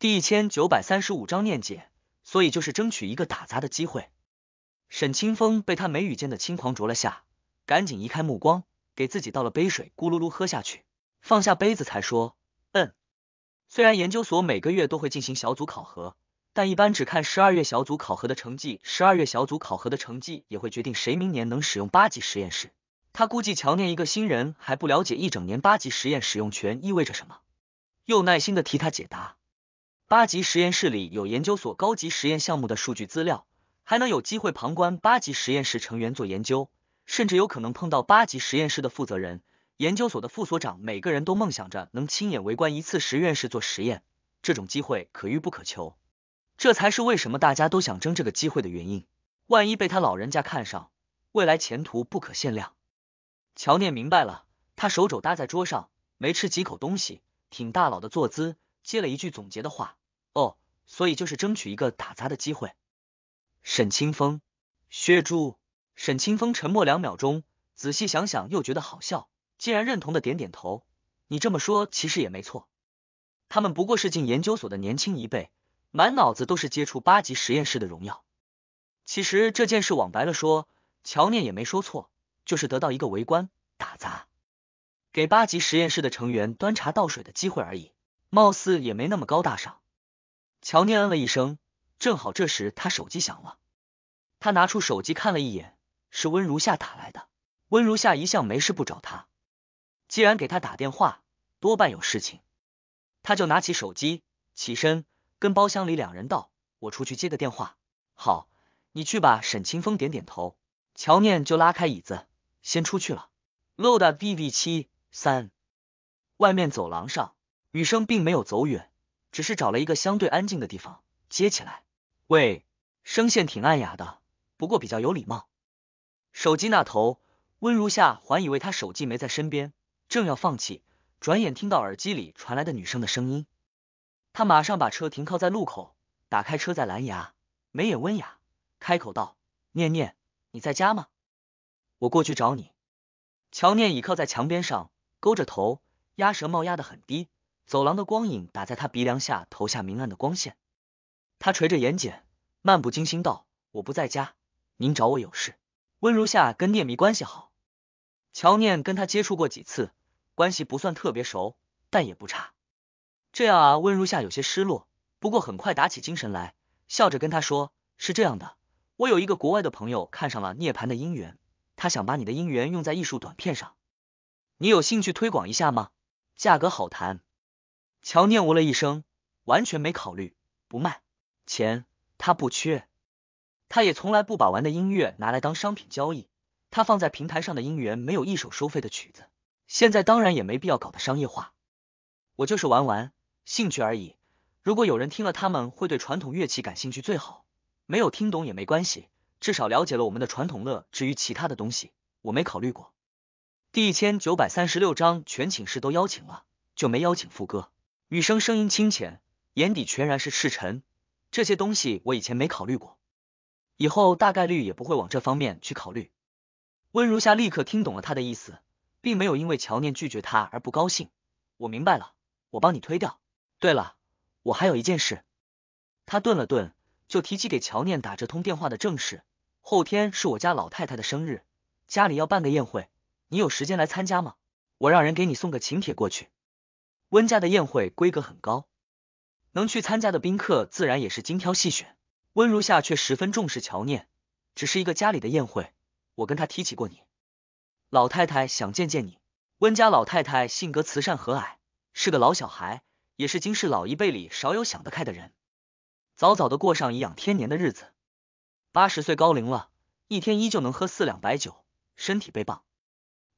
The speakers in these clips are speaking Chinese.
第一千九百三十五章念解，所以就是争取一个打杂的机会。沈清风被他眉宇间的轻狂啄了下，赶紧移开目光，给自己倒了杯水，咕噜噜喝下去，放下杯子才说：“嗯，虽然研究所每个月都会进行小组考核，但一般只看十二月小组考核的成绩。十二月小组考核的成绩也会决定谁明年能使用八级实验室。他估计乔念一个新人还不了解一整年八级实验使用权意味着什么，又耐心的替他解答。”八级实验室里有研究所高级实验项目的数据资料，还能有机会旁观八级实验室成员做研究，甚至有可能碰到八级实验室的负责人，研究所的副所长。每个人都梦想着能亲眼围观一次实验室做实验，这种机会可遇不可求，这才是为什么大家都想争这个机会的原因。万一被他老人家看上，未来前途不可限量。乔念明白了，他手肘搭在桌上，没吃几口东西，挺大佬的坐姿。接了一句总结的话：“哦，所以就是争取一个打杂的机会。”沈清风、薛珠、沈清风沉默两秒钟，仔细想想又觉得好笑，竟然认同的点点头：“你这么说其实也没错，他们不过是进研究所的年轻一辈，满脑子都是接触八级实验室的荣耀。其实这件事往白了说，乔念也没说错，就是得到一个围观、打杂，给八级实验室的成员端茶倒水的机会而已。”貌似也没那么高大上。乔念嗯了一声，正好这时他手机响了，他拿出手机看了一眼，是温如夏打来的。温如夏一向没事不找他，既然给他打电话，多半有事情。他就拿起手机，起身跟包厢里两人道：“我出去接个电话。”“好，你去吧。”沈清风点点头，乔念就拉开椅子，先出去了。LOD B B 七三，外面走廊上。女生并没有走远，只是找了一个相对安静的地方接起来。喂，声线挺暗哑的，不过比较有礼貌。手机那头，温如夏还以为他手机没在身边，正要放弃，转眼听到耳机里传来的女生的声音，他马上把车停靠在路口，打开车载蓝牙，眉眼温雅，开口道：“念念，你在家吗？我过去找你。”乔念倚靠在墙边上，勾着头，鸭舌帽压得很低。走廊的光影打在他鼻梁下，投下明暗的光线。他垂着眼睑，漫不经心道：“我不在家，您找我有事？”温如夏跟聂迷关系好，乔念跟他接触过几次，关系不算特别熟，但也不差。这样啊，温如夏有些失落，不过很快打起精神来，笑着跟他说：“是这样的，我有一个国外的朋友看上了涅盘的姻缘，他想把你的姻缘用在艺术短片上，你有兴趣推广一下吗？价格好谈。”乔念无了一声，完全没考虑，不卖钱，他不缺，他也从来不把玩的音乐拿来当商品交易，他放在平台上的音源没有一首收费的曲子，现在当然也没必要搞得商业化，我就是玩玩，兴趣而已。如果有人听了，他们会对传统乐器感兴趣最好，没有听懂也没关系，至少了解了我们的传统乐。至于其他的东西，我没考虑过。第一千九百三十六章全寝室都邀请了，就没邀请副歌。女生声音清浅，眼底全然是赤诚，这些东西我以前没考虑过，以后大概率也不会往这方面去考虑。温如夏立刻听懂了他的意思，并没有因为乔念拒绝他而不高兴。我明白了，我帮你推掉。对了，我还有一件事。他顿了顿，就提起给乔念打这通电话的正事。后天是我家老太太的生日，家里要办个宴会，你有时间来参加吗？我让人给你送个请帖过去。温家的宴会规格很高，能去参加的宾客自然也是精挑细选。温如夏却十分重视乔念，只是一个家里的宴会，我跟他提起过你。老太太想见见你。温家老太太性格慈善和蔼，是个老小孩，也是京市老一辈里少有想得开的人，早早的过上颐养天年的日子。八十岁高龄了，一天依旧能喝四两白酒，身体倍棒。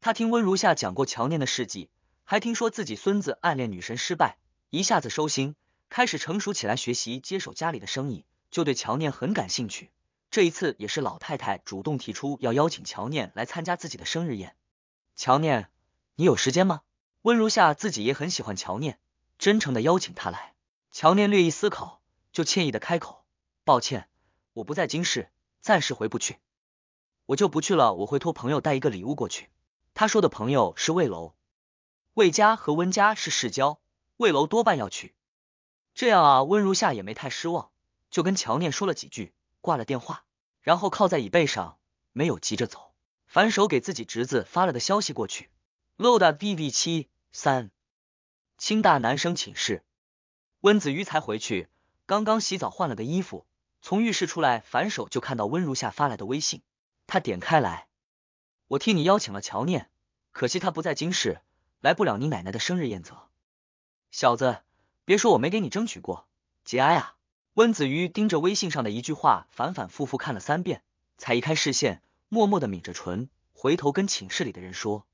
他听温如夏讲过乔念的事迹。还听说自己孙子暗恋女神失败，一下子收心，开始成熟起来，学习接手家里的生意，就对乔念很感兴趣。这一次也是老太太主动提出要邀请乔念来参加自己的生日宴。乔念，你有时间吗？温如夏自己也很喜欢乔念，真诚的邀请他来。乔念略一思考，就歉意的开口：“抱歉，我不在京市，暂时回不去，我就不去了。我会托朋友带一个礼物过去。”他说的朋友是魏楼。魏家和温家是世交，魏楼多半要去。这样啊，温如夏也没太失望，就跟乔念说了几句，挂了电话，然后靠在椅背上，没有急着走，反手给自己侄子发了个消息过去。a d B B 七三，清大男生寝室。温子瑜才回去，刚刚洗澡换了个衣服，从浴室出来，反手就看到温如夏发来的微信，他点开来，我替你邀请了乔念，可惜他不在京市。来不了你奶奶的生日宴，泽小子，别说我没给你争取过，节哀啊！温子瑜盯着微信上的一句话，反反复复看了三遍，才移开视线，默默的抿着唇，回头跟寝室里的人说：“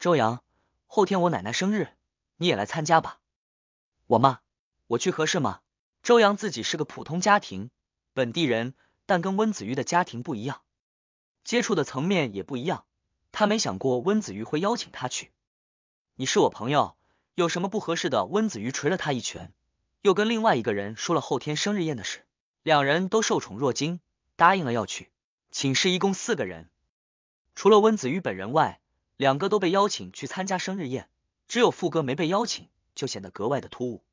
周阳，后天我奶奶生日，你也来参加吧。”我妈，我去合适吗？周阳自己是个普通家庭，本地人，但跟温子瑜的家庭不一样，接触的层面也不一样，他没想过温子瑜会邀请他去。你是我朋友，有什么不合适的？温子瑜捶了他一拳，又跟另外一个人说了后天生日宴的事，两人都受宠若惊，答应了要去。寝室一共四个人，除了温子瑜本人外，两个都被邀请去参加生日宴，只有副哥没被邀请，就显得格外的突兀。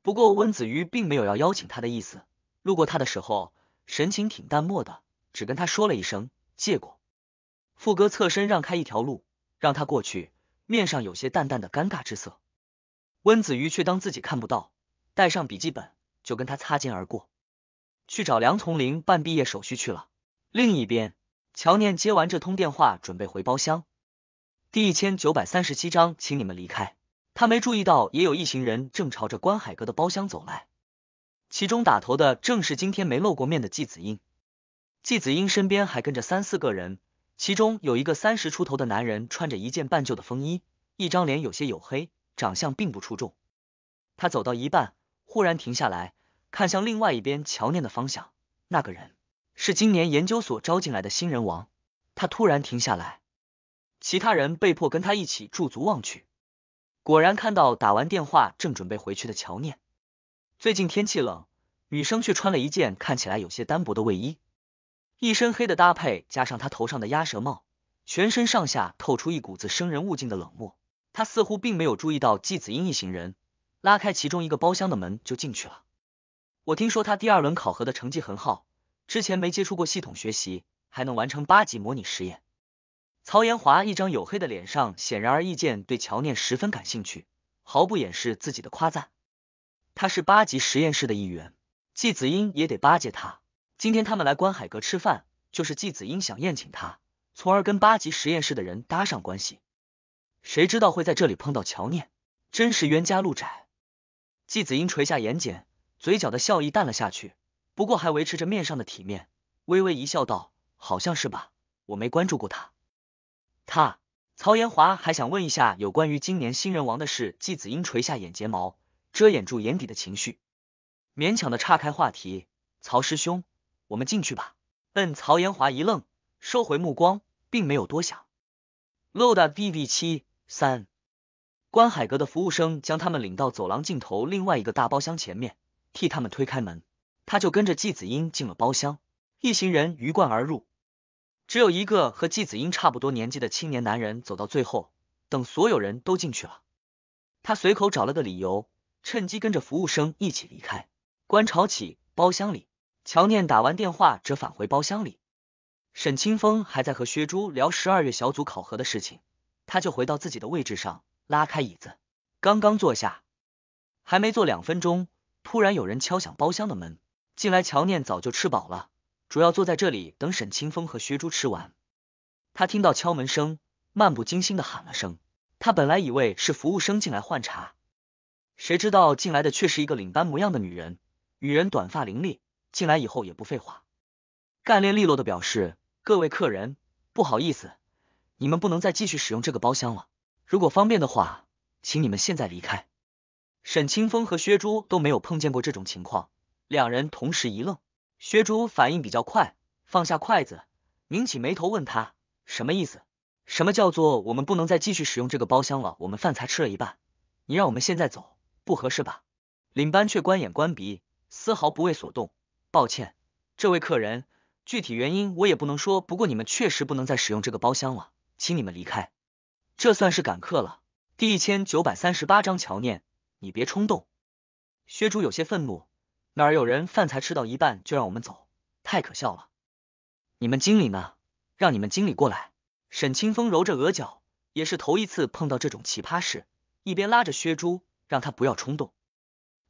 不过温子瑜并没有要邀请他的意思，路过他的时候，神情挺淡漠的，只跟他说了一声借过。副哥侧身让开一条路，让他过去。面上有些淡淡的尴尬之色，温子瑜却当自己看不到，带上笔记本就跟他擦肩而过，去找梁从林办毕业手续去了。另一边，乔念接完这通电话，准备回包厢。第一千九百三十七章，请你们离开。他没注意到，也有一行人正朝着关海阁的包厢走来，其中打头的正是今天没露过面的季子英，季子英身边还跟着三四个人。其中有一个三十出头的男人，穿着一件半旧的风衣，一张脸有些黝黑，长相并不出众。他走到一半，忽然停下来看向另外一边乔念的方向。那个人是今年研究所招进来的新人王。他突然停下来，其他人被迫跟他一起驻足望去。果然看到打完电话正准备回去的乔念。最近天气冷，女生却穿了一件看起来有些单薄的卫衣。一身黑的搭配，加上他头上的鸭舌帽，全身上下透出一股子生人勿近的冷漠。他似乎并没有注意到季子英一行人，拉开其中一个包厢的门就进去了。我听说他第二轮考核的成绩很好，之前没接触过系统学习，还能完成八级模拟实验。曹延华一张黝黑的脸上，显然而易见对乔念十分感兴趣，毫不掩饰自己的夸赞。他是八级实验室的一员，季子英也得巴结他。今天他们来观海阁吃饭，就是季子英想宴请他，从而跟八级实验室的人搭上关系。谁知道会在这里碰到乔念，真是冤家路窄。季子英垂下眼睑，嘴角的笑意淡了下去，不过还维持着面上的体面，微微一笑道：“好像是吧，我没关注过他。”他曹延华还想问一下有关于今年新人王的事。季子英垂下眼睫毛，遮掩住眼底的情绪，勉强的岔开话题：“曹师兄。”我们进去吧。嗯，曹延华一愣，收回目光，并没有多想。Loda B B 七三，观海阁的服务生将他们领到走廊尽头另外一个大包厢前面，替他们推开门。他就跟着季子英进了包厢，一行人鱼贯而入。只有一个和季子英差不多年纪的青年男人走到最后，等所有人都进去了，他随口找了个理由，趁机跟着服务生一起离开。观潮起，包厢里。乔念打完电话，折返回包厢里。沈清风还在和薛珠聊十二月小组考核的事情，他就回到自己的位置上，拉开椅子，刚刚坐下，还没坐两分钟，突然有人敲响包厢的门。进来乔念早就吃饱了，主要坐在这里等沈清风和薛珠吃完。他听到敲门声，漫不经心的喊了声，他本来以为是服务生进来换茶，谁知道进来的却是一个领班模样的女人，女人短发凌厉。进来以后也不废话，干练利落的表示：“各位客人，不好意思，你们不能再继续使用这个包厢了。如果方便的话，请你们现在离开。”沈清风和薛珠都没有碰见过这种情况，两人同时一愣。薛珠反应比较快，放下筷子，拧起眉头问他：“什么意思？什么叫做我们不能再继续使用这个包厢了？我们饭才吃了一半，你让我们现在走不合适吧？”领班却关眼关鼻，丝毫不为所动。抱歉，这位客人，具体原因我也不能说。不过你们确实不能再使用这个包厢了，请你们离开，这算是赶客了。第一千九百三十八章，乔念，你别冲动。薛珠有些愤怒，哪有人饭才吃到一半就让我们走，太可笑了。你们经理呢？让你们经理过来。沈清风揉着额角，也是头一次碰到这种奇葩事，一边拉着薛珠让他不要冲动，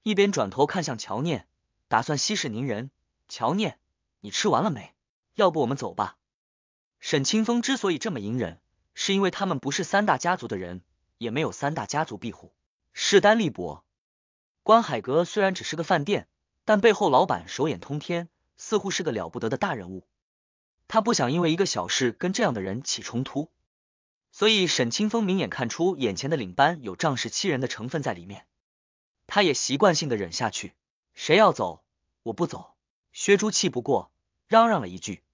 一边转头看向乔念。打算息事宁人，乔念，你吃完了没？要不我们走吧。沈清风之所以这么隐忍，是因为他们不是三大家族的人，也没有三大家族庇护，势单力薄。观海阁虽然只是个饭店，但背后老板手眼通天，似乎是个了不得的大人物。他不想因为一个小事跟这样的人起冲突，所以沈清风明眼看出眼前的领班有仗势欺人的成分在里面，他也习惯性的忍下去。谁要走？我不走！薛珠气不过，嚷嚷了一句。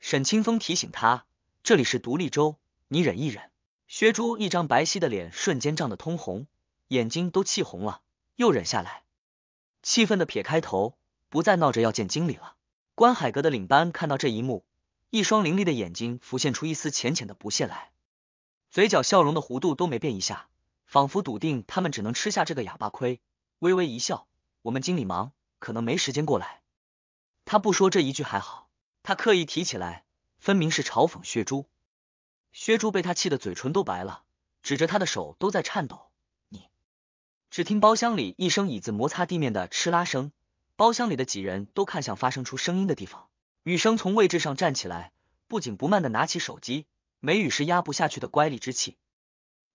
沈清风提醒他：“这里是独立州，你忍一忍。”薛珠一张白皙的脸瞬间涨得通红，眼睛都气红了，又忍下来，气愤的撇开头，不再闹着要见经理了。关海阁的领班看到这一幕，一双凌厉的眼睛浮现出一丝浅浅的不屑来，嘴角笑容的弧度都没变一下，仿佛笃定他们只能吃下这个哑巴亏，微微一笑。我们经理忙，可能没时间过来。他不说这一句还好，他刻意提起来，分明是嘲讽薛珠。薛珠被他气得嘴唇都白了，指着他的手都在颤抖。你只听包厢里一声椅子摩擦地面的哧啦声，包厢里的几人都看向发生出声音的地方。雨生从位置上站起来，不紧不慢的拿起手机，眉宇是压不下去的乖戾之气，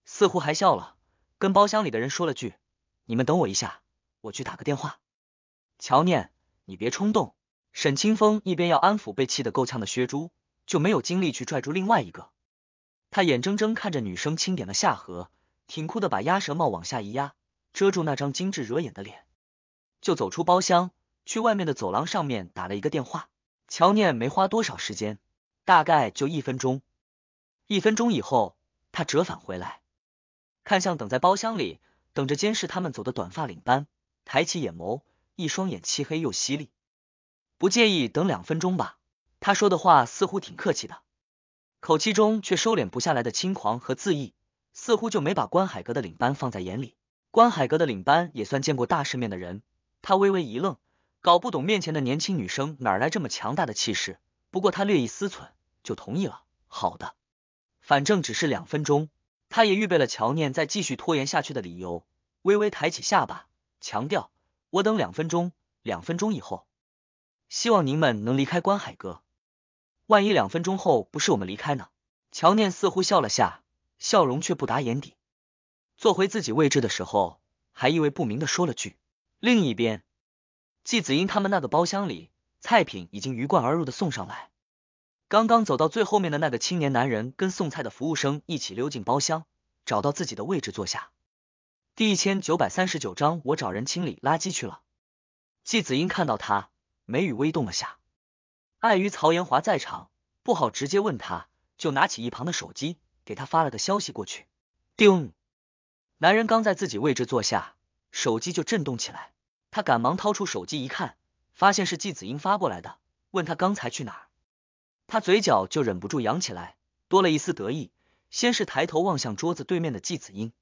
似乎还笑了，跟包厢里的人说了句：“你们等我一下。”我去打个电话，乔念，你别冲动。沈清风一边要安抚被气得够呛的薛珠，就没有精力去拽住另外一个。他眼睁睁看着女生轻点了下颌，挺酷的把鸭舌帽往下一压，遮住那张精致惹眼的脸，就走出包厢，去外面的走廊上面打了一个电话。乔念没花多少时间，大概就一分钟。一分钟以后，他折返回来，看向等在包厢里等着监视他们走的短发领班。抬起眼眸，一双眼漆黑又犀利，不介意等两分钟吧。他说的话似乎挺客气的，口气中却收敛不下来的轻狂和自意，似乎就没把关海阁的领班放在眼里。关海阁的领班也算见过大世面的人，他微微一愣，搞不懂面前的年轻女生哪来这么强大的气势。不过他略一思忖，就同意了。好的，反正只是两分钟，他也预备了乔念再继续拖延下去的理由。微微抬起下巴。强调，我等两分钟，两分钟以后，希望您们能离开观海阁。万一两分钟后不是我们离开呢？乔念似乎笑了下，笑容却不达眼底。坐回自己位置的时候，还意味不明的说了句。另一边，季子英他们那个包厢里，菜品已经鱼贯而入的送上来。刚刚走到最后面的那个青年男人，跟送菜的服务生一起溜进包厢，找到自己的位置坐下。第一千九百三十九章，我找人清理垃圾去了。季子英看到他，眉宇微动了下，碍于曹延华在场，不好直接问他，就拿起一旁的手机给他发了个消息过去。叮，男人刚在自己位置坐下，手机就震动起来，他赶忙掏出手机一看，发现是季子英发过来的，问他刚才去哪儿，他嘴角就忍不住扬起来，多了一丝得意。先是抬头望向桌子对面的季子英。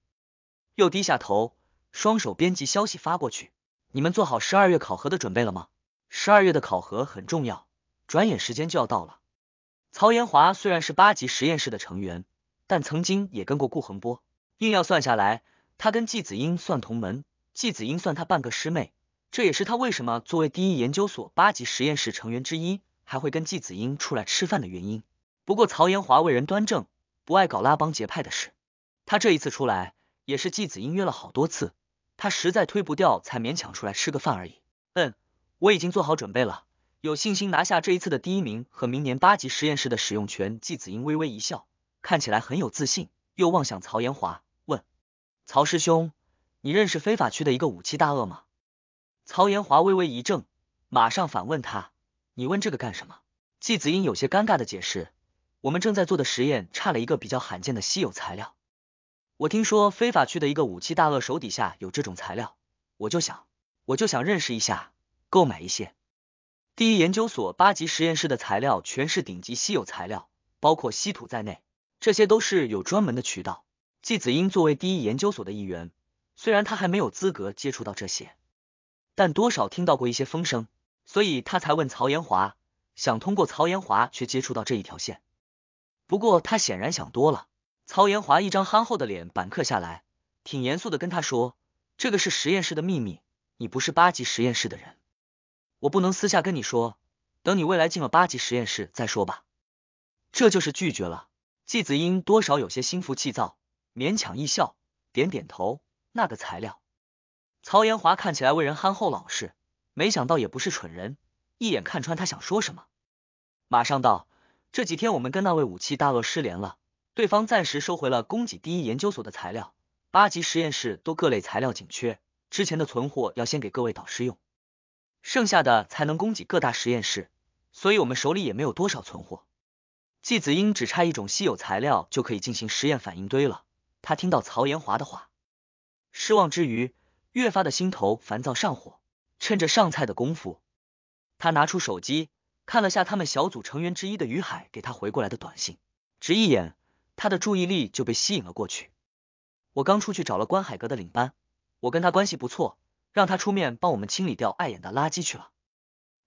又低下头，双手编辑消息发过去。你们做好十二月考核的准备了吗？十二月的考核很重要，转眼时间就要到了。曹延华虽然是八级实验室的成员，但曾经也跟过顾恒波。硬要算下来，他跟季子英算同门，季子英算他半个师妹。这也是他为什么作为第一研究所八级实验室成员之一，还会跟季子英出来吃饭的原因。不过曹延华为人端正，不爱搞拉帮结派的事。他这一次出来。也是季子英约了好多次，他实在推不掉，才勉强出来吃个饭而已。嗯，我已经做好准备了，有信心拿下这一次的第一名和明年八级实验室的使用权。季子英微微一笑，看起来很有自信，又望向曹延华问：“曹师兄，你认识非法区的一个武器大鳄吗？”曹延华微微一怔，马上反问他：“你问这个干什么？”季子英有些尴尬的解释：“我们正在做的实验差了一个比较罕见的稀有材料。”我听说非法区的一个武器大鳄手底下有这种材料，我就想，我就想认识一下，购买一些。第一研究所八级实验室的材料全是顶级稀有材料，包括稀土在内，这些都是有专门的渠道。季子英作为第一研究所的一员，虽然他还没有资格接触到这些，但多少听到过一些风声，所以他才问曹延华，想通过曹延华去接触到这一条线。不过他显然想多了。曹延华一张憨厚的脸板刻下来，挺严肃的跟他说：“这个是实验室的秘密，你不是八级实验室的人，我不能私下跟你说。等你未来进了八级实验室再说吧。”这就是拒绝了。季子英多少有些心浮气躁，勉强一笑，点点头。那个材料，曹延华看起来为人憨厚老实，没想到也不是蠢人，一眼看穿他想说什么，马上道：“这几天我们跟那位武器大鳄失联了。”对方暂时收回了供给第一研究所的材料，八级实验室都各类材料紧缺，之前的存货要先给各位导师用，剩下的才能供给各大实验室，所以我们手里也没有多少存货。季子英只差一种稀有材料就可以进行实验反应堆了。他听到曹延华的话，失望之余，越发的心头烦躁上火。趁着上菜的功夫，他拿出手机看了下他们小组成员之一的于海给他回过来的短信，只一眼。他的注意力就被吸引了过去。我刚出去找了关海阁的领班，我跟他关系不错，让他出面帮我们清理掉碍眼的垃圾去了。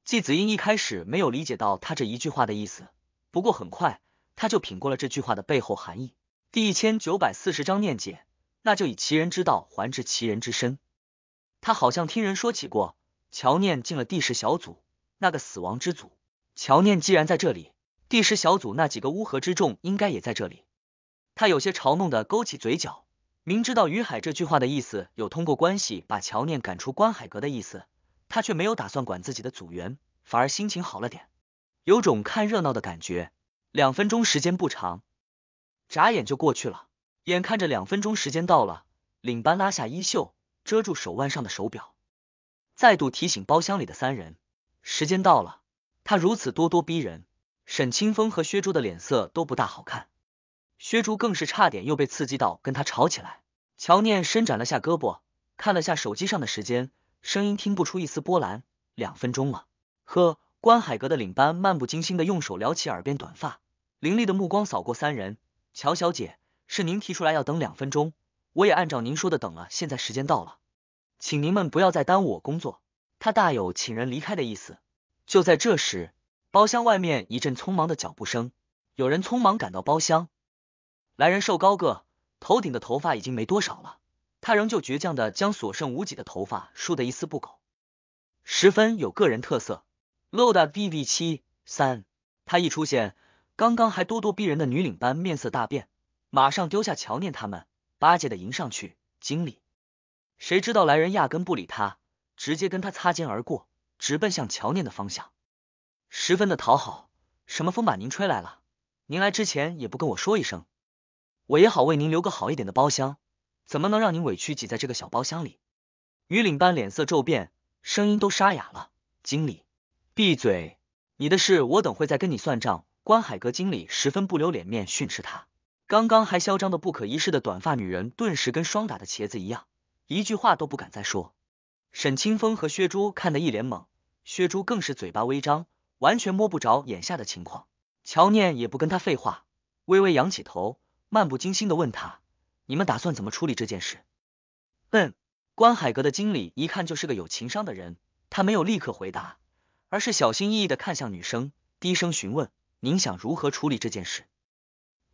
季子英一开始没有理解到他这一句话的意思，不过很快他就品过了这句话的背后含义。第一千九百四十章念解，那就以其人之道还治其人之身。他好像听人说起过，乔念进了第十小组，那个死亡之组。乔念既然在这里，第十小组那几个乌合之众应该也在这里。他有些嘲弄的勾起嘴角，明知道于海这句话的意思有通过关系把乔念赶出观海阁的意思，他却没有打算管自己的组员，反而心情好了点，有种看热闹的感觉。两分钟时间不长，眨眼就过去了。眼看着两分钟时间到了，领班拉下衣袖遮住手腕上的手表，再度提醒包厢里的三人，时间到了。他如此咄咄逼人，沈清风和薛珠的脸色都不大好看。薛竹更是差点又被刺激到，跟他吵起来。乔念伸展了下胳膊，看了下手机上的时间，声音听不出一丝波澜。两分钟了。呵，关海阁的领班漫不经心地用手撩起耳边短发，凌厉的目光扫过三人。乔小姐，是您提出来要等两分钟，我也按照您说的等了。现在时间到了，请您们不要再耽误我工作。他大有请人离开的意思。就在这时，包厢外面一阵匆忙的脚步声，有人匆忙赶到包厢。来人瘦高个，头顶的头发已经没多少了，他仍旧倔强的将所剩无几的头发梳得一丝不苟，十分有个人特色。LOD B B 七三，他一出现，刚刚还咄咄逼人的女领班面色大变，马上丢下乔念他们，巴结的迎上去，经理。谁知道来人压根不理他，直接跟他擦肩而过，直奔向乔念的方向，十分的讨好。什么风把您吹来了？您来之前也不跟我说一声。我也好为您留个好一点的包厢，怎么能让您委屈挤在这个小包厢里？于领班脸色骤变，声音都沙哑了。经理，闭嘴！你的事我等会再跟你算账。关海阁经理十分不留脸面训斥他。刚刚还嚣张的不可一世的短发女人，顿时跟霜打的茄子一样，一句话都不敢再说。沈清风和薛珠看得一脸懵，薛珠更是嘴巴微张，完全摸不着眼下的情况。乔念也不跟他废话，微微仰起头。漫不经心的问他：“你们打算怎么处理这件事？”嗯，观海阁的经理一看就是个有情商的人，他没有立刻回答，而是小心翼翼的看向女生，低声询问：“您想如何处理这件事？”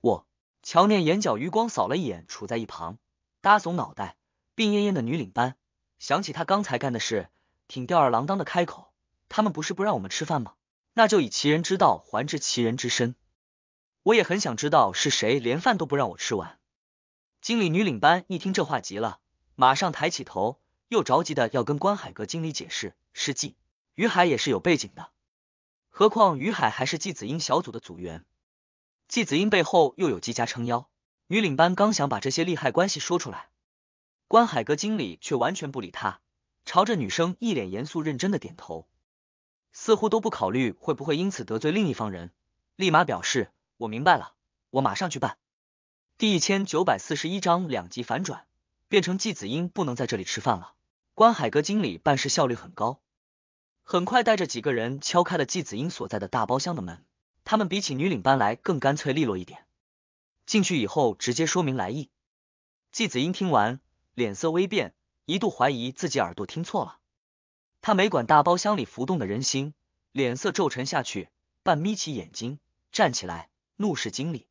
我乔念眼角余光扫了一眼杵在一旁、耷耸脑袋、病恹恹的女领班，想起他刚才干的事，挺吊儿郎当的，开口：“他们不是不让我们吃饭吗？那就以其人之道还治其人之身。”我也很想知道是谁连饭都不让我吃完。经理女领班一听这话急了，马上抬起头，又着急的要跟关海阁经理解释。是季，于海也是有背景的，何况于海还是季子英小组的组员，季子英背后又有季家撑腰。女领班刚想把这些利害关系说出来，关海阁经理却完全不理他，朝着女生一脸严肃认真的点头，似乎都不考虑会不会因此得罪另一方人，立马表示。我明白了，我马上去办。第一千九百四十一章两极反转，变成季子英不能在这里吃饭了。关海阁经理办事效率很高，很快带着几个人敲开了季子英所在的大包厢的门。他们比起女领班来更干脆利落一点。进去以后直接说明来意。季子英听完，脸色微变，一度怀疑自己耳朵听错了。他没管大包厢里浮动的人心，脸色骤沉下去，半眯起眼睛，站起来。怒视经理，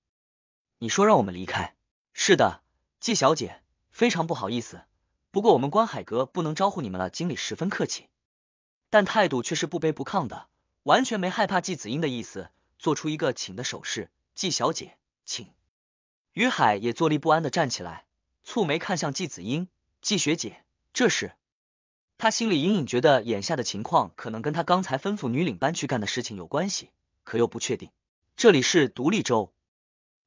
你说让我们离开？是的，季小姐，非常不好意思，不过我们观海阁不能招呼你们了。经理十分客气，但态度却是不卑不亢的，完全没害怕季子英的意思，做出一个请的手势。季小姐，请。于海也坐立不安的站起来，蹙眉看向季子英，季学姐。这时，他心里隐隐觉得眼下的情况可能跟他刚才吩咐女领班去干的事情有关系，可又不确定。这里是独立州，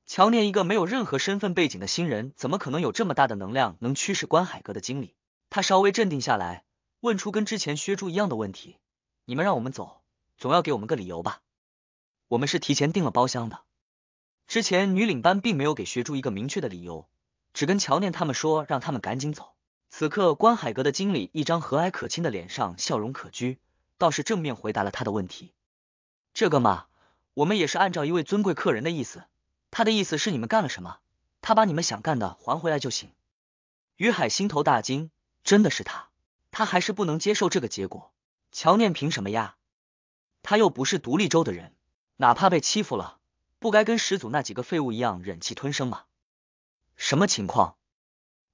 乔念一个没有任何身份背景的新人，怎么可能有这么大的能量能驱使关海阁的经理？他稍微镇定下来，问出跟之前薛珠一样的问题：“你们让我们走，总要给我们个理由吧？我们是提前订了包厢的。”之前女领班并没有给薛珠一个明确的理由，只跟乔念他们说让他们赶紧走。此刻关海阁的经理一张和蔼可亲的脸上笑容可掬，倒是正面回答了他的问题：“这个嘛。”我们也是按照一位尊贵客人的意思，他的意思是你们干了什么？他把你们想干的还回来就行。于海心头大惊，真的是他，他还是不能接受这个结果。乔念凭什么呀？他又不是独立州的人，哪怕被欺负了，不该跟始祖那几个废物一样忍气吞声吗？什么情况？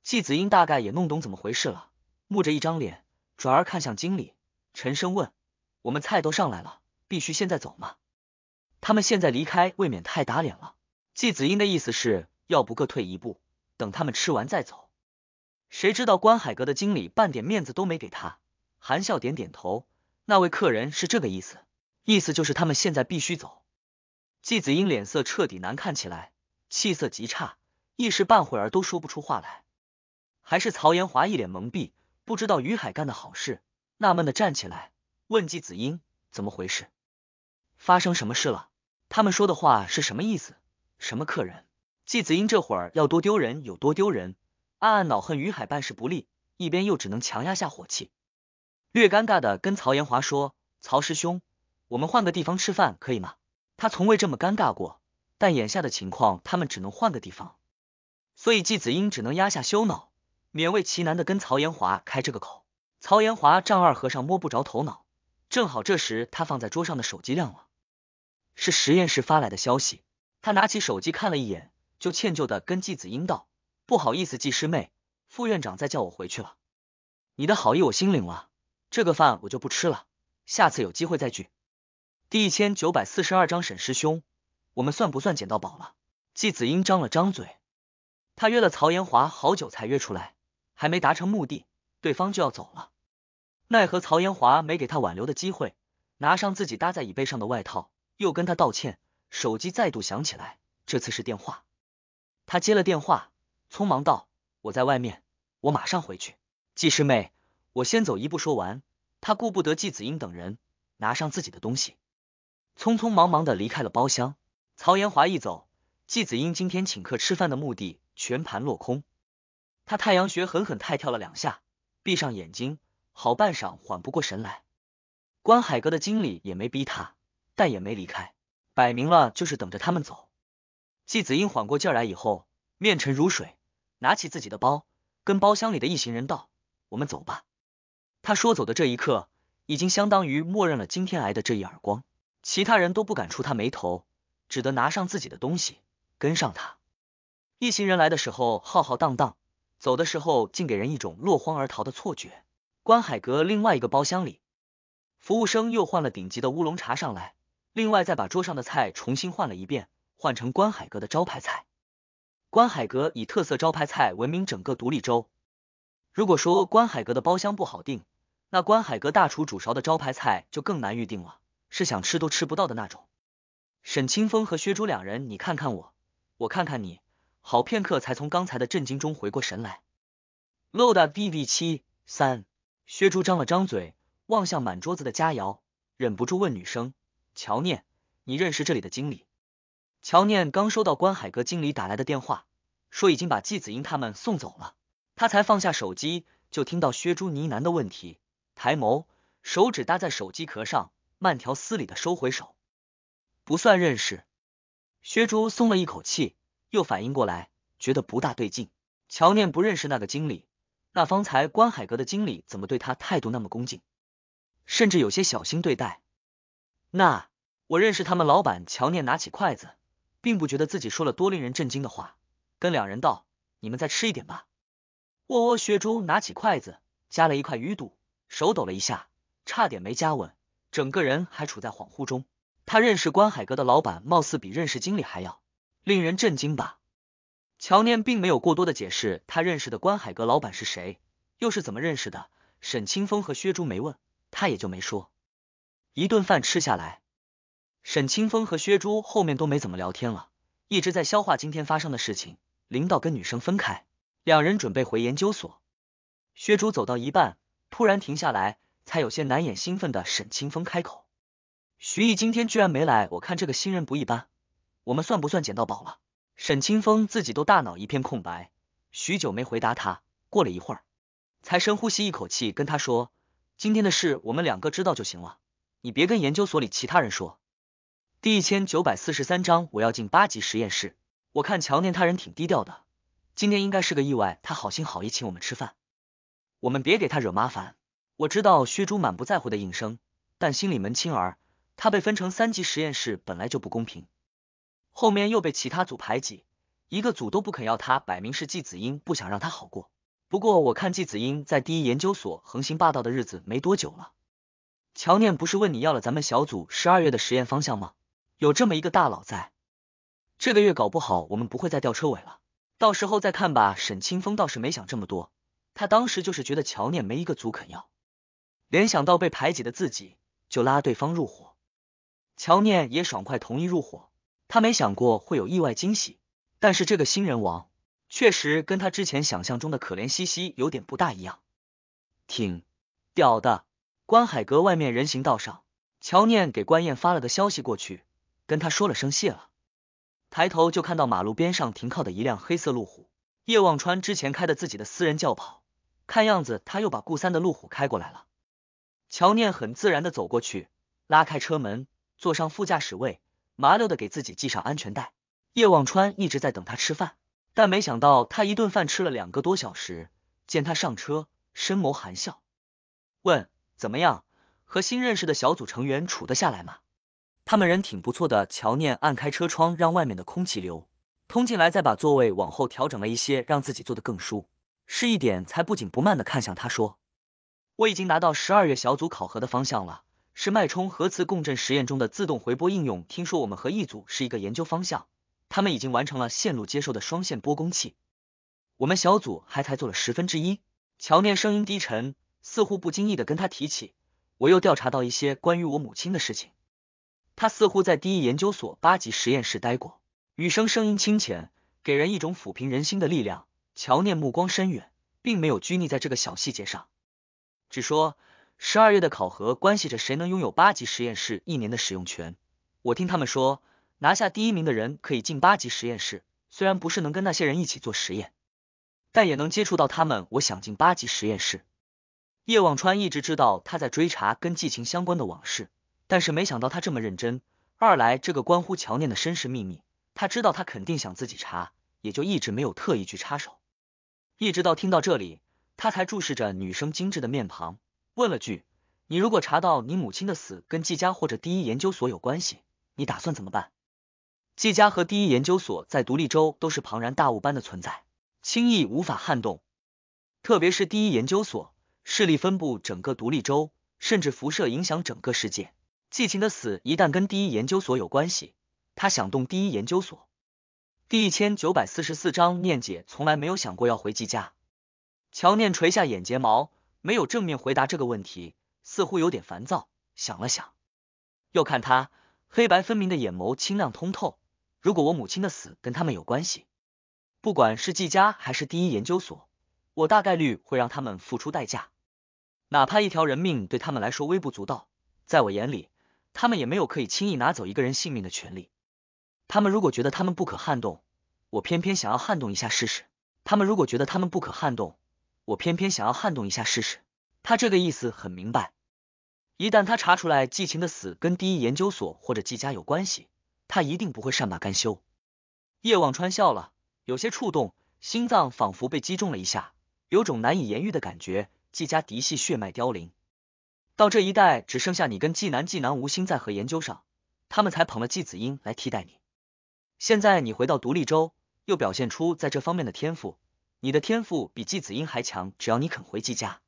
季子英大概也弄懂怎么回事了，木着一张脸，转而看向经理，沉声问：“我们菜都上来了，必须现在走吗？”他们现在离开未免太打脸了。季子英的意思是要不各退一步，等他们吃完再走。谁知道观海阁的经理半点面子都没给他，含笑点点头。那位客人是这个意思，意思就是他们现在必须走。季子英脸色彻底难看起来，气色极差，一时半会儿都说不出话来。还是曹延华一脸懵逼，不知道于海干的好事，纳闷的站起来问季子英怎么回事，发生什么事了？他们说的话是什么意思？什么客人？季子英这会儿要多丢人有多丢人，暗暗恼恨于海办事不力，一边又只能强压下火气，略尴尬的跟曹延华说：“曹师兄，我们换个地方吃饭可以吗？”他从未这么尴尬过，但眼下的情况他们只能换个地方，所以季子英只能压下羞恼，勉为其难的跟曹延华开这个口。曹延华丈二和尚摸不着头脑，正好这时他放在桌上的手机亮了。是实验室发来的消息，他拿起手机看了一眼，就歉疚的跟季子英道：“不好意思，季师妹，副院长再叫我回去了。你的好意我心领了，这个饭我就不吃了，下次有机会再聚。”第一千九百四十二章沈师兄，我们算不算捡到宝了？季子英张了张嘴，他约了曹延华好久才约出来，还没达成目的，对方就要走了，奈何曹延华没给他挽留的机会，拿上自己搭在椅背上的外套。又跟他道歉，手机再度响起来，这次是电话。他接了电话，匆忙道：“我在外面，我马上回去。”季师妹，我先走一步。说完，他顾不得季子英等人，拿上自己的东西，匆匆忙忙的离开了包厢。曹延华一走，季子英今天请客吃饭的目的全盘落空。他太阳穴狠狠太跳了两下，闭上眼睛，好半晌缓不过神来。关海阁的经理也没逼他。但也没离开，摆明了就是等着他们走。季子英缓过劲儿来以后，面沉如水，拿起自己的包，跟包厢里的一行人道：“我们走吧。”他说走的这一刻，已经相当于默认了今天挨的这一耳光。其他人都不敢触他眉头，只得拿上自己的东西，跟上他。一行人来的时候浩浩荡荡，走的时候竟给人一种落荒而逃的错觉。观海阁另外一个包厢里，服务生又换了顶级的乌龙茶上来。另外，再把桌上的菜重新换了一遍，换成观海阁的招牌菜。观海阁以特色招牌菜闻名整个独立州。如果说观海阁的包厢不好订，那观海阁大厨主勺的招牌菜就更难预定了，是想吃都吃不到的那种。沈清风和薛珠两人，你看看我，我看看你，好片刻才从刚才的震惊中回过神来。LOD BB 七三，薛珠张了张嘴，望向满桌子的佳肴，忍不住问女生。乔念，你认识这里的经理？乔念刚收到关海阁经理打来的电话，说已经把季子英他们送走了，他才放下手机，就听到薛珠呢喃的问题。抬眸，手指搭在手机壳上，慢条斯理的收回手，不算认识。薛珠松了一口气，又反应过来，觉得不大对劲。乔念不认识那个经理，那方才关海阁的经理怎么对他态度那么恭敬，甚至有些小心对待？那我认识他们老板乔念，拿起筷子，并不觉得自己说了多令人震惊的话，跟两人道：“你们再吃一点吧。”喔喔，薛珠拿起筷子夹了一块鱼肚，手抖了一下，差点没夹稳，整个人还处在恍惚中。他认识关海阁的老板，貌似比认识经理还要令人震惊吧？乔念并没有过多的解释他认识的关海阁老板是谁，又是怎么认识的。沈清风和薛珠没问，他也就没说。一顿饭吃下来，沈清风和薛珠后面都没怎么聊天了，一直在消化今天发生的事情。临到跟女生分开，两人准备回研究所。薛珠走到一半，突然停下来，才有些难掩兴奋的沈清风开口：“徐毅今天居然没来，我看这个新人不一般，我们算不算捡到宝了？”沈清风自己都大脑一片空白，许久没回答他。过了一会儿，才深呼吸一口气跟他说：“今天的事，我们两个知道就行了。”你别跟研究所里其他人说。第一千九百四十三章，我要进八级实验室。我看乔念他人挺低调的，今天应该是个意外。他好心好意请我们吃饭，我们别给他惹麻烦。我知道薛珠满不在乎的应声，但心里门清儿。他被分成三级实验室本来就不公平，后面又被其他组排挤，一个组都不肯要他，摆明是季子英不想让他好过。不过我看季子英在第一研究所横行霸道的日子没多久了。乔念不是问你要了咱们小组十二月的实验方向吗？有这么一个大佬在，这个月搞不好我们不会再掉车尾了。到时候再看吧。沈清风倒是没想这么多，他当时就是觉得乔念没一个组肯要，联想到被排挤的自己，就拉对方入伙。乔念也爽快同意入伙，他没想过会有意外惊喜，但是这个新人王确实跟他之前想象中的可怜兮兮有点不大一样，挺屌的。观海阁外面人行道上，乔念给关燕发了个消息过去，跟他说了声谢了。抬头就看到马路边上停靠的一辆黑色路虎，叶望川之前开的自己的私人轿跑，看样子他又把顾三的路虎开过来了。乔念很自然的走过去，拉开车门，坐上副驾驶位，麻溜的给自己系上安全带。叶望川一直在等他吃饭，但没想到他一顿饭吃了两个多小时，见他上车，深眸含笑，问。怎么样，和新认识的小组成员处得下来吗？他们人挺不错的。乔念按开车窗，让外面的空气流通进来，再把座位往后调整了一些，让自己坐得更舒。适一点才不紧不慢的看向他，说：“我已经拿到十二月小组考核的方向了，是脉冲核磁共振实验中的自动回波应用。听说我们和一组是一个研究方向，他们已经完成了线路接收的双线波功器，我们小组还才做了十分之一。”乔念声音低沉。似乎不经意的跟他提起，我又调查到一些关于我母亲的事情。他似乎在第一研究所八级实验室待过。雨生声音清浅，给人一种抚平人心的力量。乔念目光深远，并没有拘泥在这个小细节上，只说十二月的考核关系着谁能拥有八级实验室一年的使用权。我听他们说，拿下第一名的人可以进八级实验室，虽然不是能跟那些人一起做实验，但也能接触到他们。我想进八级实验室。叶望川一直知道他在追查跟季情相关的往事，但是没想到他这么认真。二来，这个关乎乔念的身世秘密，他知道他肯定想自己查，也就一直没有特意去插手。一直到听到这里，他才注视着女生精致的面庞，问了句：“你如果查到你母亲的死跟季家或者第一研究所有关系，你打算怎么办？”季家和第一研究所在独立州都是庞然大物般的存在，轻易无法撼动，特别是第一研究所。势力分布整个独立州，甚至辐射影响整个世界。季琴的死一旦跟第一研究所有关系，他想动第一研究所。第一千九百四十四章，念姐从来没有想过要回季家。乔念垂下眼睫毛，没有正面回答这个问题，似乎有点烦躁。想了想，又看他黑白分明的眼眸清亮通透。如果我母亲的死跟他们有关系，不管是季家还是第一研究所，我大概率会让他们付出代价。哪怕一条人命对他们来说微不足道，在我眼里，他们也没有可以轻易拿走一个人性命的权利。他们如果觉得他们不可撼动，我偏偏想要撼动一下试试。他们如果觉得他们不可撼动，我偏偏想要撼动一下试试。他这个意思很明白，一旦他查出来季琴的死跟第一研究所或者季家有关系，他一定不会善罢甘休。叶望川笑了，有些触动，心脏仿佛被击中了一下，有种难以言喻的感觉。纪家嫡系血脉凋零，到这一代只剩下你跟纪南。纪南无心在和研究上，他们才捧了纪子英来替代你。现在你回到独立州，又表现出在这方面的天赋，你的天赋比纪子英还强。只要你肯回纪家，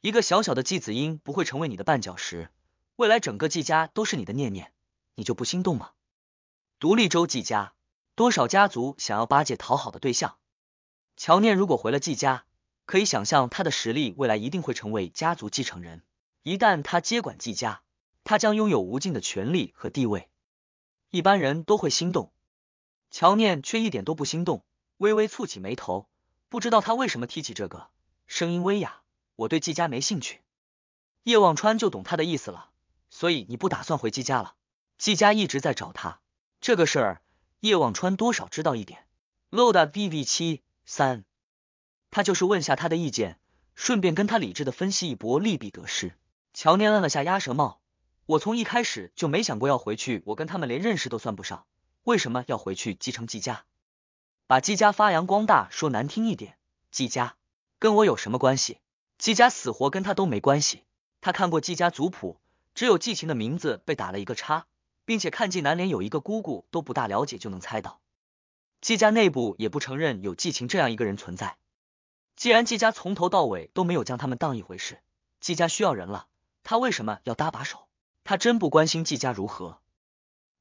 一个小小的纪子英不会成为你的绊脚石。未来整个季家都是你的念念，你就不心动吗？独立州季家多少家族想要巴结讨好的对象？乔念，如果回了纪家。可以想象，他的实力未来一定会成为家族继承人。一旦他接管季家，他将拥有无尽的权利和地位，一般人都会心动。乔念却一点都不心动，微微蹙起眉头，不知道他为什么提起这个。声音微哑：“我对季家没兴趣。”叶望川就懂他的意思了，所以你不打算回季家了？季家一直在找他，这个事儿叶望川多少知道一点。LOD B B 七三。他就是问下他的意见，顺便跟他理智的分析一波利弊得失。乔念摁了下鸭舌帽，我从一开始就没想过要回去，我跟他们连认识都算不上，为什么要回去继承季家，把季家发扬光大？说难听一点，季家跟我有什么关系？季家死活跟他都没关系。他看过季家族谱，只有季琴的名字被打了一个叉，并且看季南连有一个姑姑都不大了解，就能猜到季家内部也不承认有季琴这样一个人存在。既然季家从头到尾都没有将他们当一回事，季家需要人了，他为什么要搭把手？他真不关心季家如何，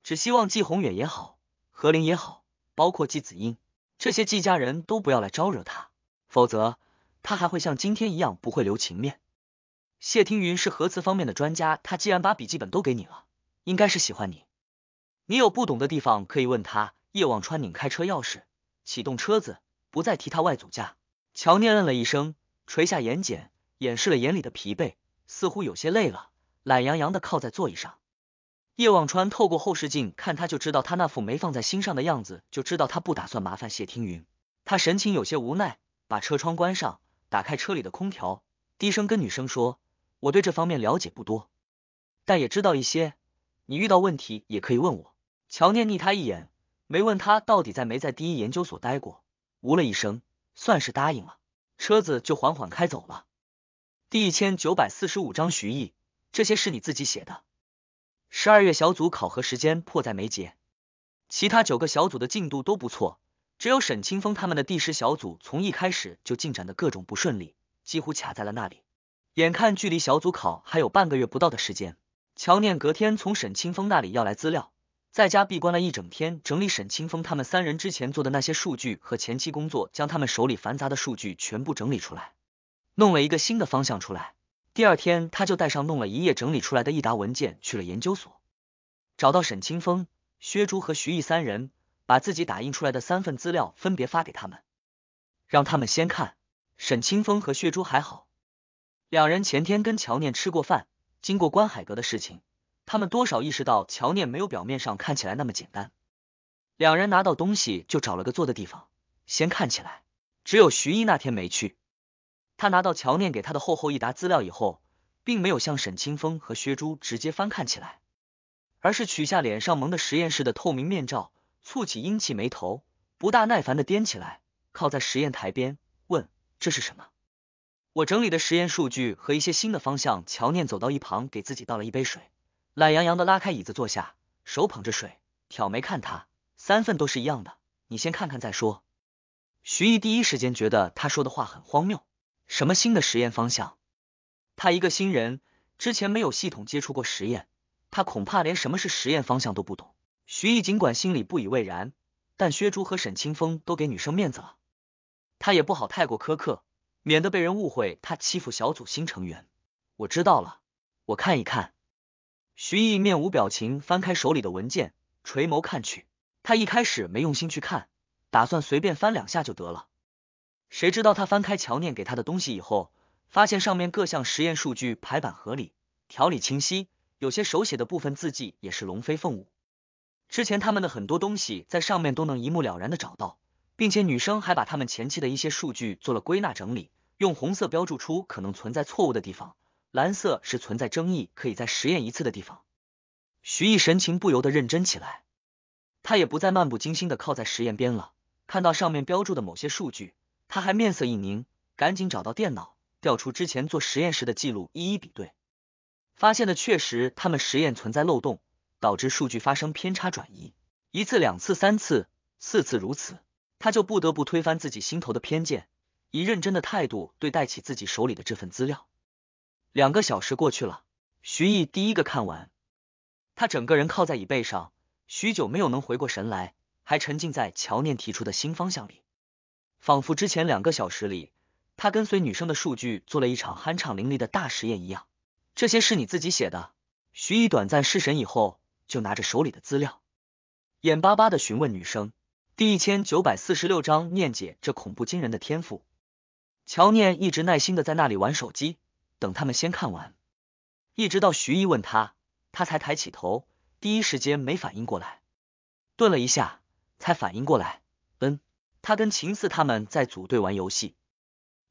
只希望季宏远也好，何林也好，包括季子英这些季家人都不要来招惹他，否则他还会像今天一样不会留情面。谢听云是核磁方面的专家，他既然把笔记本都给你了，应该是喜欢你。你有不懂的地方可以问他。叶望川拧开车钥匙，启动车子，不再提他外祖家。乔念嗯了一声，垂下眼睑，掩饰了眼里的疲惫，似乎有些累了，懒洋洋的靠在座椅上。叶望川透过后视镜看他，就知道他那副没放在心上的样子，就知道他不打算麻烦谢听云。他神情有些无奈，把车窗关上，打开车里的空调，低声跟女生说：“我对这方面了解不多，但也知道一些。你遇到问题也可以问我。”乔念睨他一眼，没问他到底在没在第一研究所待过，呜了一声。算是答应了，车子就缓缓开走了。第一千九百四十五章徐艺，这些是你自己写的。十二月小组考核时间迫在眉睫，其他九个小组的进度都不错，只有沈清风他们的第十小组从一开始就进展的各种不顺利，几乎卡在了那里。眼看距离小组考还有半个月不到的时间，乔念隔天从沈清风那里要来资料。在家闭关了一整天，整理沈清风他们三人之前做的那些数据和前期工作，将他们手里繁杂的数据全部整理出来，弄了一个新的方向出来。第二天，他就带上弄了一夜整理出来的一沓文件去了研究所，找到沈清风、薛珠和徐毅三人，把自己打印出来的三份资料分别发给他们，让他们先看。沈清风和薛珠还好，两人前天跟乔念吃过饭，经过观海阁的事情。他们多少意识到乔念没有表面上看起来那么简单。两人拿到东西就找了个坐的地方，先看起来。只有徐毅那天没去。他拿到乔念给他的厚厚一沓资料以后，并没有像沈清风和薛珠直接翻看起来，而是取下脸上蒙的实验室的透明面罩，蹙起阴气眉头，不大耐烦的掂起来，靠在实验台边，问：“这是什么？”“我整理的实验数据和一些新的方向。”乔念走到一旁，给自己倒了一杯水。懒洋洋的拉开椅子坐下，手捧着水，挑眉看他。三份都是一样的，你先看看再说。徐毅第一时间觉得他说的话很荒谬，什么新的实验方向？他一个新人，之前没有系统接触过实验，他恐怕连什么是实验方向都不懂。徐毅尽管心里不以为然，但薛珠和沈清风都给女生面子了，他也不好太过苛刻，免得被人误会他欺负小组新成员。我知道了，我看一看。徐毅面无表情，翻开手里的文件，垂眸看去。他一开始没用心去看，打算随便翻两下就得了。谁知道他翻开乔念给他的东西以后，发现上面各项实验数据排版合理，条理清晰，有些手写的部分字迹也是龙飞凤舞。之前他们的很多东西在上面都能一目了然的找到，并且女生还把他们前期的一些数据做了归纳整理，用红色标注出可能存在错误的地方。蓝色是存在争议，可以再实验一次的地方。徐毅神情不由得认真起来，他也不再漫不经心的靠在实验边了。看到上面标注的某些数据，他还面色一凝，赶紧找到电脑，调出之前做实验时的记录，一一比对。发现的确实，他们实验存在漏洞，导致数据发生偏差转移。一次、两次、三次、四次如此，他就不得不推翻自己心头的偏见，以认真的态度对待起自己手里的这份资料。两个小时过去了，徐毅第一个看完，他整个人靠在椅背上，许久没有能回过神来，还沉浸在乔念提出的新方向里，仿佛之前两个小时里，他跟随女生的数据做了一场酣畅淋漓的大实验一样。这些是你自己写的？徐毅短暂失神以后，就拿着手里的资料，眼巴巴的询问女生。第一千九百四十六章念姐这恐怖惊人的天赋，乔念一直耐心的在那里玩手机。等他们先看完，一直到徐毅问他，他才抬起头，第一时间没反应过来，顿了一下，才反应过来，嗯，他跟秦四他们在组队玩游戏。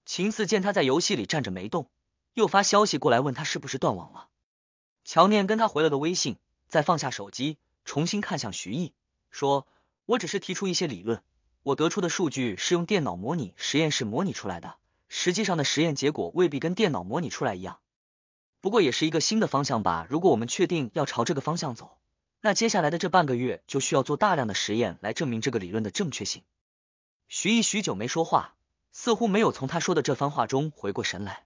秦四见他在游戏里站着没动，又发消息过来问他是不是断网了。乔念跟他回了个微信，再放下手机，重新看向徐毅，说：“我只是提出一些理论，我得出的数据是用电脑模拟实验室模拟出来的。”实际上的实验结果未必跟电脑模拟出来一样，不过也是一个新的方向吧。如果我们确定要朝这个方向走，那接下来的这半个月就需要做大量的实验来证明这个理论的正确性。徐毅许久没说话，似乎没有从他说的这番话中回过神来，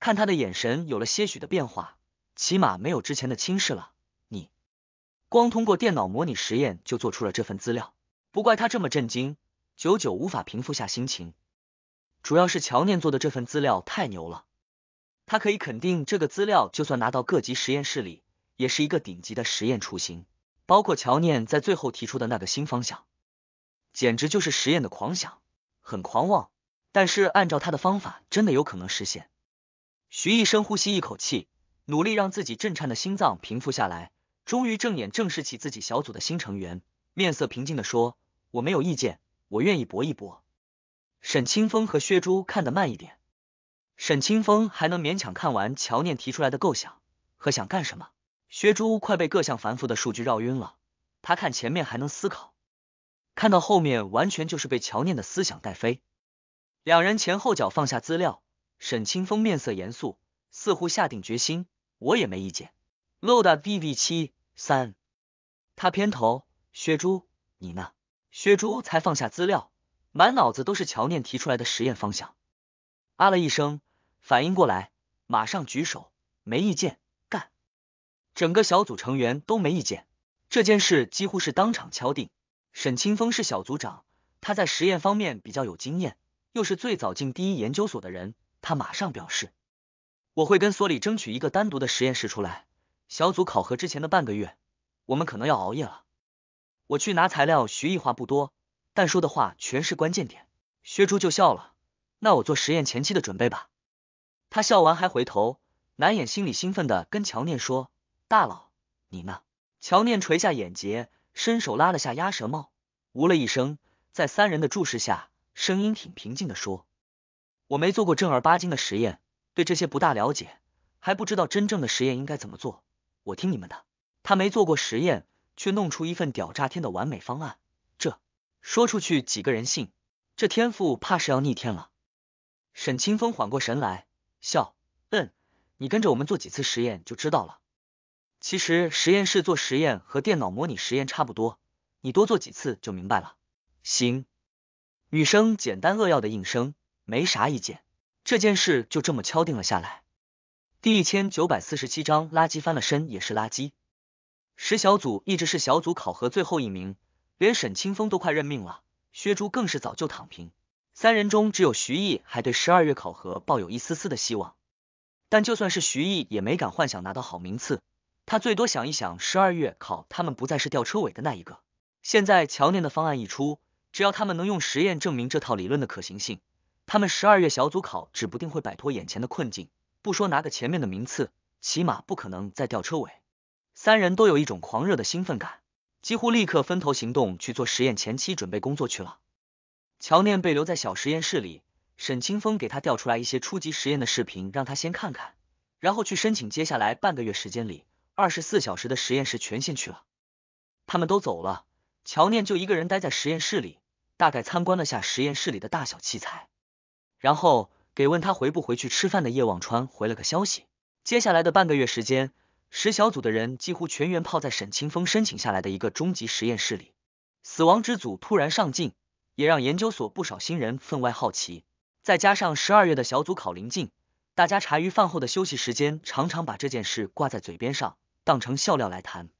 看他的眼神有了些许的变化，起码没有之前的轻视了。你光通过电脑模拟实验就做出了这份资料，不怪他这么震惊，久久无法平复下心情。主要是乔念做的这份资料太牛了，他可以肯定这个资料就算拿到各级实验室里，也是一个顶级的实验雏形。包括乔念在最后提出的那个新方向，简直就是实验的狂想，很狂妄，但是按照他的方法，真的有可能实现。徐毅深呼吸一口气，努力让自己震颤的心脏平复下来，终于正眼正视起自己小组的新成员，面色平静的说：“我没有意见，我愿意搏一搏。”沈清风和薛珠看得慢一点，沈清风还能勉强看完乔念提出来的构想和想干什么，薛珠快被各项繁复的数据绕晕了。他看前面还能思考，看到后面完全就是被乔念的思想带飞。两人前后脚放下资料，沈清风面色严肃，似乎下定决心。我也没意见。Load B V 七三，他偏头，薛珠，你呢？薛珠才放下资料。满脑子都是乔念提出来的实验方向，啊了一声，反应过来，马上举手，没意见，干。整个小组成员都没意见，这件事几乎是当场敲定。沈清风是小组长，他在实验方面比较有经验，又是最早进第一研究所的人，他马上表示，我会跟所里争取一个单独的实验室出来。小组考核之前的半个月，我们可能要熬夜了。我去拿材料。徐艺话不多。但说的话全是关键点，薛珠就笑了。那我做实验前期的准备吧。他笑完还回头，难掩心里兴奋的跟乔念说：“大佬，你呢？”乔念垂下眼睫，伸手拉了下鸭舌帽，呜了一声，在三人的注视下，声音挺平静的说：“我没做过正儿八经的实验，对这些不大了解，还不知道真正的实验应该怎么做。我听你们的。”他没做过实验，却弄出一份屌炸天的完美方案。说出去几个人信？这天赋怕是要逆天了。沈清风缓过神来，笑，嗯，你跟着我们做几次实验就知道了。其实实验室做实验和电脑模拟实验差不多，你多做几次就明白了。行，女生简单扼要的应声，没啥意见。这件事就这么敲定了下来。第一千九百四十七章垃圾翻了身也是垃圾。十小组一直是小组考核最后一名。连沈清风都快认命了，薛珠更是早就躺平。三人中只有徐毅还对十二月考核抱有一丝丝的希望，但就算是徐毅也没敢幻想拿到好名次。他最多想一想，十二月考他们不再是吊车尾的那一个。现在乔念的方案一出，只要他们能用实验证明这套理论的可行性，他们十二月小组考指不定会摆脱眼前的困境。不说拿个前面的名次，起码不可能再吊车尾。三人都有一种狂热的兴奋感。几乎立刻分头行动去做实验前期准备工作去了。乔念被留在小实验室里，沈清风给他调出来一些初级实验的视频，让他先看看，然后去申请接下来半个月时间里二十四小时的实验室权限去了。他们都走了，乔念就一个人待在实验室里，大概参观了下实验室里的大小器材，然后给问他回不回去吃饭的叶望川回了个消息。接下来的半个月时间。十小组的人几乎全员泡在沈清风申请下来的一个终极实验室里。死亡之组突然上进，也让研究所不少新人分外好奇。再加上十二月的小组考临近，大家茶余饭后的休息时间常常把这件事挂在嘴边上，当成笑料来谈。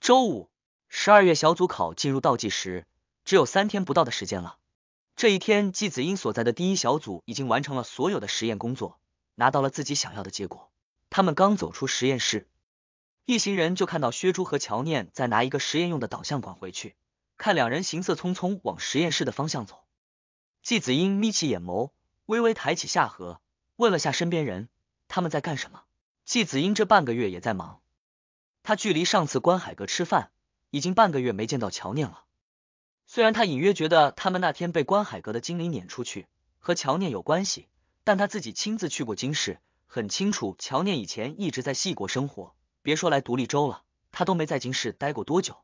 周五，十二月小组考进入倒计时，只有三天不到的时间了。这一天，季子英所在的第一小组已经完成了所有的实验工作，拿到了自己想要的结果。他们刚走出实验室。一行人就看到薛珠和乔念在拿一个实验用的导向管回去，看两人行色匆匆往实验室的方向走。季子英眯起眼眸，微微抬起下颌，问了下身边人：“他们在干什么？”季子英这半个月也在忙，他距离上次关海阁吃饭已经半个月没见到乔念了。虽然他隐约觉得他们那天被关海阁的经理撵出去和乔念有关系，但他自己亲自去过京市，很清楚乔念以前一直在细国生活。别说来独立州了，他都没在京市待过多久。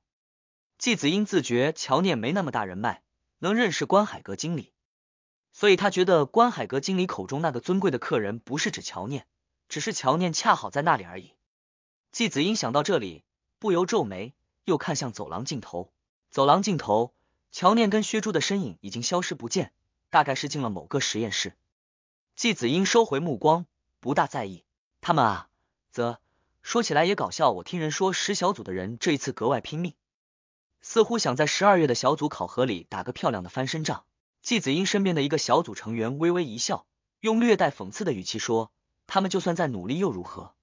季子英自觉乔念没那么大人脉，能认识关海阁经理，所以他觉得关海阁经理口中那个尊贵的客人不是指乔念，只是乔念恰好在那里而已。季子英想到这里，不由皱眉，又看向走廊尽头。走廊尽头，乔念跟薛珠的身影已经消失不见，大概是进了某个实验室。季子英收回目光，不大在意。他们啊，则。说起来也搞笑，我听人说十小组的人这一次格外拼命，似乎想在十二月的小组考核里打个漂亮的翻身仗。季子英身边的一个小组成员微微一笑，用略带讽刺的语气说：“他们就算再努力又如何？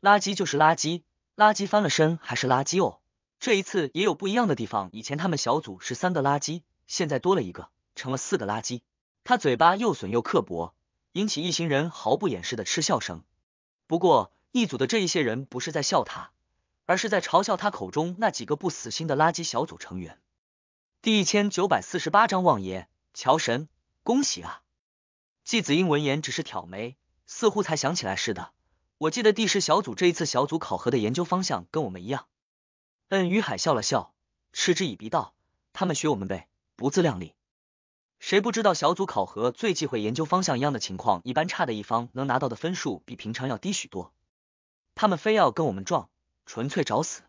垃圾就是垃圾，垃圾翻了身还是垃圾哦。”这一次也有不一样的地方，以前他们小组是三个垃圾，现在多了一个，成了四个垃圾。他嘴巴又损又刻薄，引起一行人毫不掩饰的嗤笑声。不过。一组的这一些人不是在笑他，而是在嘲笑他口中那几个不死心的垃圾小组成员。第一千九百四十八章望爷乔神，恭喜啊！季子英闻言只是挑眉，似乎才想起来似的。我记得第十小组这一次小组考核的研究方向跟我们一样。嗯，于海笑了笑，嗤之以鼻道：“他们学我们呗，不自量力。谁不知道小组考核最忌讳研究方向一样的情况，一般差的一方能拿到的分数比平常要低许多。”他们非要跟我们撞，纯粹找死！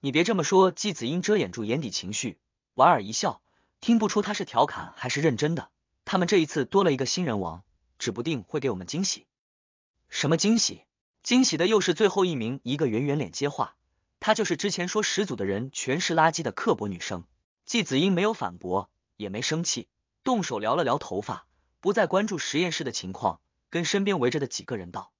你别这么说，季子英遮掩住眼底情绪，莞尔一笑，听不出他是调侃还是认真的。他们这一次多了一个新人王，指不定会给我们惊喜。什么惊喜？惊喜的又是最后一名一个圆圆脸接话，她就是之前说始祖的人全是垃圾的刻薄女生。季子英没有反驳，也没生气，动手撩了撩头发，不再关注实验室的情况，跟身边围着的几个人道。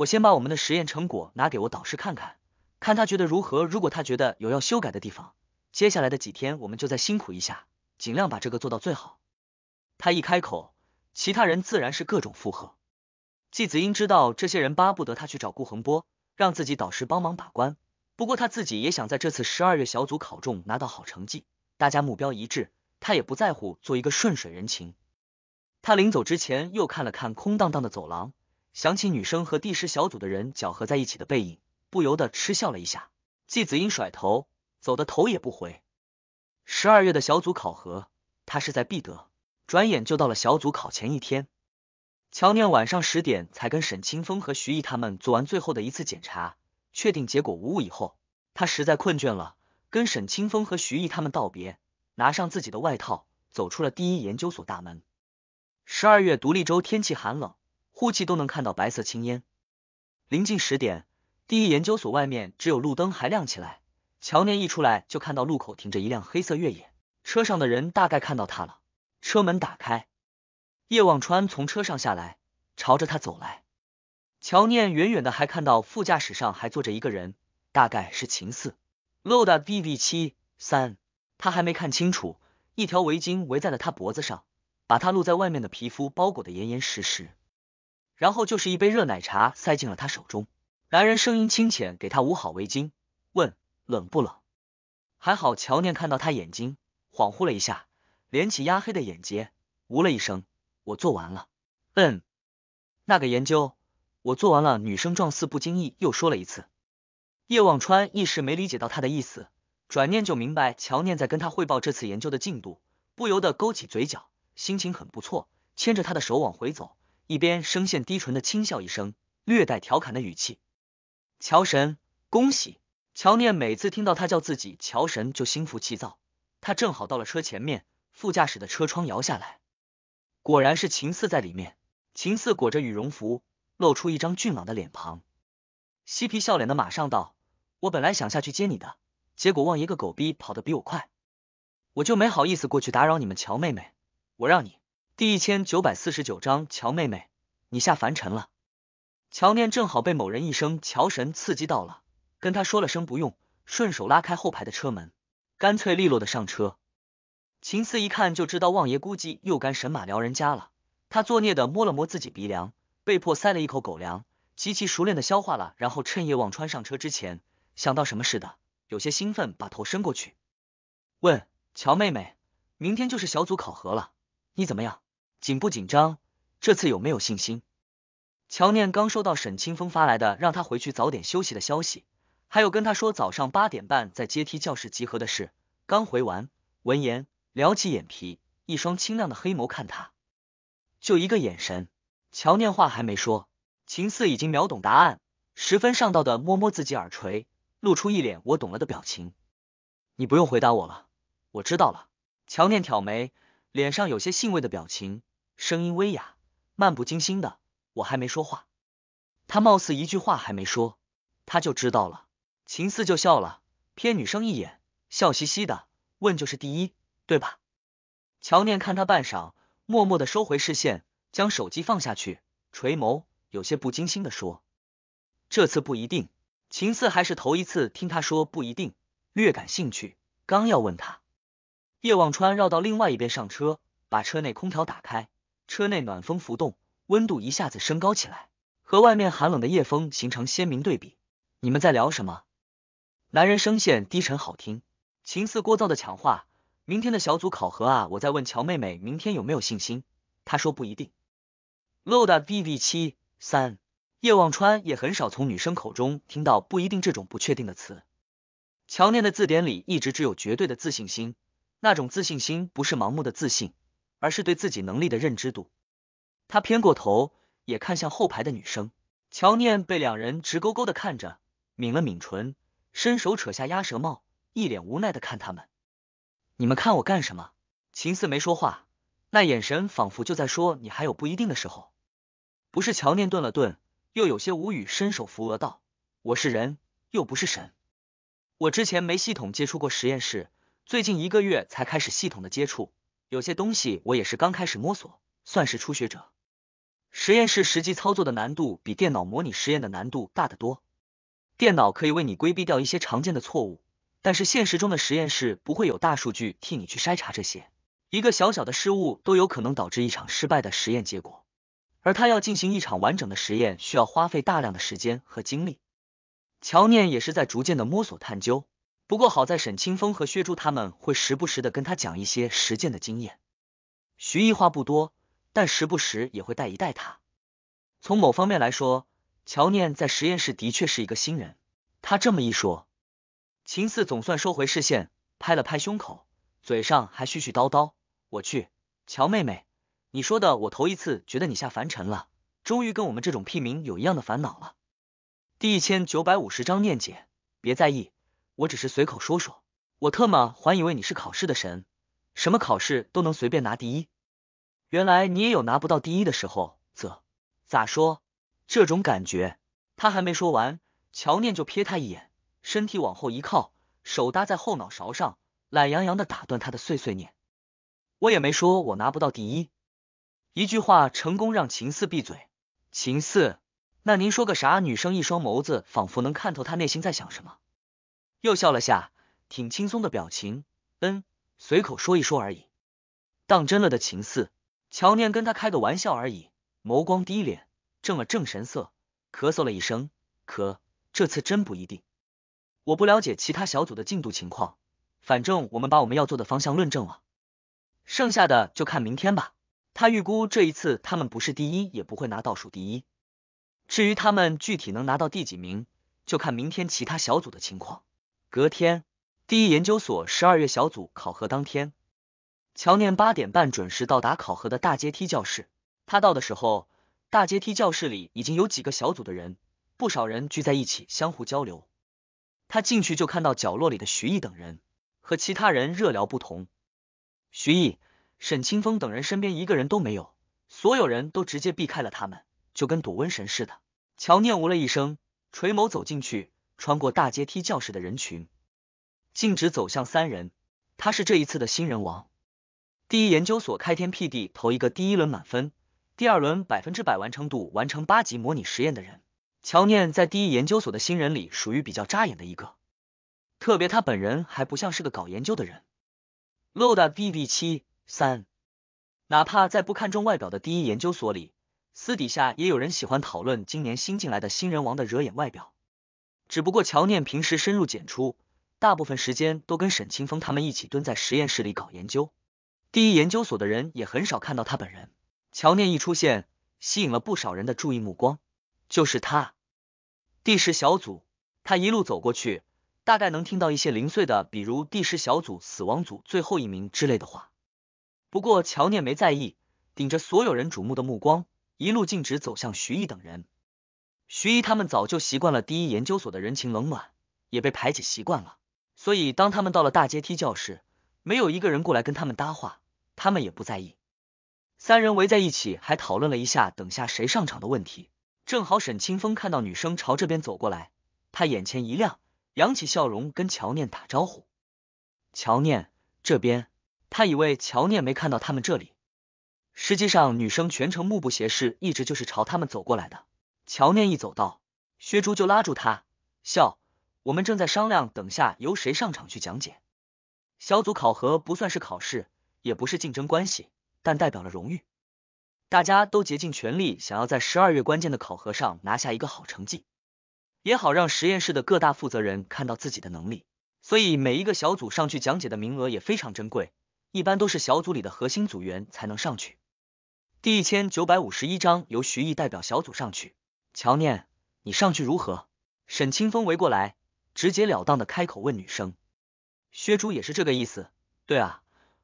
我先把我们的实验成果拿给我导师看看，看他觉得如何。如果他觉得有要修改的地方，接下来的几天我们就再辛苦一下，尽量把这个做到最好。他一开口，其他人自然是各种附和。季子英知道这些人巴不得他去找顾恒波，让自己导师帮忙把关。不过他自己也想在这次十二月小组考中拿到好成绩，大家目标一致，他也不在乎做一个顺水人情。他临走之前又看了看空荡荡的走廊。想起女生和第十小组的人搅和在一起的背影，不由得嗤笑了一下。季子英甩头，走的头也不回。十二月的小组考核，他势在必得。转眼就到了小组考前一天，乔念晚上十点才跟沈清风和徐毅他们做完最后的一次检查，确定结果无误以后，他实在困倦了，跟沈清风和徐毅他们道别，拿上自己的外套，走出了第一研究所大门。十二月独立州天气寒冷。呼气都能看到白色青烟。临近十点，第一研究所外面只有路灯还亮起来。乔念一出来就看到路口停着一辆黑色越野，车上的人大概看到他了。车门打开，叶望川从车上下来，朝着他走来。乔念远远的还看到副驾驶上还坐着一个人，大概是秦四。LOD B V 七三，他还没看清楚，一条围巾围在了他脖子上，把他露在外面的皮肤包裹的严严实实。然后就是一杯热奶茶塞进了他手中，男人声音清浅，给他捂好围巾，问冷不冷？还好，乔念看到他眼睛恍惚了一下，连起压黑的眼睫，呜了一声。我做完了。嗯，那个研究我做完了。女生状似不经意又说了一次。叶望川一时没理解到他的意思，转念就明白乔念在跟他汇报这次研究的进度，不由得勾起嘴角，心情很不错，牵着他的手往回走。一边声线低沉的轻笑一声，略带调侃的语气：“乔神，恭喜！”乔念每次听到他叫自己乔神就心浮气躁。他正好到了车前面，副驾驶的车窗摇下来，果然是秦四在里面。秦四裹着羽绒服，露出一张俊朗的脸庞，嬉皮笑脸的马上道：“我本来想下去接你的，结果望一个狗逼跑得比我快，我就没好意思过去打扰你们乔妹妹。我让你。”第一千九百四十九章，乔妹妹，你下凡尘了。乔念正好被某人一声“乔神”刺激到了，跟他说了声不用，顺手拉开后排的车门，干脆利落的上车。秦思一看就知道望爷估计又干神马撩人家了，他作孽的摸了摸自己鼻梁，被迫塞了一口狗粮，极其熟练的消化了，然后趁叶望穿上车之前，想到什么似的，有些兴奋，把头伸过去问乔妹妹：“明天就是小组考核了，你怎么样？”紧不紧张？这次有没有信心？乔念刚收到沈清风发来的让他回去早点休息的消息，还有跟他说早上八点半在阶梯教室集合的事。刚回完，闻言撩起眼皮，一双清亮的黑眸看他，就一个眼神。乔念话还没说，秦四已经秒懂答案，十分上道的摸摸自己耳垂，露出一脸我懂了的表情。你不用回答我了，我知道了。乔念挑眉，脸上有些欣慰的表情。声音微哑，漫不经心的。我还没说话，他貌似一句话还没说，他就知道了。秦四就笑了，瞥女生一眼，笑嘻嘻的问：“就是第一，对吧？”乔念看他半晌，默默的收回视线，将手机放下去，垂眸，有些不经心的说：“这次不一定。”秦四还是头一次听他说不一定，略感兴趣，刚要问他，叶望川绕到另外一边上车，把车内空调打开。车内暖风浮动，温度一下子升高起来，和外面寒冷的夜风形成鲜明对比。你们在聊什么？男人声线低沉好听，情似聒噪的强化。明天的小组考核啊，我在问乔妹妹明天有没有信心。她说不一定。Loda BV 七三，叶望川也很少从女生口中听到“不一定”这种不确定的词。乔念的字典里一直只有绝对的自信心，那种自信心不是盲目的自信。而是对自己能力的认知度。他偏过头，也看向后排的女生。乔念被两人直勾勾的看着，抿了抿唇，伸手扯下鸭舌帽，一脸无奈的看他们：“你们看我干什么？”秦四没说话，那眼神仿佛就在说：“你还有不一定的时候。”不是乔念顿了顿，又有些无语，伸手扶额道：“我是人，又不是神。我之前没系统接触过实验室，最近一个月才开始系统的接触。”有些东西我也是刚开始摸索，算是初学者。实验室实际操作的难度比电脑模拟实验的难度大得多。电脑可以为你规避掉一些常见的错误，但是现实中的实验室不会有大数据替你去筛查这些，一个小小的失误都有可能导致一场失败的实验结果。而他要进行一场完整的实验，需要花费大量的时间和精力。乔念也是在逐渐的摸索探究。不过好在沈清风和薛珠他们会时不时的跟他讲一些实践的经验，徐毅话不多，但时不时也会带一带他。从某方面来说，乔念在实验室的确是一个新人。他这么一说，秦四总算收回视线，拍了拍胸口，嘴上还絮絮叨叨：“我去，乔妹妹，你说的我头一次觉得你下凡尘了，终于跟我们这种屁民有一样的烦恼了。”第一千九百五十章念姐，别在意。我只是随口说说，我特么还以为你是考试的神，什么考试都能随便拿第一，原来你也有拿不到第一的时候。啧，咋说？这种感觉。他还没说完，乔念就瞥他一眼，身体往后一靠，手搭在后脑勺上，懒洋洋的打断他的碎碎念。我也没说我拿不到第一。一句话成功让秦四闭嘴。秦四，那您说个啥？女生一双眸子仿佛能看透他内心在想什么。又笑了下，挺轻松的表情。嗯，随口说一说而已，当真了的情四，乔念跟他开个玩笑而已，眸光低敛，正了正神色，咳嗽了一声。可这次真不一定。我不了解其他小组的进度情况，反正我们把我们要做的方向论证了，剩下的就看明天吧。他预估这一次他们不是第一，也不会拿倒数第一。至于他们具体能拿到第几名，就看明天其他小组的情况。隔天，第一研究所十二月小组考核当天，乔念八点半准时到达考核的大阶梯教室。他到的时候，大阶梯教室里已经有几个小组的人，不少人聚在一起相互交流。他进去就看到角落里的徐毅等人和其他人热聊不同，徐毅、沈清风等人身边一个人都没有，所有人都直接避开了他们，就跟躲瘟神似的。乔念无了一声，垂眸走进去。穿过大阶梯教室的人群，径直走向三人。他是这一次的新人王，第一研究所开天辟地头一个第一轮满分，第二轮百分之百完成度完成八级模拟实验的人。乔念在第一研究所的新人里属于比较扎眼的一个，特别他本人还不像是个搞研究的人。LOD B B 七三，哪怕在不看重外表的第一研究所里，私底下也有人喜欢讨论今年新进来的新人王的惹眼外表。只不过乔念平时深入简出，大部分时间都跟沈清风他们一起蹲在实验室里搞研究，第一研究所的人也很少看到他本人。乔念一出现，吸引了不少人的注意目光，就是他。第十小组，他一路走过去，大概能听到一些零碎的，比如第十小组、死亡组、最后一名之类的话。不过乔念没在意，顶着所有人瞩目的目光，一路径直走向徐毅等人。徐姨他们早就习惯了第一研究所的人情冷暖，也被排挤习惯了。所以当他们到了大阶梯教室，没有一个人过来跟他们搭话，他们也不在意。三人围在一起，还讨论了一下等下谁上场的问题。正好沈清风看到女生朝这边走过来，他眼前一亮，扬起笑容跟乔念打招呼。乔念这边，他以为乔念没看到他们这里，实际上女生全程目不斜视，一直就是朝他们走过来的。乔念一走，到，薛竹就拉住他，笑：“我们正在商量，等下由谁上场去讲解。小组考核不算是考试，也不是竞争关系，但代表了荣誉。大家都竭尽全力，想要在十二月关键的考核上拿下一个好成绩，也好让实验室的各大负责人看到自己的能力。所以每一个小组上去讲解的名额也非常珍贵，一般都是小组里的核心组员才能上去。”第一千九百五十一章由徐毅代表小组上去。乔念，你上去如何？沈清风围过来，直截了当的开口问女生。薛珠也是这个意思，对啊，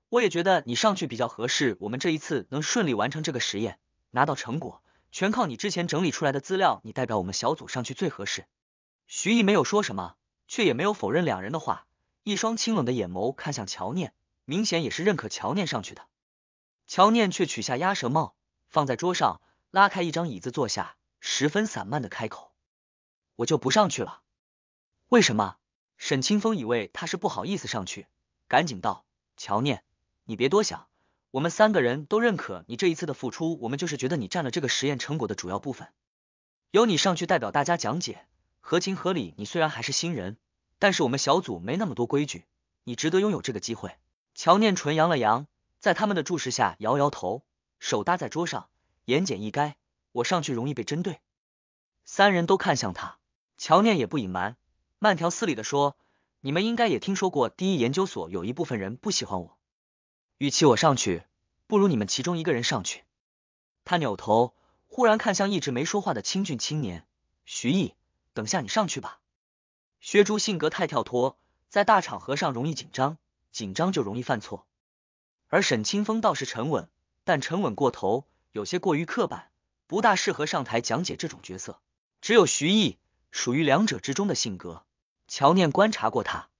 我也觉得你上去比较合适。我们这一次能顺利完成这个实验，拿到成果，全靠你之前整理出来的资料。你代表我们小组上去最合适。徐毅没有说什么，却也没有否认两人的话，一双清冷的眼眸看向乔念，明显也是认可乔念上去的。乔念却取下鸭舌帽，放在桌上，拉开一张椅子坐下。十分散漫的开口：“我就不上去了。”为什么？沈清风以为他是不好意思上去，赶紧道：“乔念，你别多想，我们三个人都认可你这一次的付出，我们就是觉得你占了这个实验成果的主要部分，由你上去代表大家讲解，合情合理。你虽然还是新人，但是我们小组没那么多规矩，你值得拥有这个机会。”乔念纯扬了扬，在他们的注视下摇摇头，手搭在桌上，言简意赅。我上去容易被针对，三人都看向他。乔念也不隐瞒，慢条斯理的说：“你们应该也听说过第一研究所有一部分人不喜欢我。与其我上去，不如你们其中一个人上去。”他扭头，忽然看向一直没说话的清俊青年徐毅：“等下你上去吧。”薛珠性格太跳脱，在大场合上容易紧张，紧张就容易犯错。而沈清风倒是沉稳，但沉稳过头，有些过于刻板。不大适合上台讲解这种角色，只有徐毅属于两者之中的性格。乔念观察过他，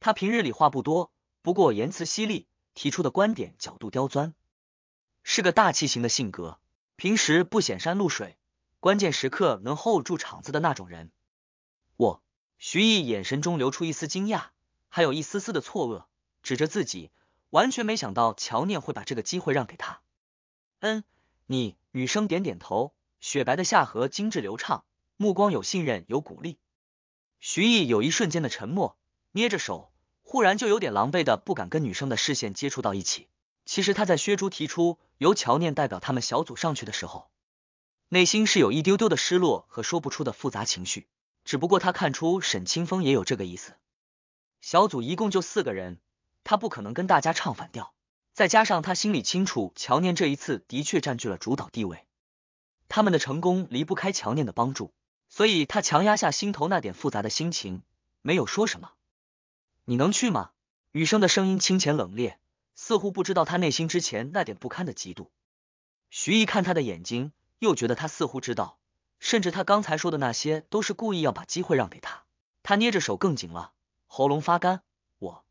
他平日里话不多，不过言辞犀利，提出的观点角度刁钻，是个大气型的性格。平时不显山露水，关键时刻能 hold 住场子的那种人。我，徐毅眼神中流出一丝惊讶，还有一丝丝的错愕，指着自己，完全没想到乔念会把这个机会让给他。嗯，你。女生点点头，雪白的下颌精致流畅，目光有信任有鼓励。徐毅有一瞬间的沉默，捏着手，忽然就有点狼狈的不敢跟女生的视线接触到一起。其实他在薛珠提出由乔念代表他们小组上去的时候，内心是有一丢丢的失落和说不出的复杂情绪。只不过他看出沈清风也有这个意思，小组一共就四个人，他不可能跟大家唱反调。再加上他心里清楚，乔念这一次的确占据了主导地位，他们的成功离不开乔念的帮助，所以他强压下心头那点复杂的心情，没有说什么。你能去吗？雨生的声音清浅冷冽，似乎不知道他内心之前那点不堪的嫉妒。徐毅看他的眼睛，又觉得他似乎知道，甚至他刚才说的那些都是故意要把机会让给他。他捏着手更紧了，喉咙发干。我，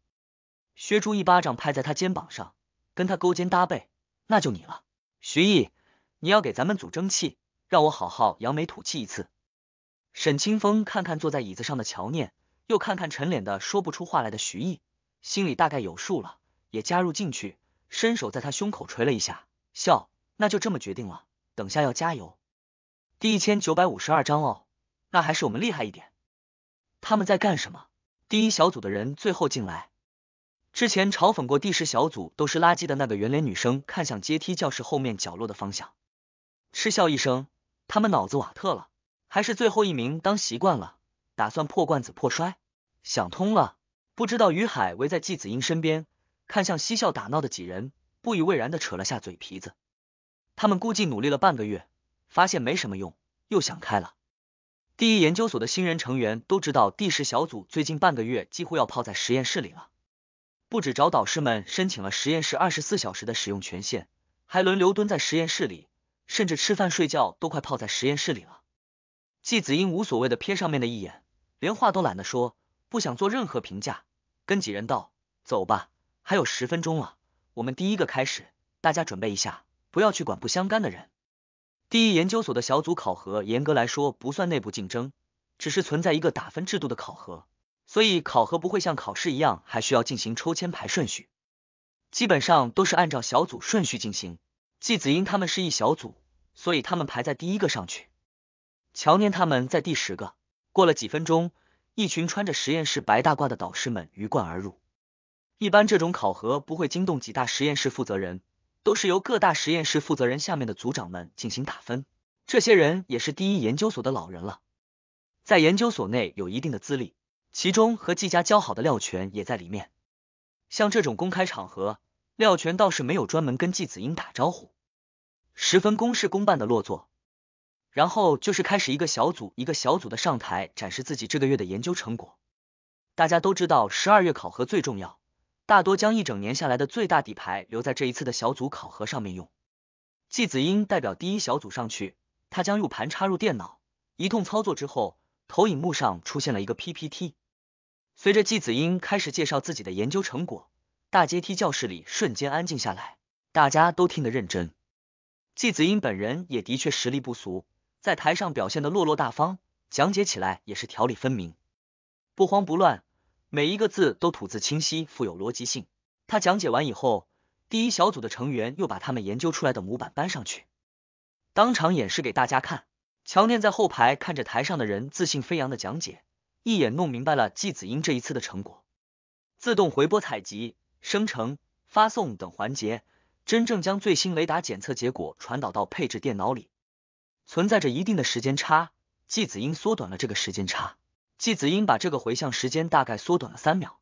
薛珠一巴掌拍在他肩膀上。跟他勾肩搭背，那就你了，徐毅，你要给咱们组争气，让我好好扬眉吐气一次。沈清风看看坐在椅子上的乔念，又看看沉脸的说不出话来的徐毅，心里大概有数了，也加入进去，伸手在他胸口捶了一下，笑，那就这么决定了，等下要加油。第一千九百五十二章哦，那还是我们厉害一点。他们在干什么？第一小组的人最后进来。之前嘲讽过第十小组都是垃圾的那个圆脸女生看向阶梯教室后面角落的方向，嗤笑一声：“他们脑子瓦特了，还是最后一名当习惯了，打算破罐子破摔，想通了。”不知道于海围在季子英身边，看向嬉笑打闹的几人，不以为然的扯了下嘴皮子。他们估计努力了半个月，发现没什么用，又想开了。第一研究所的新人成员都知道，第十小组最近半个月几乎要泡在实验室里了。不止找导师们申请了实验室二十四小时的使用权限，还轮流蹲在实验室里，甚至吃饭睡觉都快泡在实验室里了。季子英无所谓的瞥上面的一眼，连话都懒得说，不想做任何评价，跟几人道：“走吧，还有十分钟了，我们第一个开始，大家准备一下，不要去管不相干的人。”第一研究所的小组考核，严格来说不算内部竞争，只是存在一个打分制度的考核。所以考核不会像考试一样，还需要进行抽签排顺序，基本上都是按照小组顺序进行。季子英他们是一小组，所以他们排在第一个上去。乔念他们在第十个。过了几分钟，一群穿着实验室白大褂的导师们鱼贯而入。一般这种考核不会惊动几大实验室负责人，都是由各大实验室负责人下面的组长们进行打分。这些人也是第一研究所的老人了，在研究所内有一定的资历。其中和季家交好的廖权也在里面。像这种公开场合，廖权倒是没有专门跟季子英打招呼，十分公事公办的落座。然后就是开始一个小组一个小组的上台展示自己这个月的研究成果。大家都知道，十二月考核最重要，大多将一整年下来的最大底牌留在这一次的小组考核上面用。季子英代表第一小组上去，他将 U 盘插入电脑，一通操作之后，投影幕上出现了一个 PPT。随着季子英开始介绍自己的研究成果，大阶梯教室里瞬间安静下来，大家都听得认真。季子英本人也的确实力不俗，在台上表现得落落大方，讲解起来也是条理分明，不慌不乱，每一个字都吐字清晰，富有逻辑性。他讲解完以后，第一小组的成员又把他们研究出来的模板搬上去，当场演示给大家看。乔念在后排看着台上的人自信飞扬的讲解。一眼弄明白了季子英这一次的成果，自动回波采集、生成、发送等环节，真正将最新雷达检测结果传导到配置电脑里，存在着一定的时间差。季子英缩短了这个时间差，季子英把这个回向时间大概缩短了三秒。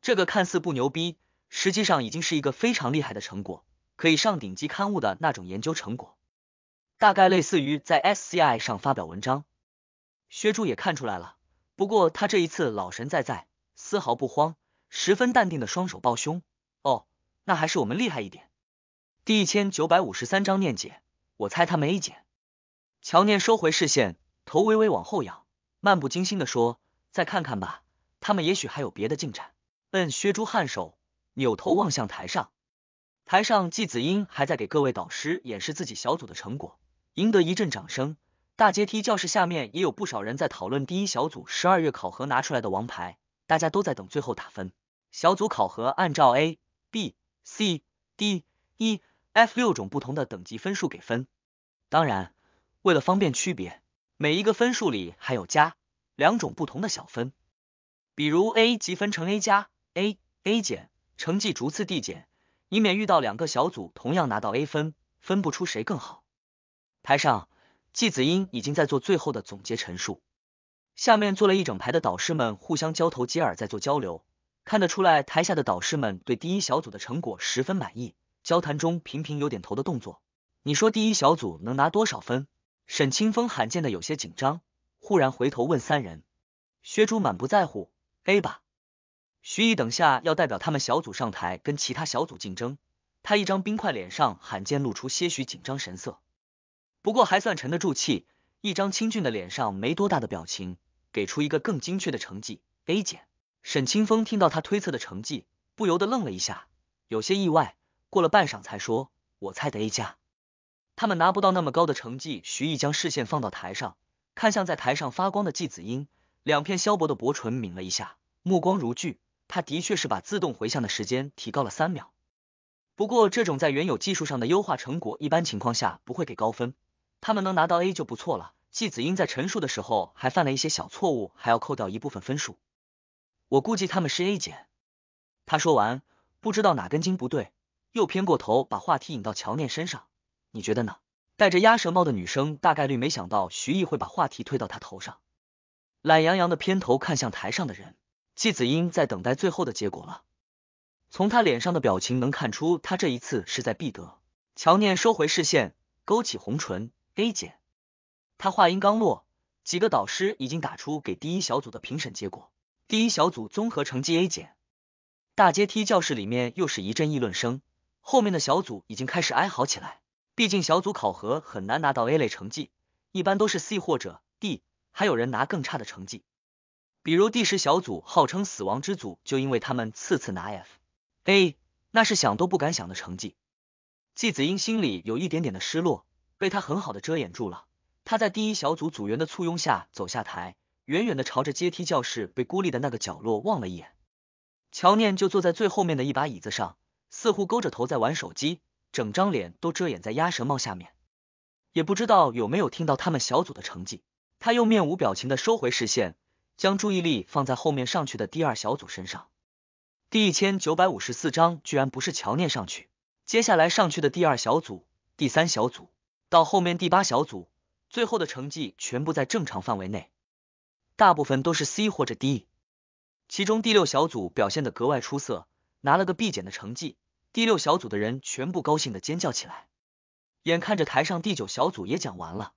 这个看似不牛逼，实际上已经是一个非常厉害的成果，可以上顶级刊物的那种研究成果，大概类似于在 SCI 上发表文章。薛柱也看出来了。不过他这一次老神在在，丝毫不慌，十分淡定的双手抱胸。哦，那还是我们厉害一点。第一千九百五十三章念姐，我猜他没意见。乔念收回视线，头微微往后仰，漫不经心的说：“再看看吧，他们也许还有别的进展。”嗯，薛珠颔首，扭头望向台上。台上季子英还在给各位导师演示自己小组的成果，赢得一阵掌声。大阶梯教室下面也有不少人在讨论第一小组十二月考核拿出来的王牌，大家都在等最后打分。小组考核按照 A、B、C、D、E、F 六种不同的等级分数给分，当然，为了方便区别，每一个分数里还有加两种不同的小分，比如 A 级分成 A 加、A、A 减，成绩逐次递减，以免遇到两个小组同样拿到 A 分，分不出谁更好。台上。季子英已经在做最后的总结陈述，下面坐了一整排的导师们互相交头接耳在做交流，看得出来台下的导师们对第一小组的成果十分满意，交谈中频频有点头的动作。你说第一小组能拿多少分？沈清风罕见的有些紧张，忽然回头问三人。薛珠满不在乎，A 吧。徐毅等下要代表他们小组上台跟其他小组竞争，他一张冰块脸上罕见露出些许紧张神色。不过还算沉得住气，一张清俊的脸上没多大的表情，给出一个更精确的成绩，A 减。沈清风听到他推测的成绩，不由得愣了一下，有些意外。过了半晌，才说：“我猜的 A 加。”他们拿不到那么高的成绩。徐毅将视线放到台上，看向在台上发光的季子英，两片萧薄的薄唇抿了一下，目光如炬。他的确是把自动回向的时间提高了三秒。不过，这种在原有技术上的优化成果，一般情况下不会给高分。他们能拿到 A 就不错了。季子英在陈述的时候还犯了一些小错误，还要扣掉一部分分数。我估计他们是 A 减。他说完，不知道哪根筋不对，又偏过头把话题引到乔念身上。你觉得呢？戴着鸭舌帽的女生大概率没想到徐毅会把话题推到他头上。懒洋洋的偏头看向台上的人，季子英在等待最后的结果了。从他脸上的表情能看出，他这一次势在必得。乔念收回视线，勾起红唇。A 减，他话音刚落，几个导师已经打出给第一小组的评审结果。第一小组综合成绩 A 减。大阶梯教室里面又是一阵议论声，后面的小组已经开始哀嚎起来。毕竟小组考核很难拿到 A 类成绩，一般都是 C 或者 D，还有人拿更差的成绩。比如第十小组号称死亡之组，就因为他们次次拿 F、A，那是想都不敢想的成绩。季子英心里有一点点的失落。被他很好的遮掩住了。他在第一小组组员的簇拥下走下台，远远的朝着阶梯教室被孤立的那个角落望了一眼。乔念就坐在最后面的一把椅子上，似乎勾着头在玩手机，整张脸都遮掩在鸭舌帽下面，也不知道有没有听到他们小组的成绩。他又面无表情的收回视线，将注意力放在后面上去的第二小组身上。第一千九百五十四章，居然不是乔念上去，接下来上去的第二小组、第三小组。到后面第八小组，最后的成绩全部在正常范围内，大部分都是 C 或者 D。其中第六小组表现的格外出色，拿了个 B 减的成绩。第六小组的人全部高兴的尖叫起来。眼看着台上第九小组也讲完了，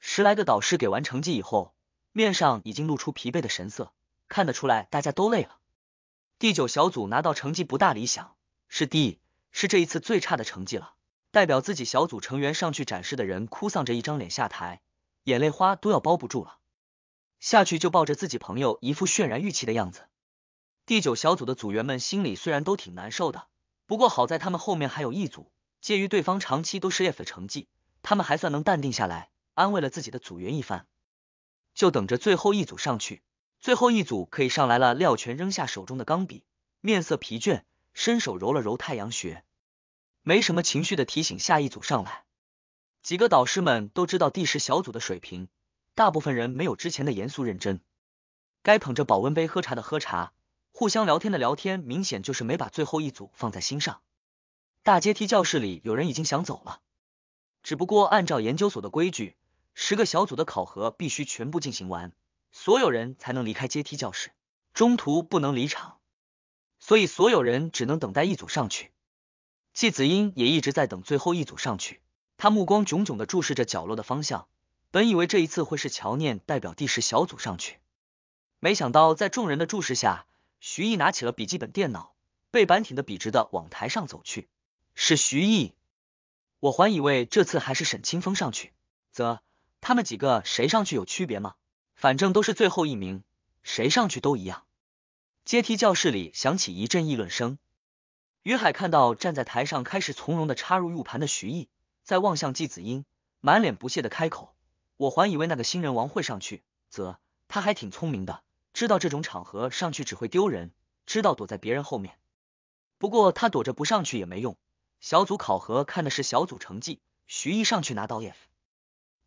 十来个导师给完成绩以后，面上已经露出疲惫的神色，看得出来大家都累了。第九小组拿到成绩不大理想，是 D，是这一次最差的成绩了。代表自己小组成员上去展示的人，哭丧着一张脸下台，眼泪花都要包不住了，下去就抱着自己朋友，一副泫然欲泣的样子。第九小组的组员们心里虽然都挺难受的，不过好在他们后面还有一组，鉴于对方长期都是业的成绩，他们还算能淡定下来，安慰了自己的组员一番，就等着最后一组上去。最后一组可以上来了，廖全扔下手中的钢笔，面色疲倦，伸手揉了揉太阳穴。没什么情绪的提醒下一组上来，几个导师们都知道第十小组的水平，大部分人没有之前的严肃认真，该捧着保温杯喝茶的喝茶，互相聊天的聊天，明显就是没把最后一组放在心上。大阶梯教室里有人已经想走了，只不过按照研究所的规矩，十个小组的考核必须全部进行完，所有人才能离开阶梯教室，中途不能离场，所以所有人只能等待一组上去。季子英也一直在等最后一组上去，他目光炯炯地注视着角落的方向。本以为这一次会是乔念代表第十小组上去，没想到在众人的注视下，徐毅拿起了笔记本电脑，背板挺得笔直的往台上走去。是徐毅，我还以为这次还是沈清风上去。啧，他们几个谁上去有区别吗？反正都是最后一名，谁上去都一样。阶梯教室里响起一阵议论声。于海看到站在台上开始从容的插入 u 盘的徐毅，在望向季子英，满脸不屑的开口：“我还以为那个新人王会上去，则他还挺聪明的，知道这种场合上去只会丢人，知道躲在别人后面。不过他躲着不上去也没用，小组考核看的是小组成绩。徐毅上去拿到 F，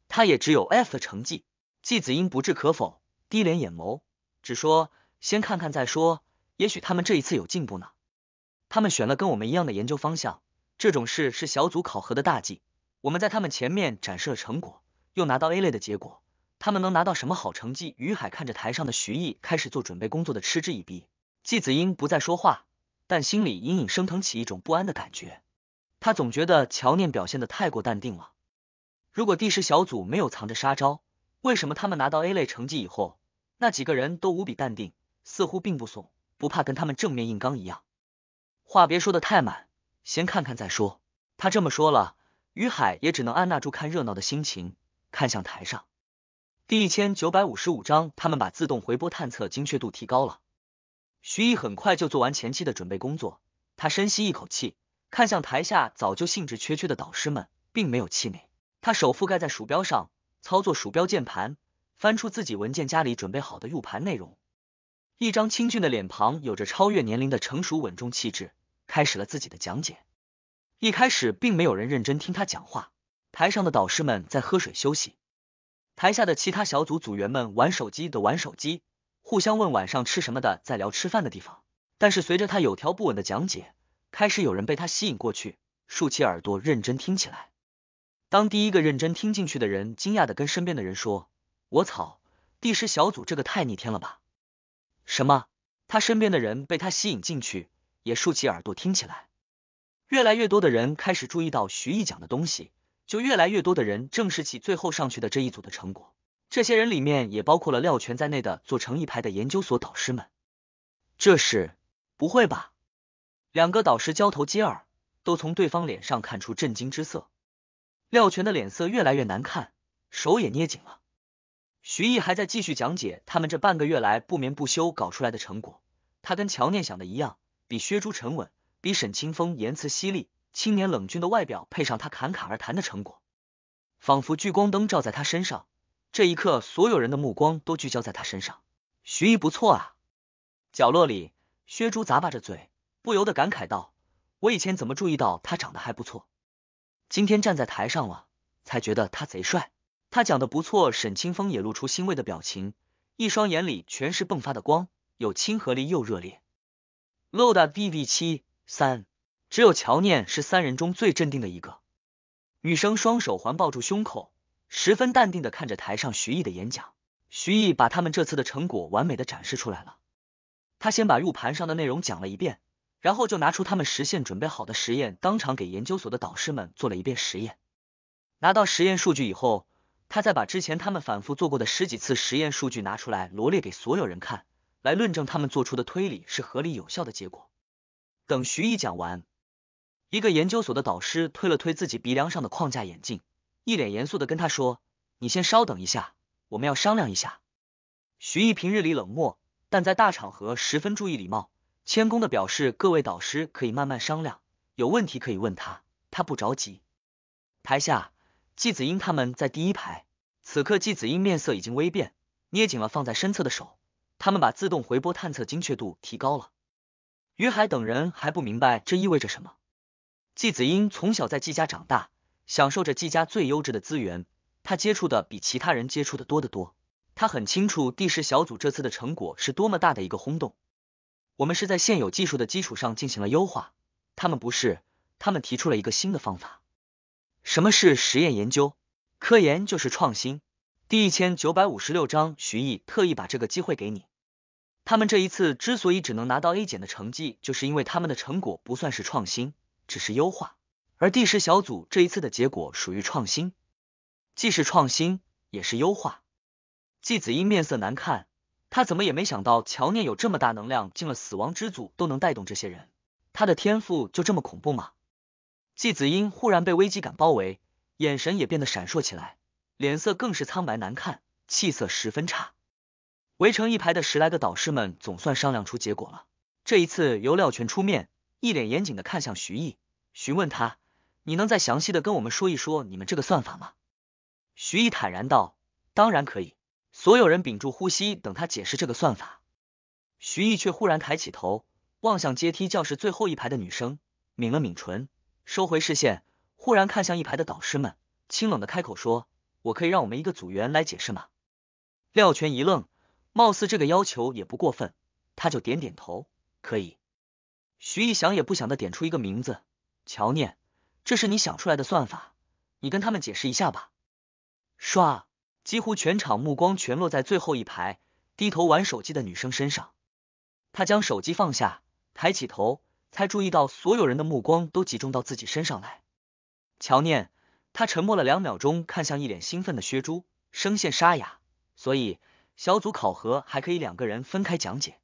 他也只有 F 的成绩。”季子英不置可否，低敛眼眸，只说：“先看看再说，也许他们这一次有进步呢。”他们选了跟我们一样的研究方向，这种事是小组考核的大忌。我们在他们前面展示了成果，又拿到 A 类的结果，他们能拿到什么好成绩？于海看着台上的徐毅开始做准备工作的嗤之以鼻。季子英不再说话，但心里隐隐升腾起一种不安的感觉。他总觉得乔念表现的太过淡定了。如果第十小组没有藏着杀招，为什么他们拿到 A 类成绩以后，那几个人都无比淡定，似乎并不怂，不怕跟他们正面硬刚一样？话别说的太满，先看看再说。他这么说了，于海也只能按捺住看热闹的心情，看向台上。第一千九百五十五章，他们把自动回波探测精确度提高了。徐毅很快就做完前期的准备工作，他深吸一口气，看向台下早就兴致缺缺的导师们，并没有气馁。他手覆盖在鼠标上，操作鼠标键盘，翻出自己文件夹里准备好的 U 盘内容。一张清俊的脸庞，有着超越年龄的成熟稳重气质。开始了自己的讲解，一开始并没有人认真听他讲话，台上的导师们在喝水休息，台下的其他小组组员们玩手机的玩手机，互相问晚上吃什么的在聊吃饭的地方。但是随着他有条不紊的讲解，开始有人被他吸引过去，竖起耳朵认真听起来。当第一个认真听进去的人惊讶的跟身边的人说：“我操，帝师小组这个太逆天了吧！”什么？他身边的人被他吸引进去？也竖起耳朵听起来，越来越多的人开始注意到徐毅讲的东西，就越来越多的人正视起最后上去的这一组的成果。这些人里面也包括了廖全在内的做成一排的研究所导师们。这是不会吧？两个导师交头接耳，都从对方脸上看出震惊之色。廖全的脸色越来越难看，手也捏紧了。徐毅还在继续讲解他们这半个月来不眠不休搞出来的成果。他跟乔念想的一样。比薛珠沉稳，比沈清风言辞犀利。青年冷峻的外表配上他侃侃而谈的成果，仿佛聚光灯照在他身上。这一刻，所有人的目光都聚焦在他身上。徐毅不错啊！角落里，薛珠咂巴着嘴，不由得感慨道：“我以前怎么注意到他长得还不错？今天站在台上了，才觉得他贼帅。”他讲的不错，沈清风也露出欣慰的表情，一双眼里全是迸发的光，有亲和力又热烈。LOD B B 七三，只有乔念是三人中最镇定的一个。女生双手环抱住胸口，十分淡定的看着台上徐艺的演讲。徐艺把他们这次的成果完美的展示出来了。他先把入盘上的内容讲了一遍，然后就拿出他们实现准备好的实验，当场给研究所的导师们做了一遍实验。拿到实验数据以后，他再把之前他们反复做过的十几次实验数据拿出来罗列给所有人看。来论证他们做出的推理是合理有效的结果。等徐毅讲完，一个研究所的导师推了推自己鼻梁上的框架眼镜，一脸严肃的跟他说：“你先稍等一下，我们要商量一下。”徐毅平日里冷漠，但在大场合十分注意礼貌，谦恭的表示：“各位导师可以慢慢商量，有问题可以问他，他不着急。”台下季子英他们在第一排，此刻季子英面色已经微变，捏紧了放在身侧的手。他们把自动回波探测精确度提高了。于海等人还不明白这意味着什么。季子英从小在季家长大，享受着季家最优质的资源，他接触的比其他人接触的多得多。他很清楚地势小组这次的成果是多么大的一个轰动。我们是在现有技术的基础上进行了优化，他们不是，他们提出了一个新的方法。什么是实验研究？科研就是创新。第一千九百五十六章，徐毅特意把这个机会给你。他们这一次之所以只能拿到 A 减的成绩，就是因为他们的成果不算是创新，只是优化。而第十小组这一次的结果属于创新，既是创新，也是优化。季子英面色难看，他怎么也没想到乔念有这么大能量，进了死亡之组都能带动这些人，他的天赋就这么恐怖吗？季子英忽然被危机感包围，眼神也变得闪烁起来，脸色更是苍白难看，气色十分差。围成一排的十来个导师们总算商量出结果了。这一次由廖全出面，一脸严谨的看向徐毅，询问他：“你能再详细的跟我们说一说你们这个算法吗？”徐毅坦然道：“当然可以。”所有人屏住呼吸等他解释这个算法。徐毅却忽然抬起头，望向阶梯教室最后一排的女生，抿了抿唇，收回视线，忽然看向一排的导师们，清冷的开口说：“我可以让我们一个组员来解释吗？”廖全一愣。貌似这个要求也不过分，他就点点头，可以。徐毅想也不想的点出一个名字，乔念，这是你想出来的算法，你跟他们解释一下吧。唰，几乎全场目光全落在最后一排低头玩手机的女生身上。她将手机放下，抬起头，才注意到所有人的目光都集中到自己身上来。乔念，她沉默了两秒钟，看向一脸兴奋的薛珠，声线沙哑，所以。小组考核还可以两个人分开讲解，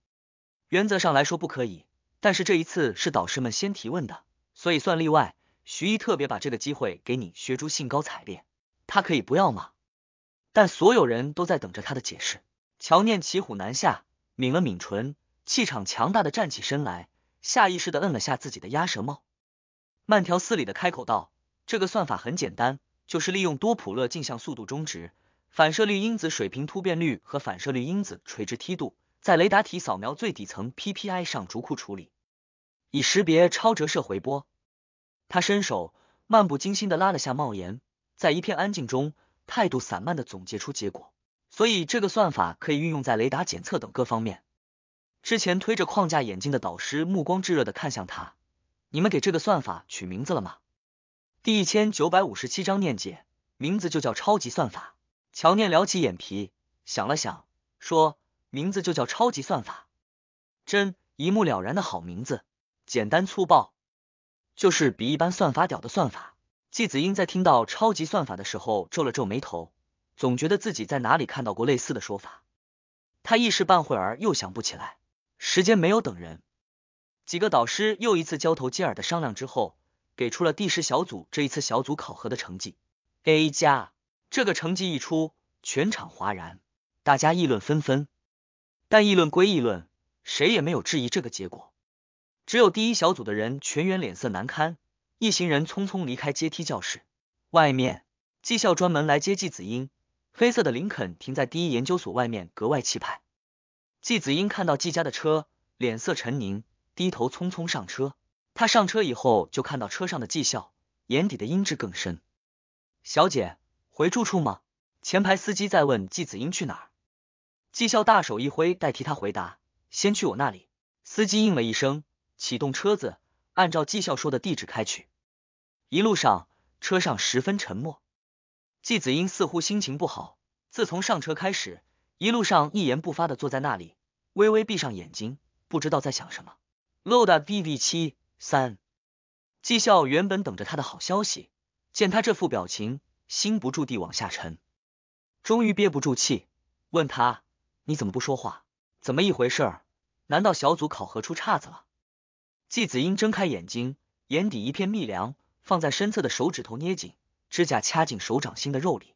原则上来说不可以，但是这一次是导师们先提问的，所以算例外。徐一特别把这个机会给你，学珠兴高采烈，他可以不要吗？但所有人都在等着他的解释。乔念骑虎难下，抿了抿唇，气场强大的站起身来，下意识的摁了下自己的鸭舌帽，慢条斯理的开口道：“这个算法很简单，就是利用多普勒镜像速度中值。”反射率因子水平突变率和反射率因子垂直梯度在雷达体扫描最底层 PPI 上逐库处理，以识别超折射回波。他伸手漫不经心地拉了下帽檐，在一片安静中，态度散漫地总结出结果。所以这个算法可以运用在雷达检测等各方面。之前推着框架眼镜的导师目光炙热地看向他：“你们给这个算法取名字了吗？”第一千九百五十七章念解，名字就叫超级算法。乔念撩起眼皮，想了想，说：“名字就叫超级算法，真一目了然的好名字，简单粗暴，就是比一般算法屌的算法。”季子英在听到“超级算法”的时候皱了皱眉头，总觉得自己在哪里看到过类似的说法，他一时半会儿又想不起来。时间没有等人，几个导师又一次交头接耳的商量之后，给出了第十小组这一次小组考核的成绩：A 加。这个成绩一出，全场哗然，大家议论纷纷。但议论归议论，谁也没有质疑这个结果。只有第一小组的人全员脸色难堪，一行人匆匆离开阶梯教室。外面，技校专门来接季子英。黑色的林肯停在第一研究所外面，格外气派。季子英看到季家的车，脸色沉凝，低头匆匆上车。他上车以后，就看到车上的纪校，眼底的阴质更深。小姐。回住处吗？前排司机在问季子英去哪儿。季校大手一挥，代替他回答：“先去我那里。”司机应了一声，启动车子，按照季校说的地址开去。一路上，车上十分沉默。季子英似乎心情不好，自从上车开始，一路上一言不发的坐在那里，微微闭上眼睛，不知道在想什么。Loda B V 七三，季校原本等着他的好消息，见他这副表情。心不住地往下沉，终于憋不住气，问他：“你怎么不说话？怎么一回事？难道小组考核出岔子了？”季子英睁开眼睛，眼底一片蜜凉，放在身侧的手指头捏紧，指甲掐进手掌心的肉里。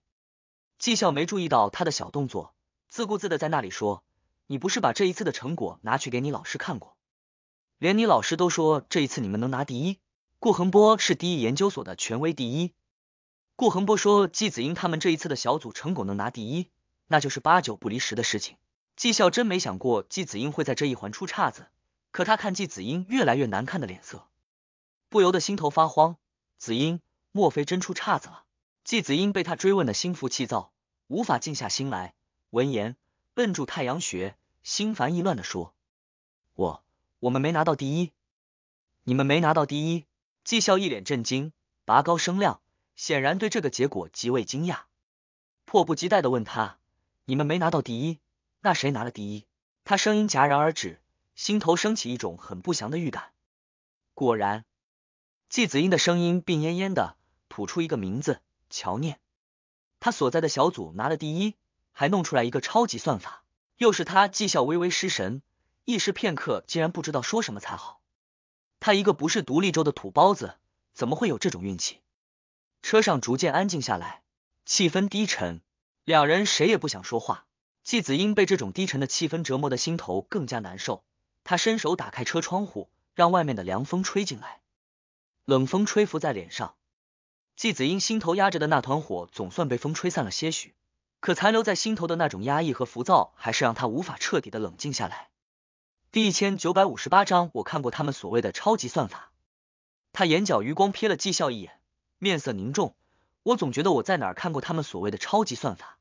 季笑没注意到他的小动作，自顾自的在那里说：“你不是把这一次的成果拿去给你老师看过，连你老师都说这一次你们能拿第一。顾恒波是第一研究所的权威，第一。”顾恒波说：“季子英他们这一次的小组成果能拿第一，那就是八九不离十的事情。”季校真没想过季子英会在这一环出岔子，可他看季子英越来越难看的脸色，不由得心头发慌。子英，莫非真出岔子了？季子英被他追问的心浮气躁，无法静下心来。闻言，摁住太阳穴，心烦意乱的说：“我我们没拿到第一，你们没拿到第一。”季校一脸震惊，拔高声量。显然对这个结果极为惊讶，迫不及待的问他：“你们没拿到第一，那谁拿了第一？”他声音戛然而止，心头升起一种很不祥的预感。果然，季子英的声音病恹恹的吐出一个名字：“乔念。”他所在的小组拿了第一，还弄出来一个超级算法，又是他。季效微微失神，一时片刻竟然不知道说什么才好。他一个不是独立州的土包子，怎么会有这种运气？车上逐渐安静下来，气氛低沉，两人谁也不想说话。季子英被这种低沉的气氛折磨的心头更加难受，他伸手打开车窗户，让外面的凉风吹进来，冷风吹拂在脸上，季子英心头压着的那团火总算被风吹散了些许，可残留在心头的那种压抑和浮躁还是让他无法彻底的冷静下来。第一千九百五十八章，我看过他们所谓的超级算法，他眼角余光瞥了季笑一眼。面色凝重，我总觉得我在哪儿看过他们所谓的超级算法。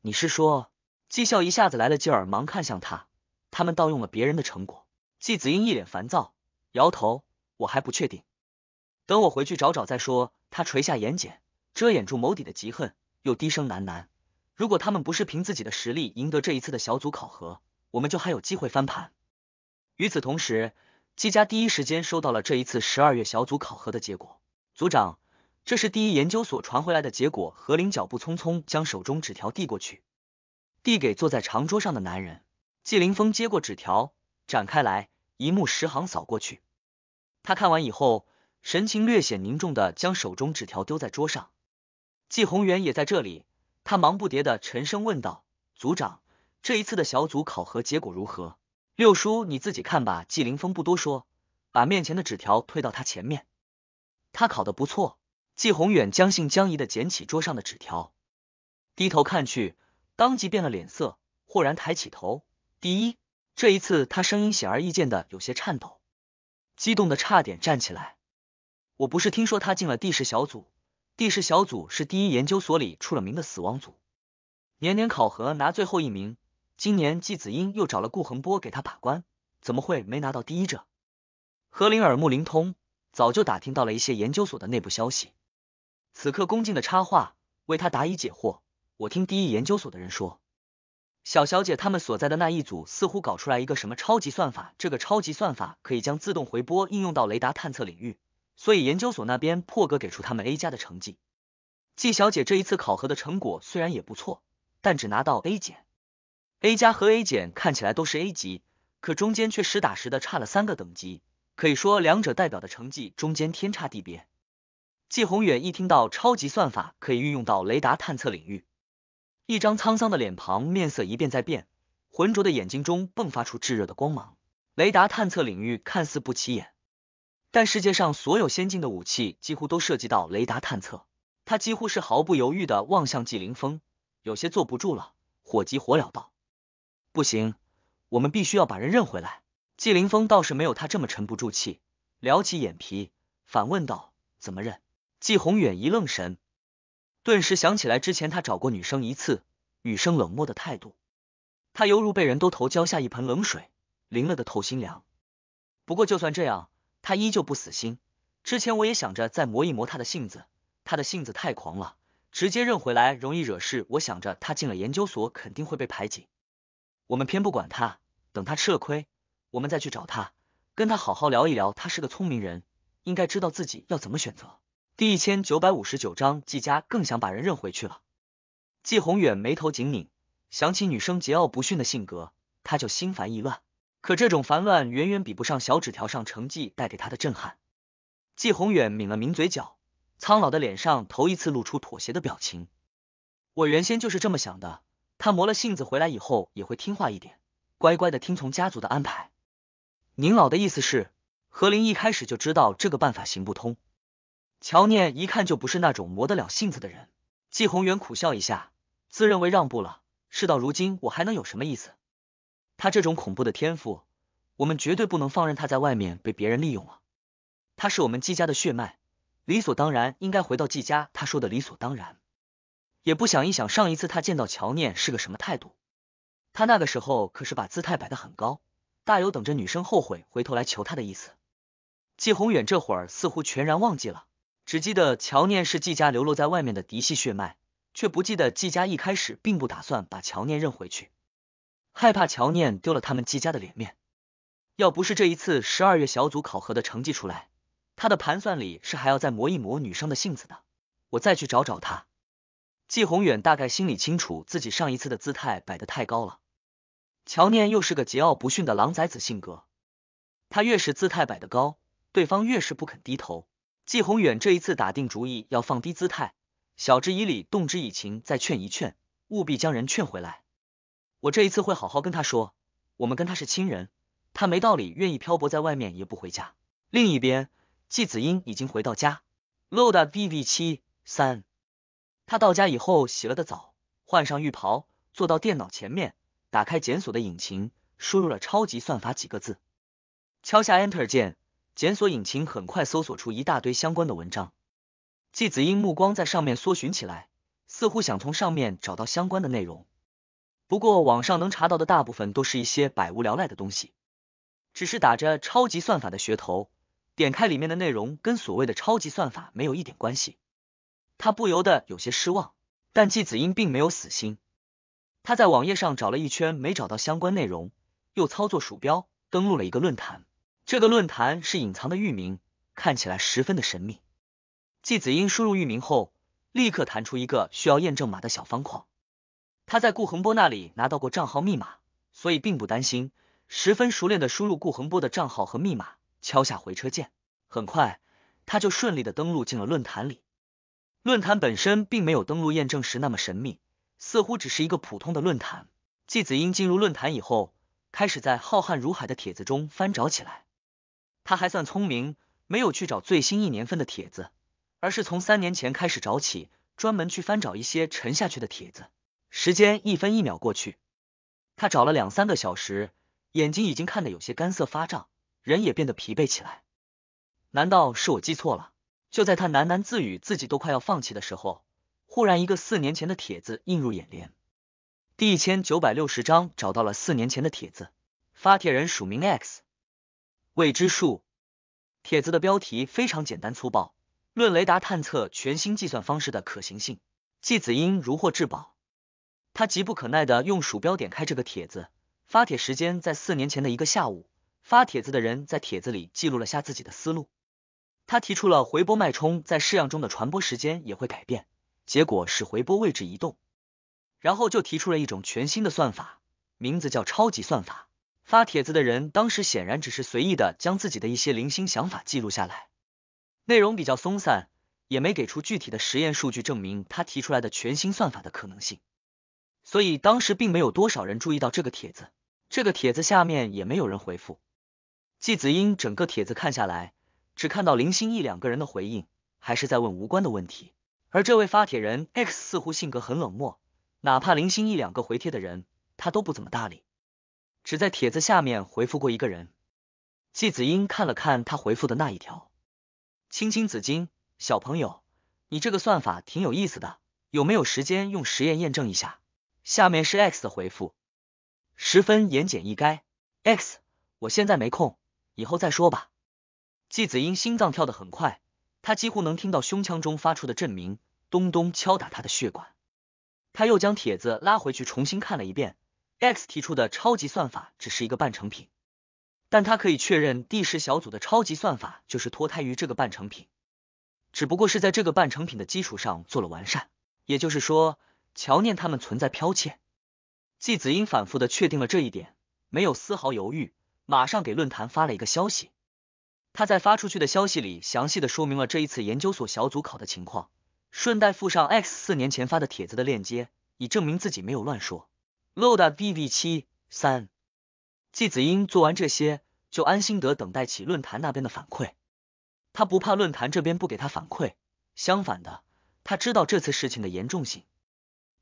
你是说，季笑一下子来了劲儿，忙看向他。他们盗用了别人的成果。季子英一脸烦躁，摇头。我还不确定，等我回去找找再说。他垂下眼睑，遮掩住眸底的嫉恨，又低声喃喃：如果他们不是凭自己的实力赢得这一次的小组考核，我们就还有机会翻盘。与此同时，季家第一时间收到了这一次十二月小组考核的结果。组长。这是第一研究所传回来的结果。何林脚步匆匆，将手中纸条递过去，递给坐在长桌上的男人季凌峰。接过纸条，展开来，一目十行扫过去。他看完以后，神情略显凝重的将手中纸条丢在桌上。季宏源也在这里，他忙不迭的沉声问道：“组长，这一次的小组考核结果如何？”六叔，你自己看吧。季凌峰不多说，把面前的纸条推到他前面。他考的不错。季宏远将信将疑的捡起桌上的纸条，低头看去，当即变了脸色，豁然抬起头。第一，这一次他声音显而易见的有些颤抖，激动的差点站起来。我不是听说他进了地市小组？地市小组是第一研究所里出了名的死亡组，年年考核拿最后一名。今年季子英又找了顾恒波给他把关，怎么会没拿到第一？这何林耳目灵通，早就打听到了一些研究所的内部消息。此刻恭敬的插话，为他答疑解惑。我听第一研究所的人说，小小姐他们所在的那一组似乎搞出来一个什么超级算法，这个超级算法可以将自动回波应用到雷达探测领域，所以研究所那边破格给出他们 A 加的成绩。季小姐这一次考核的成果虽然也不错，但只拿到 A 减。A 加和 A 减看起来都是 A 级，可中间却实打实的差了三个等级，可以说两者代表的成绩中间天差地别。季宏远一听到超级算法可以运用到雷达探测领域，一张沧桑的脸庞面色一变再变，浑浊的眼睛中迸发出炙热的光芒。雷达探测领域看似不起眼，但世界上所有先进的武器几乎都涉及到雷达探测。他几乎是毫不犹豫的望向季凌峰，有些坐不住了，火急火燎道：“不行，我们必须要把人认回来。”季凌峰倒是没有他这么沉不住气，撩起眼皮反问道：“怎么认？”季宏远一愣神，顿时想起来之前他找过女生一次，女生冷漠的态度，他犹如被人兜头浇下一盆冷水，淋了个透心凉。不过就算这样，他依旧不死心。之前我也想着再磨一磨他的性子，他的性子太狂了，直接认回来容易惹事。我想着他进了研究所肯定会被排挤，我们偏不管他，等他吃了亏，我们再去找他，跟他好好聊一聊。他是个聪明人，应该知道自己要怎么选择。第一千九百五十九章，季家更想把人认回去了。季宏远眉头紧拧，想起女生桀骜不驯的性格，他就心烦意乱。可这种烦乱远远比不上小纸条上成绩带给他的震撼。季宏远抿了抿嘴角，苍老的脸上头一次露出妥协的表情。我原先就是这么想的，他磨了性子回来以后也会听话一点，乖乖的听从家族的安排。您老的意思是，何林一开始就知道这个办法行不通。乔念一看就不是那种磨得了性子的人，季宏远苦笑一下，自认为让步了。事到如今，我还能有什么意思？他这种恐怖的天赋，我们绝对不能放任他在外面被别人利用了。他是我们季家的血脉，理所当然应该回到季家。他说的理所当然，也不想一想，上一次他见到乔念是个什么态度？他那个时候可是把姿态摆得很高，大有等着女生后悔回头来求他的意思。季宏远这会儿似乎全然忘记了。只记得乔念是季家流落在外面的嫡系血脉，却不记得季家一开始并不打算把乔念认回去，害怕乔念丢了他们季家的脸面。要不是这一次十二月小组考核的成绩出来，他的盘算里是还要再磨一磨女生的性子的。我再去找找他。季宏远大概心里清楚，自己上一次的姿态摆得太高了。乔念又是个桀骜不驯的狼崽子性格，他越是姿态摆得高，对方越是不肯低头。季宏远这一次打定主意要放低姿态，晓之以理，动之以情，再劝一劝，务必将人劝回来。我这一次会好好跟他说，我们跟他是亲人，他没道理愿意漂泊在外面也不回家。另一边，季子英已经回到家，load v v 七三。他到家以后洗了个澡，换上浴袍，坐到电脑前面，打开检索的引擎，输入了“超级算法”几个字，敲下 enter 键。检索引擎很快搜索出一大堆相关的文章，季子英目光在上面搜寻起来，似乎想从上面找到相关的内容。不过网上能查到的大部分都是一些百无聊赖的东西，只是打着超级算法的噱头。点开里面的内容跟所谓的超级算法没有一点关系，他不由得有些失望。但季子英并没有死心，他在网页上找了一圈没找到相关内容，又操作鼠标登录了一个论坛。这个论坛是隐藏的域名，看起来十分的神秘。季子英输入域名后，立刻弹出一个需要验证码的小方框。他在顾恒波那里拿到过账号密码，所以并不担心，十分熟练的输入顾恒波的账号和密码，敲下回车键。很快，他就顺利的登录进了论坛里。论坛本身并没有登录验证时那么神秘，似乎只是一个普通的论坛。季子英进入论坛以后，开始在浩瀚如海的帖子中翻找起来。他还算聪明，没有去找最新一年份的帖子，而是从三年前开始找起，专门去翻找一些沉下去的帖子。时间一分一秒过去，他找了两三个小时，眼睛已经看得有些干涩发胀，人也变得疲惫起来。难道是我记错了？就在他喃喃自语，自己都快要放弃的时候，忽然一个四年前的帖子映入眼帘。第一千九百六十章找到了四年前的帖子，发帖人署名 X。未知数。帖子的标题非常简单粗暴，论雷达探测全新计算方式的可行性。季子英如获至宝，他急不可耐的用鼠标点开这个帖子。发帖时间在四年前的一个下午。发帖子的人在帖子里记录了下自己的思路。他提出了回波脉冲在试样中的传播时间也会改变，结果使回波位置移动。然后就提出了一种全新的算法，名字叫超级算法。发帖子的人当时显然只是随意的将自己的一些零星想法记录下来，内容比较松散，也没给出具体的实验数据证明他提出来的全新算法的可能性，所以当时并没有多少人注意到这个帖子。这个帖子下面也没有人回复。季子英整个帖子看下来，只看到零星一两个人的回应，还是在问无关的问题。而这位发帖人 X 似乎性格很冷漠，哪怕零星一两个回帖的人，他都不怎么搭理。只在帖子下面回复过一个人，季子英看了看他回复的那一条，青青子衿，小朋友，你这个算法挺有意思的，有没有时间用实验验证一下？下面是 X 的回复，十分言简意赅。X，我现在没空，以后再说吧。季子英心脏跳得很快，他几乎能听到胸腔中发出的震鸣，咚咚敲打他的血管。他又将帖子拉回去重新看了一遍。X 提出的超级算法只是一个半成品，但他可以确认第十小组的超级算法就是脱胎于这个半成品，只不过是在这个半成品的基础上做了完善。也就是说，乔念他们存在剽窃。季子英反复的确定了这一点，没有丝毫犹豫，马上给论坛发了一个消息。他在发出去的消息里详细的说明了这一次研究所小组考的情况，顺带附上 X 四年前发的帖子的链接，以证明自己没有乱说。load v v 七三，季子英做完这些，就安心的等待起论坛那边的反馈。他不怕论坛这边不给他反馈，相反的，他知道这次事情的严重性，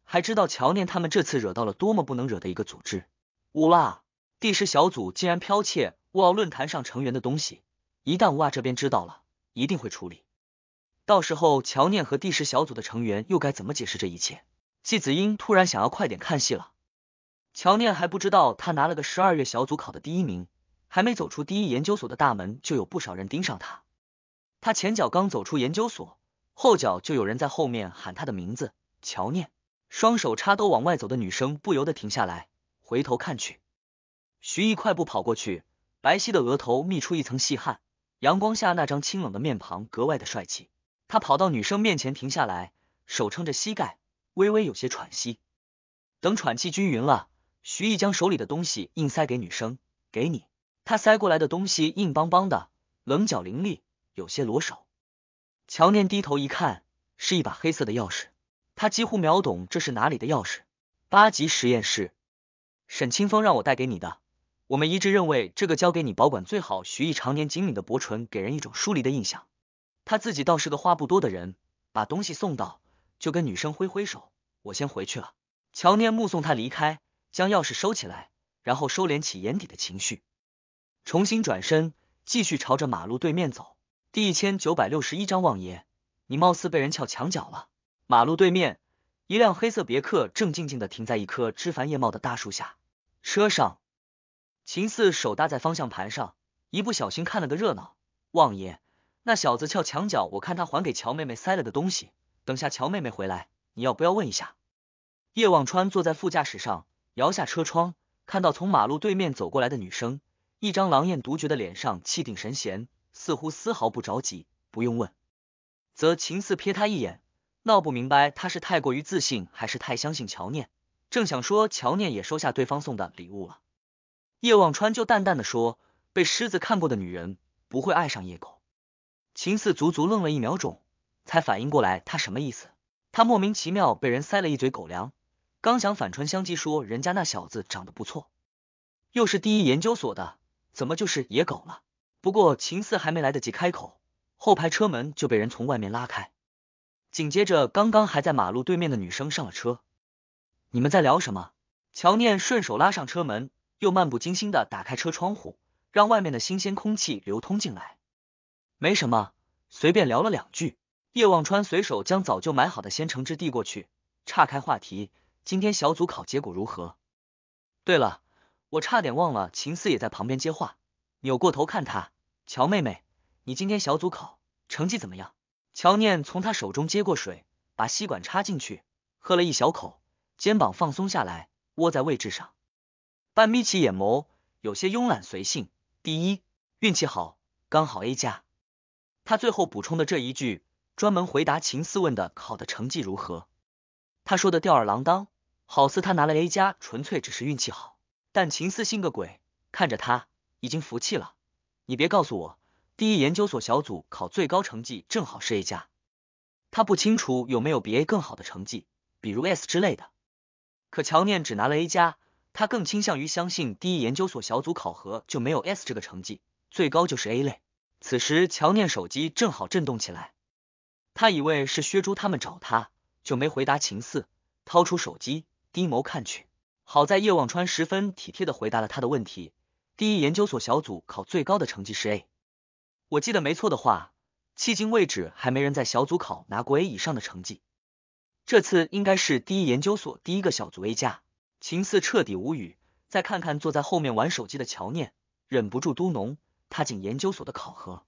还知道乔念他们这次惹到了多么不能惹的一个组织。乌啊，第十小组竟然剽窃乌奥论坛上成员的东西，一旦乌啊这边知道了，一定会处理。到时候乔念和第十小组的成员又该怎么解释这一切？季子英突然想要快点看戏了。乔念还不知道，他拿了个十二月小组考的第一名，还没走出第一研究所的大门，就有不少人盯上他。他前脚刚走出研究所，后脚就有人在后面喊他的名字。乔念双手插兜往外走的女生不由得停下来，回头看去。徐毅快步跑过去，白皙的额头泌出一层细汗，阳光下那张清冷的面庞格外的帅气。他跑到女生面前停下来，手撑着膝盖，微微有些喘息。等喘气均匀了。徐毅将手里的东西硬塞给女生，给你。他塞过来的东西硬邦邦的，棱角凌厉，有些裸手。乔念低头一看，是一把黑色的钥匙。他几乎秒懂这是哪里的钥匙。八级实验室。沈清风让我带给你的。我们一致认为这个交给你保管最好。徐毅常年紧抿的薄唇给人一种疏离的印象。他自己倒是个话不多的人。把东西送到，就跟女生挥挥手，我先回去了。乔念目送他离开。将钥匙收起来，然后收敛起眼底的情绪，重新转身，继续朝着马路对面走。第一千九百六十一章，望爷，你貌似被人撬墙角了。马路对面，一辆黑色别克正静静的停在一棵枝繁叶茂的大树下。车上，秦四手搭在方向盘上，一不小心看了个热闹。望爷，那小子撬墙角，我看他还给乔妹妹塞了个东西。等下乔妹妹回来，你要不要问一下？叶望川坐在副驾驶上。摇下车窗，看到从马路对面走过来的女生，一张狼艳独绝的脸上气定神闲，似乎丝毫不着急。不用问，则秦四瞥他一眼，闹不明白他是太过于自信，还是太相信乔念。正想说乔念也收下对方送的礼物了，叶望川就淡淡的说：“被狮子看过的女人不会爱上野狗。”秦四足足愣了一秒钟，才反应过来他什么意思。他莫名其妙被人塞了一嘴狗粮。刚想反唇相讥说人家那小子长得不错，又是第一研究所的，怎么就是野狗了？不过秦四还没来得及开口，后排车门就被人从外面拉开，紧接着刚刚还在马路对面的女生上了车。你们在聊什么？乔念顺手拉上车门，又漫不经心的打开车窗户，让外面的新鲜空气流通进来。没什么，随便聊了两句。叶望川随手将早就买好的鲜橙汁递过去，岔开话题。今天小组考结果如何？对了，我差点忘了。秦思也在旁边接话，扭过头看他。乔妹妹，你今天小组考成绩怎么样？乔念从他手中接过水，把吸管插进去，喝了一小口，肩膀放松下来，窝在位置上，半眯起眼眸，有些慵懒随性。第一，运气好，刚好 A 加。他最后补充的这一句，专门回答秦思问的考的成绩如何。他说的吊儿郎当。好似他拿了 A 加，纯粹只是运气好。但秦思信个鬼，看着他已经服气了。你别告诉我，第一研究所小组考最高成绩正好是 A 加。他不清楚有没有比 A 更好的成绩，比如 S 之类的。可乔念只拿了 A 加，他更倾向于相信第一研究所小组考核就没有 S 这个成绩，最高就是 A 类。此时乔念手机正好震动起来，他以为是薛珠他们找他，就没回答秦四，掏出手机。低眸看去，好在叶望川十分体贴的回答了他的问题。第一研究所小组考最高的成绩是 A，我记得没错的话，迄今为止还没人在小组考拿过 A 以上的成绩。这次应该是第一研究所第一个小组 A 加。秦四彻底无语，再看看坐在后面玩手机的乔念，忍不住嘟囔：他进研究所的考核，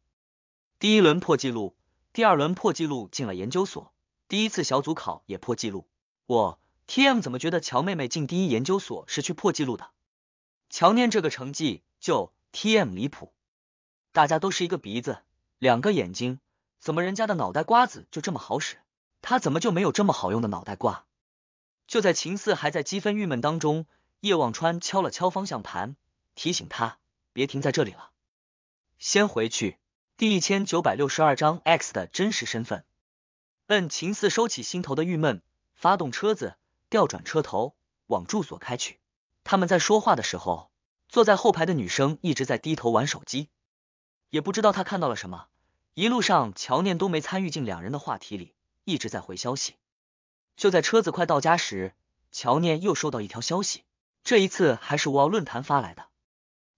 第一轮破记录，第二轮破记录进了研究所，第一次小组考也破记录。我。T.M 怎么觉得乔妹妹进第一研究所是去破记录的？乔念这个成绩就 T.M 离谱，大家都是一个鼻子两个眼睛，怎么人家的脑袋瓜子就这么好使？他怎么就没有这么好用的脑袋瓜？就在秦四还在积分郁闷当中，叶望川敲了敲方向盘，提醒他别停在这里了，先回去。第一千九百六十二章 X 的真实身份。嗯，秦四收起心头的郁闷，发动车子。调转车头，往住所开去。他们在说话的时候，坐在后排的女生一直在低头玩手机，也不知道她看到了什么。一路上，乔念都没参与进两人的话题里，一直在回消息。就在车子快到家时，乔念又收到一条消息，这一次还是沃奥论坛发来的。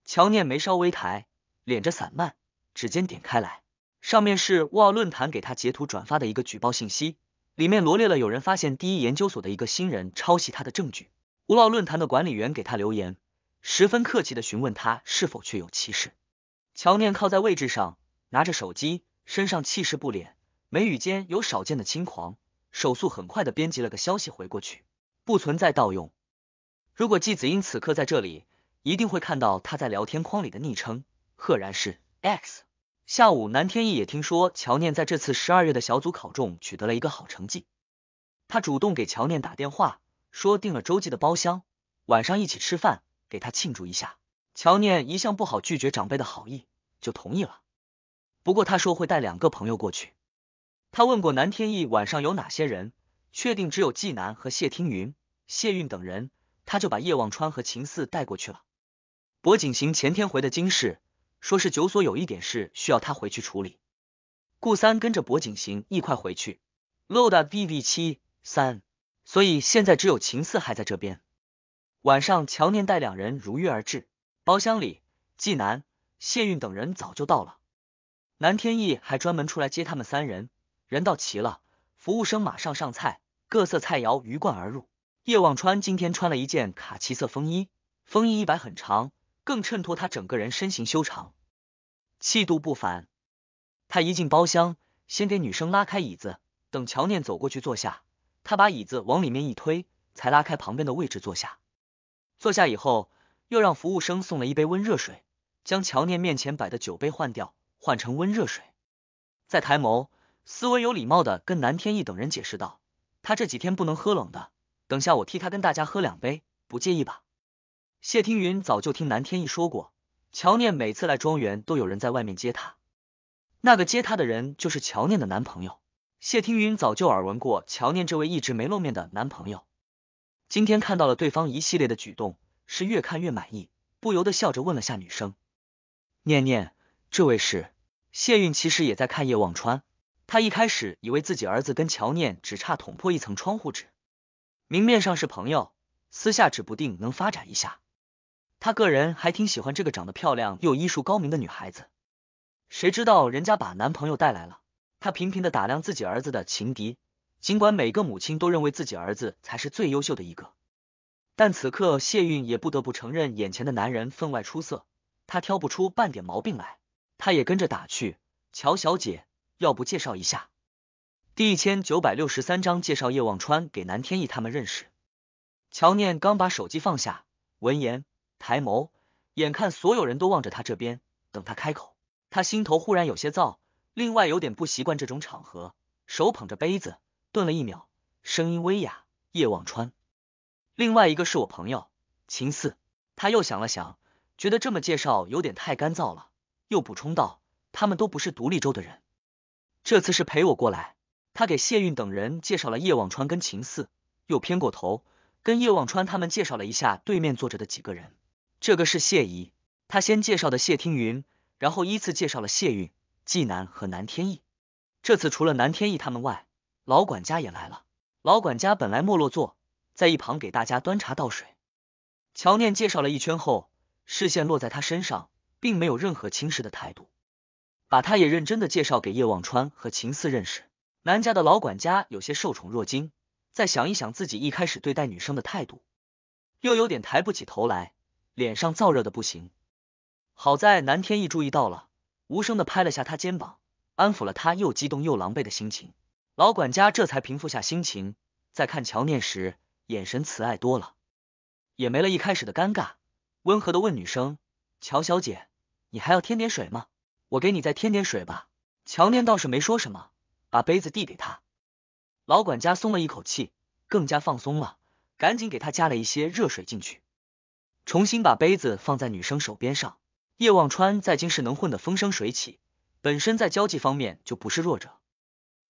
乔念眉梢微抬，脸着散漫，指尖点开来，上面是沃奥论坛给他截图转发的一个举报信息。里面罗列了有人发现第一研究所的一个新人抄袭他的证据。吴老论坛的管理员给他留言，十分客气的询问他是否确有其事。乔念靠在位置上，拿着手机，身上气势不敛，眉宇间有少见的轻狂，手速很快的编辑了个消息回过去，不存在盗用。如果季子英此刻在这里，一定会看到他在聊天框里的昵称，赫然是 X。下午，南天意也听说乔念在这次十二月的小组考中取得了一个好成绩，他主动给乔念打电话，说订了周记的包厢，晚上一起吃饭，给他庆祝一下。乔念一向不好拒绝长辈的好意，就同意了。不过他说会带两个朋友过去。他问过南天意晚上有哪些人，确定只有纪南和谢听云、谢运等人，他就把叶望川和秦四带过去了。柏景行前天回的京市。说是九所有一点事需要他回去处理，顾三跟着薄景行一块回去。l o d B V 七三，所以现在只有秦四还在这边。晚上，乔念带两人如约而至，包厢里，纪南、谢运等人早就到了，南天意还专门出来接他们三人。人到齐了，服务生马上上菜，各色菜肴鱼贯而入。叶望川今天穿了一件卡其色风衣，风衣一摆很长。更衬托他整个人身形修长，气度不凡。他一进包厢，先给女生拉开椅子，等乔念走过去坐下，他把椅子往里面一推，才拉开旁边的位置坐下。坐下以后，又让服务生送了一杯温热水，将乔念面前摆的酒杯换掉，换成温热水。再抬眸，斯文有礼貌的跟南天意等人解释道：“他这几天不能喝冷的，等下我替他跟大家喝两杯，不介意吧？”谢听云早就听南天意说过，乔念每次来庄园都有人在外面接她，那个接她的人就是乔念的男朋友。谢听云早就耳闻过乔念这位一直没露面的男朋友，今天看到了对方一系列的举动，是越看越满意，不由得笑着问了下女生：“念念，这位是？”谢韵其实也在看叶忘川，他一开始以为自己儿子跟乔念只差捅破一层窗户纸，明面上是朋友，私下指不定能发展一下。他个人还挺喜欢这个长得漂亮又医术高明的女孩子，谁知道人家把男朋友带来了。她频频的打量自己儿子的情敌，尽管每个母亲都认为自己儿子才是最优秀的一个，但此刻谢运也不得不承认眼前的男人分外出色，他挑不出半点毛病来。他也跟着打趣：“乔小姐，要不介绍一下？”第一千九百六十三章介绍叶望川给南天意他们认识。乔念刚把手机放下，闻言。抬眸，眼看所有人都望着他这边，等他开口，他心头忽然有些燥，另外有点不习惯这种场合，手捧着杯子，顿了一秒，声音微哑：“叶望川，另外一个是我朋友秦四。”他又想了想，觉得这么介绍有点太干燥了，又补充道：“他们都不是独立州的人，这次是陪我过来。”他给谢运等人介绍了叶望川跟秦四，又偏过头跟叶望川他们介绍了一下对面坐着的几个人。这个是谢姨，他先介绍的谢听云，然后依次介绍了谢运、纪南和南天意。这次除了南天意他们外，老管家也来了。老管家本来没落座，在一旁给大家端茶倒水。乔念介绍了一圈后，视线落在他身上，并没有任何轻视的态度，把他也认真的介绍给叶望川和秦四认识。南家的老管家有些受宠若惊，再想一想自己一开始对待女生的态度，又有点抬不起头来。脸上燥热的不行，好在南天意注意到了，无声的拍了下他肩膀，安抚了他又激动又狼狈的心情。老管家这才平复下心情，在看乔念时眼神慈爱多了，也没了一开始的尴尬，温和的问女生：“乔小姐，你还要添点水吗？我给你再添点水吧。”乔念倒是没说什么，把杯子递给他。老管家松了一口气，更加放松了，赶紧给他加了一些热水进去。重新把杯子放在女生手边上。叶望川在京市能混得风生水起，本身在交际方面就不是弱者。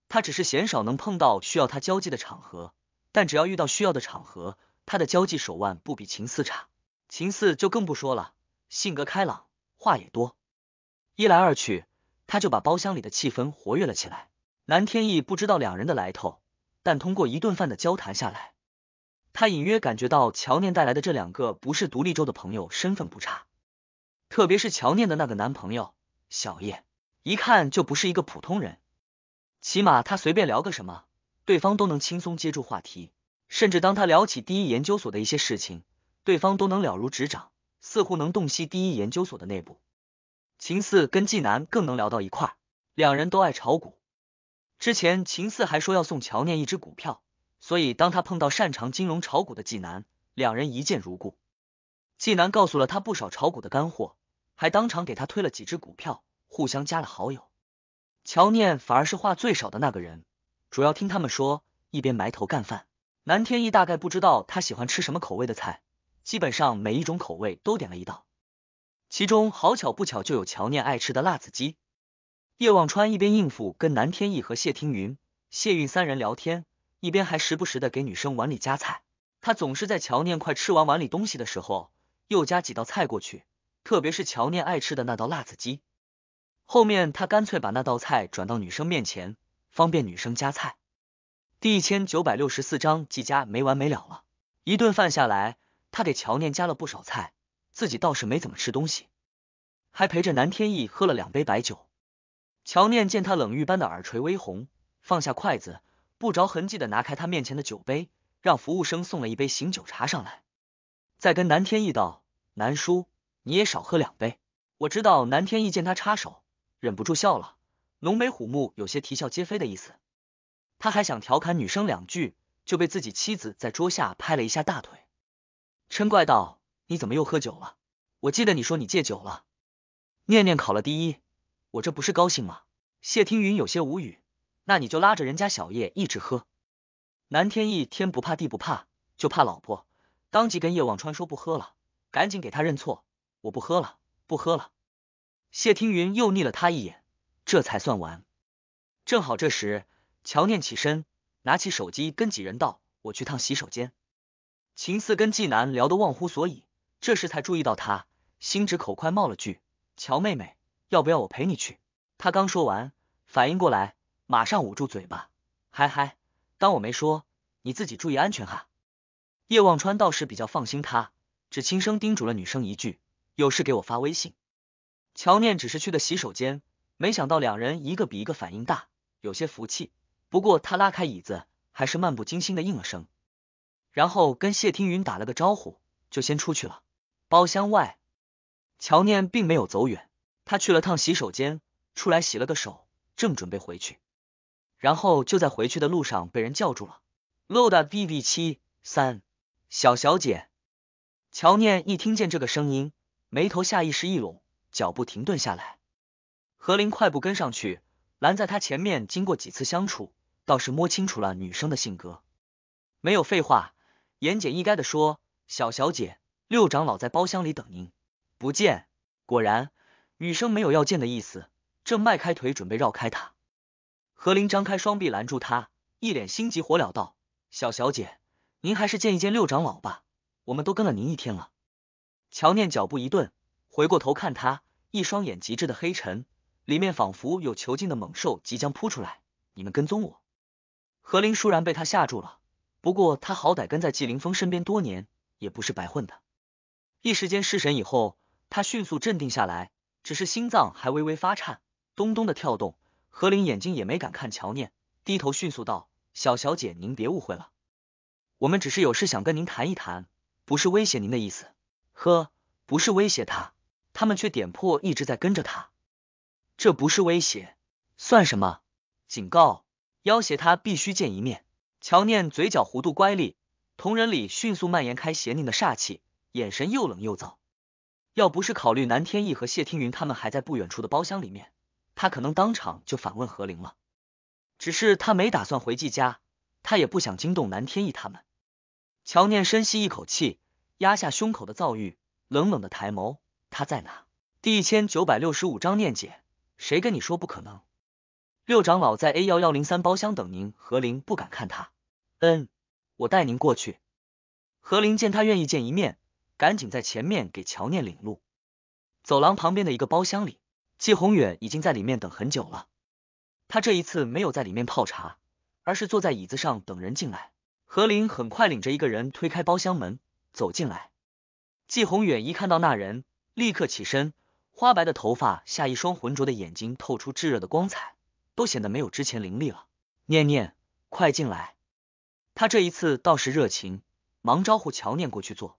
他只是鲜少能碰到需要他交际的场合，但只要遇到需要的场合，他的交际手腕不比秦四差。秦四就更不说了，性格开朗，话也多。一来二去，他就把包厢里的气氛活跃了起来。南天意不知道两人的来头，但通过一顿饭的交谈下来。他隐约感觉到乔念带来的这两个不是独立州的朋友，身份不差。特别是乔念的那个男朋友小叶，一看就不是一个普通人。起码他随便聊个什么，对方都能轻松接住话题，甚至当他聊起第一研究所的一些事情，对方都能了如指掌，似乎能洞悉第一研究所的内部。秦四跟纪南更能聊到一块，两人都爱炒股。之前秦四还说要送乔念一只股票。所以，当他碰到擅长金融炒股的纪南，两人一见如故。纪南告诉了他不少炒股的干货，还当场给他推了几只股票，互相加了好友。乔念反而是话最少的那个人，主要听他们说，一边埋头干饭。南天意大概不知道他喜欢吃什么口味的菜，基本上每一种口味都点了一道，其中好巧不巧就有乔念爱吃的辣子鸡。叶忘川一边应付跟南天意和谢听云、谢运三人聊天。一边还时不时的给女生碗里夹菜，他总是在乔念快吃完碗里东西的时候，又夹几道菜过去，特别是乔念爱吃的那道辣子鸡。后面他干脆把那道菜转到女生面前，方便女生夹菜。第一千九百六十四章，季家没完没了了。一顿饭下来，他给乔念加了不少菜，自己倒是没怎么吃东西，还陪着南天意喝了两杯白酒。乔念见他冷玉般的耳垂微红，放下筷子。不着痕迹的拿开他面前的酒杯，让服务生送了一杯醒酒茶上来，再跟南天意道：“南叔，你也少喝两杯。”我知道南天意见他插手，忍不住笑了，浓眉虎目，有些啼笑皆非的意思。他还想调侃女生两句，就被自己妻子在桌下拍了一下大腿，嗔怪道：“你怎么又喝酒了？我记得你说你戒酒了。”念念考了第一，我这不是高兴吗？谢听云有些无语。那你就拉着人家小叶一直喝。南天意天不怕地不怕，就怕老婆，当即跟叶望川说不喝了，赶紧给他认错，我不喝了，不喝了。谢听云又睨了他一眼，这才算完。正好这时，乔念起身，拿起手机跟几人道：“我去趟洗手间。”秦四跟季南聊得忘乎所以，这时才注意到他，心直口快冒了句：“乔妹妹，要不要我陪你去？”他刚说完，反应过来。马上捂住嘴巴，嗨嗨，当我没说。你自己注意安全哈。叶望川倒是比较放心他，只轻声叮嘱了女生一句：“有事给我发微信。”乔念只是去的洗手间，没想到两人一个比一个反应大，有些服气。不过他拉开椅子，还是漫不经心的应了声，然后跟谢听云打了个招呼，就先出去了。包厢外，乔念并没有走远，他去了趟洗手间，出来洗了个手，正准备回去。然后就在回去的路上被人叫住了。Loda B B 七三小小姐乔念一听见这个声音，眉头下意识一拢，脚步停顿下来。何林快步跟上去，拦在他前面。经过几次相处，倒是摸清楚了女生的性格，没有废话，言简意赅的说：“小小姐，六长老在包厢里等您，不见。”果然，女生没有要见的意思，正迈开腿准备绕开他。何林张开双臂拦住他，一脸心急火燎道：“小小姐，您还是见一见六长老吧，我们都跟了您一天了。”乔念脚步一顿，回过头看他，一双眼极致的黑沉，里面仿佛有囚禁的猛兽即将扑出来。你们跟踪我？何林倏然被他吓住了，不过他好歹跟在纪凌峰身边多年，也不是白混的。一时间失神，以后他迅速镇定下来，只是心脏还微微发颤，咚咚的跳动。何琳眼睛也没敢看乔念，低头迅速道：“小小姐，您别误会了，我们只是有事想跟您谈一谈，不是威胁您的意思。呵，不是威胁他，他们却点破一直在跟着他，这不是威胁，算什么？警告、要挟他必须见一面。”乔念嘴角弧度乖戾，瞳仁里迅速蔓延开邪佞的煞气，眼神又冷又燥。要不是考虑南天意和谢听云他们还在不远处的包厢里面。他可能当场就反问何灵了，只是他没打算回季家，他也不想惊动南天意他们。乔念深吸一口气，压下胸口的躁郁，冷冷的抬眸：“他在哪？”第一千九百六十五章念姐，谁跟你说不可能？六长老在 A 幺幺零三包厢等您。何灵不敢看他，嗯，我带您过去。何灵见他愿意见一面，赶紧在前面给乔念领路。走廊旁边的一个包厢里。季宏远已经在里面等很久了，他这一次没有在里面泡茶，而是坐在椅子上等人进来。何林很快领着一个人推开包厢门走进来，季宏远一看到那人，立刻起身，花白的头发下一双浑浊的眼睛透出炙热的光彩，都显得没有之前凌厉了。念念，快进来！他这一次倒是热情，忙招呼乔念过去坐，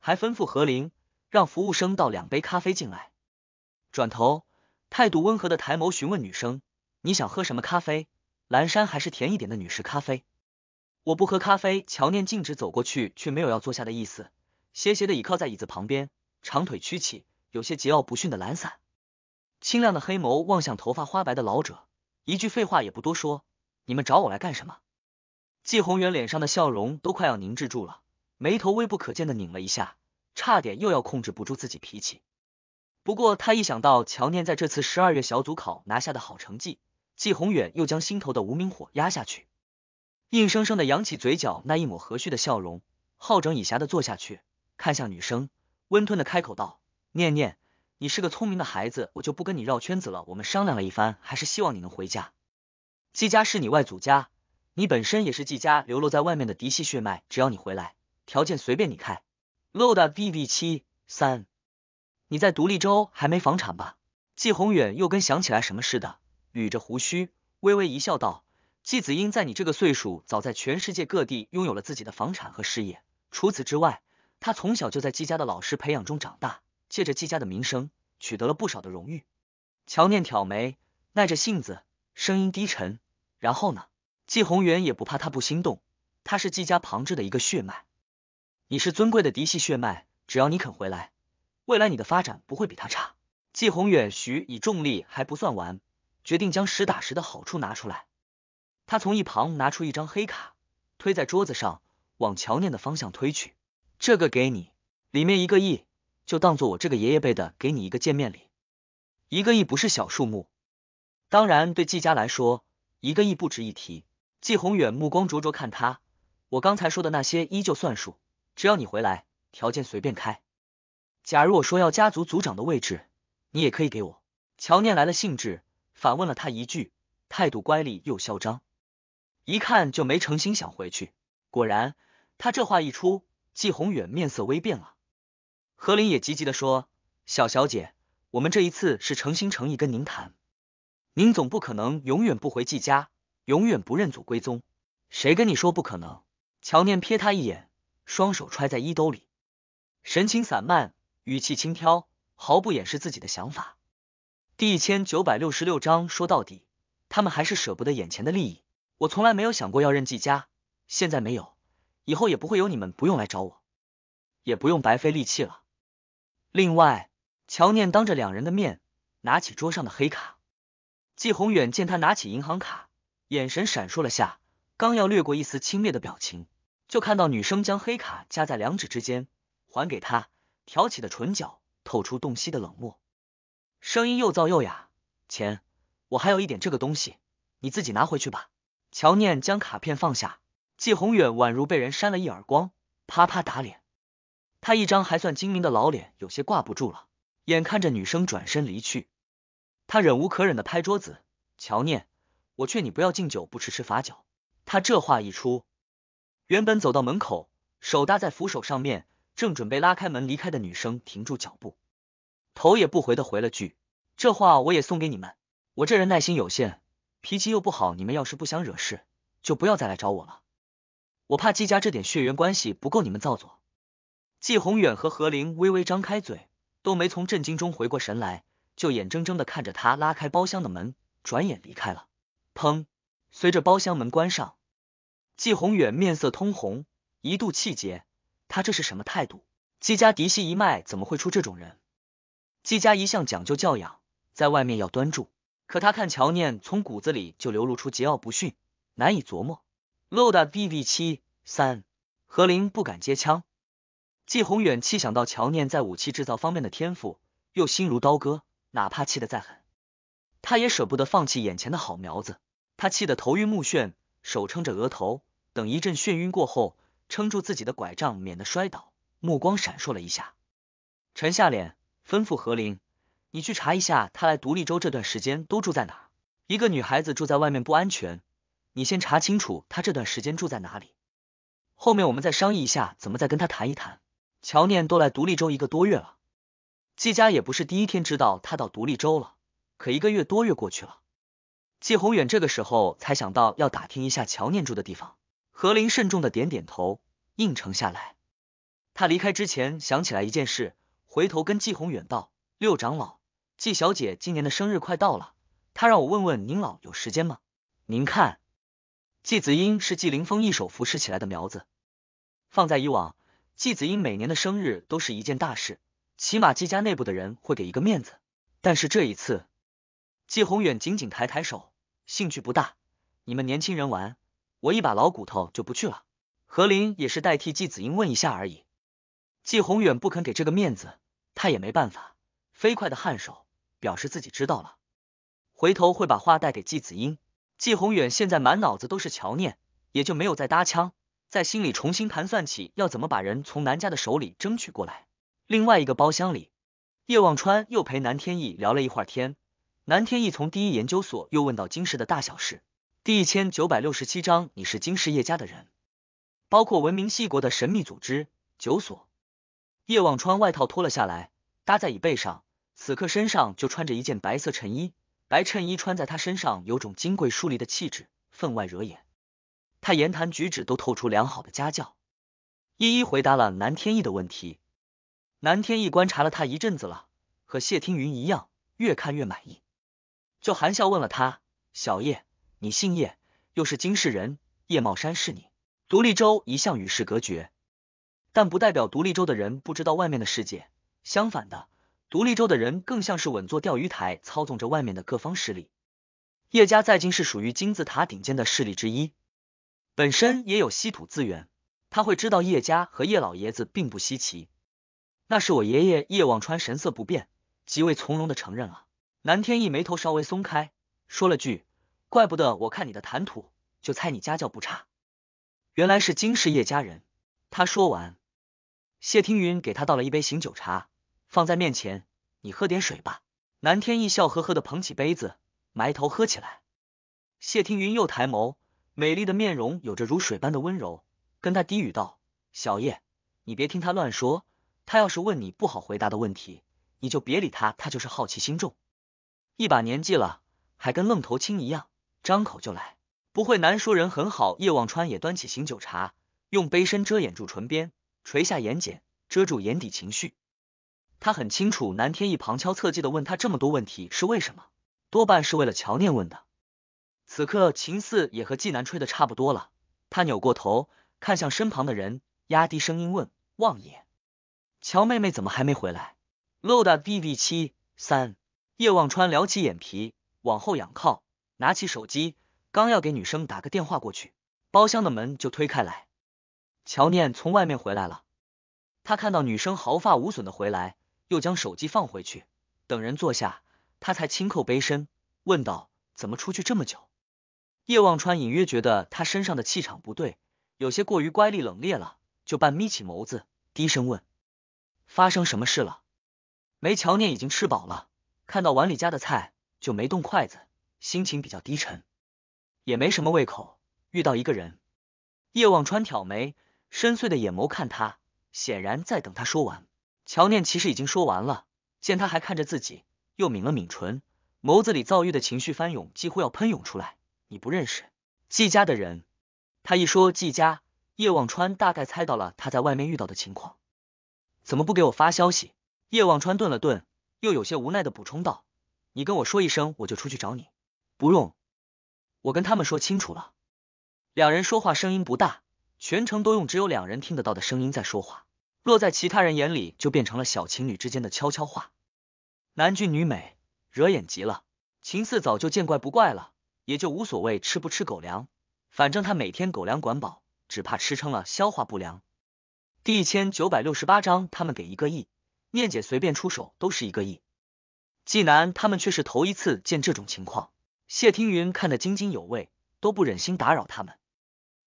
还吩咐何林让服务生倒两杯咖啡进来。转头，态度温和的抬眸询问女生：“你想喝什么咖啡？蓝山还是甜一点的女士咖啡？”我不喝咖啡。乔念径直走过去，却没有要坐下的意思，斜斜的倚靠在椅子旁边，长腿屈起，有些桀骜不驯的懒散。清亮的黑眸望向头发花白的老者，一句废话也不多说：“你们找我来干什么？”季红远脸上的笑容都快要凝滞住了，眉头微不可见的拧了一下，差点又要控制不住自己脾气。不过他一想到乔念在这次十二月小组考拿下的好成绩，季宏远又将心头的无名火压下去，硬生生的扬起嘴角那一抹和煦的笑容，好整以暇的坐下去，看向女生，温吞的开口道：“念念，你是个聪明的孩子，我就不跟你绕圈子了。我们商量了一番，还是希望你能回家。季家是你外祖家，你本身也是季家流落在外面的嫡系血脉，只要你回来，条件随便你开。”LOD B B 七三。你在独立州还没房产吧？季宏远又跟想起来什么似的，捋着胡须，微微一笑，道：“季子英在你这个岁数，早在全世界各地拥有了自己的房产和事业。除此之外，他从小就在季家的老师培养中长大，借着季家的名声，取得了不少的荣誉。”乔念挑眉，耐着性子，声音低沉：“然后呢？”季宏远也不怕他不心动，他是季家旁支的一个血脉，你是尊贵的嫡系血脉，只要你肯回来。未来你的发展不会比他差。季宏远，徐以重利还不算完，决定将实打实的好处拿出来。他从一旁拿出一张黑卡，推在桌子上，往乔念的方向推去。这个给你，里面一个亿，就当做我这个爷爷辈的给你一个见面礼。一个亿不是小数目，当然对季家来说，一个亿不值一提。季宏远目光灼灼看他，我刚才说的那些依旧算数，只要你回来，条件随便开。假如我说要家族族长的位置，你也可以给我。乔念来了兴致，反问了他一句，态度乖戾又嚣张，一看就没诚心想回去。果然，他这话一出，季宏远面色微变了。何林也急急的说：“小小姐，我们这一次是诚心诚意跟您谈，您总不可能永远不回季家，永远不认祖归宗。”谁跟你说不可能？乔念瞥他一眼，双手揣在衣兜里，神情散漫。语气轻佻，毫不掩饰自己的想法。第一千九百六十六章，说到底，他们还是舍不得眼前的利益。我从来没有想过要认季家，现在没有，以后也不会有。你们不用来找我，也不用白费力气了。另外，乔念当着两人的面拿起桌上的黑卡。季宏远见他拿起银行卡，眼神闪烁了下，刚要掠过一丝轻蔑的表情，就看到女生将黑卡夹在两指之间，还给他。挑起的唇角透出洞悉的冷漠，声音又燥又哑。钱，我还有一点这个东西，你自己拿回去吧。乔念将卡片放下，季宏远宛如被人扇了一耳光，啪啪打脸。他一张还算精明的老脸有些挂不住了，眼看着女生转身离去，他忍无可忍的拍桌子。乔念，我劝你不要敬酒不吃吃罚酒。他这话一出，原本走到门口，手搭在扶手上面。正准备拉开门离开的女生停住脚步，头也不回的回了句：“这话我也送给你们。我这人耐心有限，脾气又不好，你们要是不想惹事，就不要再来找我了。我怕季家这点血缘关系不够你们造作。”季宏远和何灵微微张开嘴，都没从震惊中回过神来，就眼睁睁的看着他拉开包厢的门，转眼离开了。砰！随着包厢门关上，季宏远面色通红，一度气结。他这是什么态度？季家嫡系一脉怎么会出这种人？季家一向讲究教养，在外面要端住。可他看乔念从骨子里就流露出桀骜不驯，难以琢磨。漏的 V V 七三，何林不敢接枪。季宏远气想到乔念在武器制造方面的天赋，又心如刀割。哪怕气得再狠，他也舍不得放弃眼前的好苗子。他气得头晕目眩，手撑着额头，等一阵眩晕过后。撑住自己的拐杖，免得摔倒。目光闪烁了一下，沉下脸，吩咐何琳：“你去查一下，他来独立州这段时间都住在哪？一个女孩子住在外面不安全，你先查清楚她这段时间住在哪里。后面我们再商议一下，怎么再跟她谈一谈。”乔念都来独立州一个多月了，季家也不是第一天知道她到独立州了，可一个月多月过去了，季宏远这个时候才想到要打听一下乔念住的地方。何林慎重的点点头，应承下来。他离开之前想起来一件事，回头跟季宏远道：“六长老，季小姐今年的生日快到了，她让我问问您老有时间吗？您看，季子英是季凌风一手扶持起来的苗子，放在以往，季子英每年的生日都是一件大事，起码季家内部的人会给一个面子。但是这一次，季宏远仅仅抬抬手，兴趣不大，你们年轻人玩。”我一把老骨头就不去了。何林也是代替季子英问一下而已。季宏远不肯给这个面子，他也没办法，飞快的颔首，表示自己知道了，回头会把话带给季子英。季宏远现在满脑子都是乔念，也就没有再搭腔，在心里重新盘算起要怎么把人从南家的手里争取过来。另外一个包厢里，叶望川又陪南天意聊了一会儿天。南天意从第一研究所又问到京市的大小事。第一千九百六十七章，你是金氏叶家的人，包括闻名系国的神秘组织九所。叶望川外套脱了下来，搭在椅背上，此刻身上就穿着一件白色衬衣。白衬衣穿在他身上，有种金贵疏离的气质，分外惹眼。他言谈举止都透出良好的家教，一一回答了南天意的问题。南天意观察了他一阵子了，和谢听云一样，越看越满意，就含笑问了他：“小叶。”你姓叶，又是金世人，叶茂山是你。独立州一向与世隔绝，但不代表独立州的人不知道外面的世界。相反的，独立州的人更像是稳坐钓鱼台，操纵着外面的各方势力。叶家在金是属于金字塔顶尖的势力之一，本身也有稀土资源。他会知道叶家和叶老爷子并不稀奇。那是我爷爷叶望川，神色不变，极为从容的承认了。南天翼眉头稍微松开，说了句。怪不得我看你的谈吐，就猜你家教不差，原来是金氏叶家人。他说完，谢听云给他倒了一杯醒酒茶，放在面前，你喝点水吧。南天意笑呵呵的捧起杯子，埋头喝起来。谢听云又抬眸，美丽的面容有着如水般的温柔，跟他低语道：“小叶，你别听他乱说，他要是问你不好回答的问题，你就别理他，他就是好奇心重，一把年纪了，还跟愣头青一样。”张口就来，不会难说人很好。叶忘川也端起醒酒茶，用杯身遮掩住唇边，垂下眼睑，遮住眼底情绪。他很清楚，南天一旁敲侧击的问他这么多问题是为什么，多半是为了乔念问的。此刻秦四也和纪南吹的差不多了，他扭过头看向身旁的人，压低声音问：望野，乔妹妹怎么还没回来？Loda b b 七三，叶忘川撩起眼皮，往后仰靠。拿起手机，刚要给女生打个电话过去，包厢的门就推开来，乔念从外面回来了。他看到女生毫发无损的回来，又将手机放回去，等人坐下，他才轻叩杯身，问道：“怎么出去这么久？”叶望川隐约觉得他身上的气场不对，有些过于乖戾冷冽了，就半眯起眸子，低声问：“发生什么事了？”没，乔念已经吃饱了，看到碗里夹的菜，就没动筷子。心情比较低沉，也没什么胃口。遇到一个人，叶望川挑眉，深邃的眼眸看他，显然在等他说完。乔念其实已经说完了，见他还看着自己，又抿了抿唇，眸子里躁郁的情绪翻涌，几乎要喷涌出来。你不认识季家的人？他一说季家，叶望川大概猜到了他在外面遇到的情况。怎么不给我发消息？叶望川顿了顿，又有些无奈的补充道：“你跟我说一声，我就出去找你。”不用，我跟他们说清楚了。两人说话声音不大，全程都用只有两人听得到的声音在说话，落在其他人眼里就变成了小情侣之间的悄悄话。男俊女美，惹眼极了。秦四早就见怪不怪了，也就无所谓吃不吃狗粮，反正他每天狗粮管饱，只怕吃撑了消化不良。第一千九百六十八章，他们给一个亿，念姐随便出手都是一个亿。纪南他们却是头一次见这种情况。谢听云看得津津有味，都不忍心打扰他们。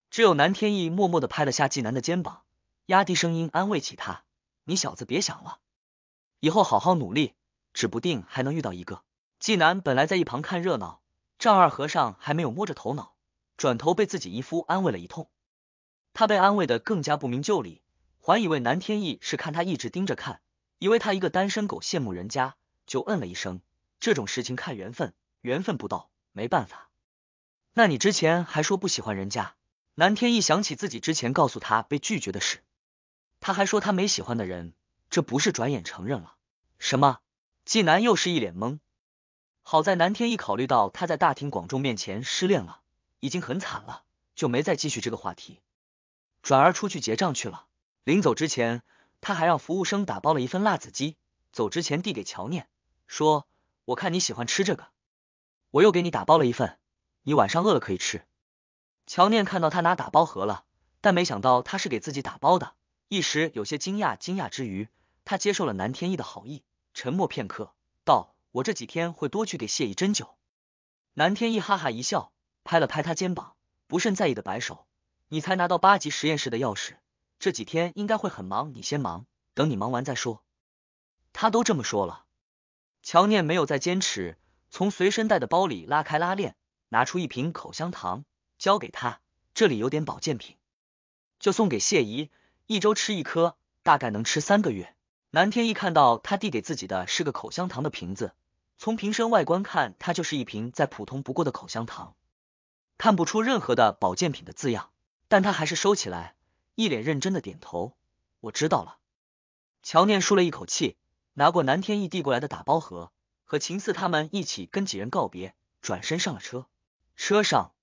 只有南天意默默的拍了下纪南的肩膀，压低声音安慰起他：“你小子别想了，以后好好努力，指不定还能遇到一个。”纪南本来在一旁看热闹，丈二和尚还没有摸着头脑，转头被自己姨夫安慰了一通。他被安慰的更加不明就里，还以为南天意是看他一直盯着看，以为他一个单身狗羡慕人家，就嗯了一声。这种事情看缘分，缘分不到。没办法，那你之前还说不喜欢人家。南天一想起自己之前告诉他被拒绝的事，他还说他没喜欢的人，这不是转眼承认了？什么？季南又是一脸懵。好在南天一考虑到他在大庭广众面前失恋了，已经很惨了，就没再继续这个话题，转而出去结账去了。临走之前，他还让服务生打包了一份辣子鸡，走之前递给乔念，说：“我看你喜欢吃这个。”我又给你打包了一份，你晚上饿了可以吃。乔念看到他拿打包盒了，但没想到他是给自己打包的，一时有些惊讶。惊讶之余，他接受了南天意的好意，沉默片刻，道：“我这几天会多去给谢姨针灸。”南天意哈哈一笑，拍了拍他肩膀，不甚在意的摆手：“你才拿到八级实验室的钥匙，这几天应该会很忙，你先忙，等你忙完再说。”他都这么说了，乔念没有再坚持。从随身带的包里拉开拉链，拿出一瓶口香糖，交给他，这里有点保健品，就送给谢姨，一周吃一颗，大概能吃三个月。南天一看到他递给自己的是个口香糖的瓶子，从瓶身外观看，它就是一瓶再普通不过的口香糖，看不出任何的保健品的字样，但他还是收起来，一脸认真的点头，我知道了。乔念舒了一口气，拿过南天一递过来的打包盒。和秦四他们一起跟几人告别，转身上了车。车上，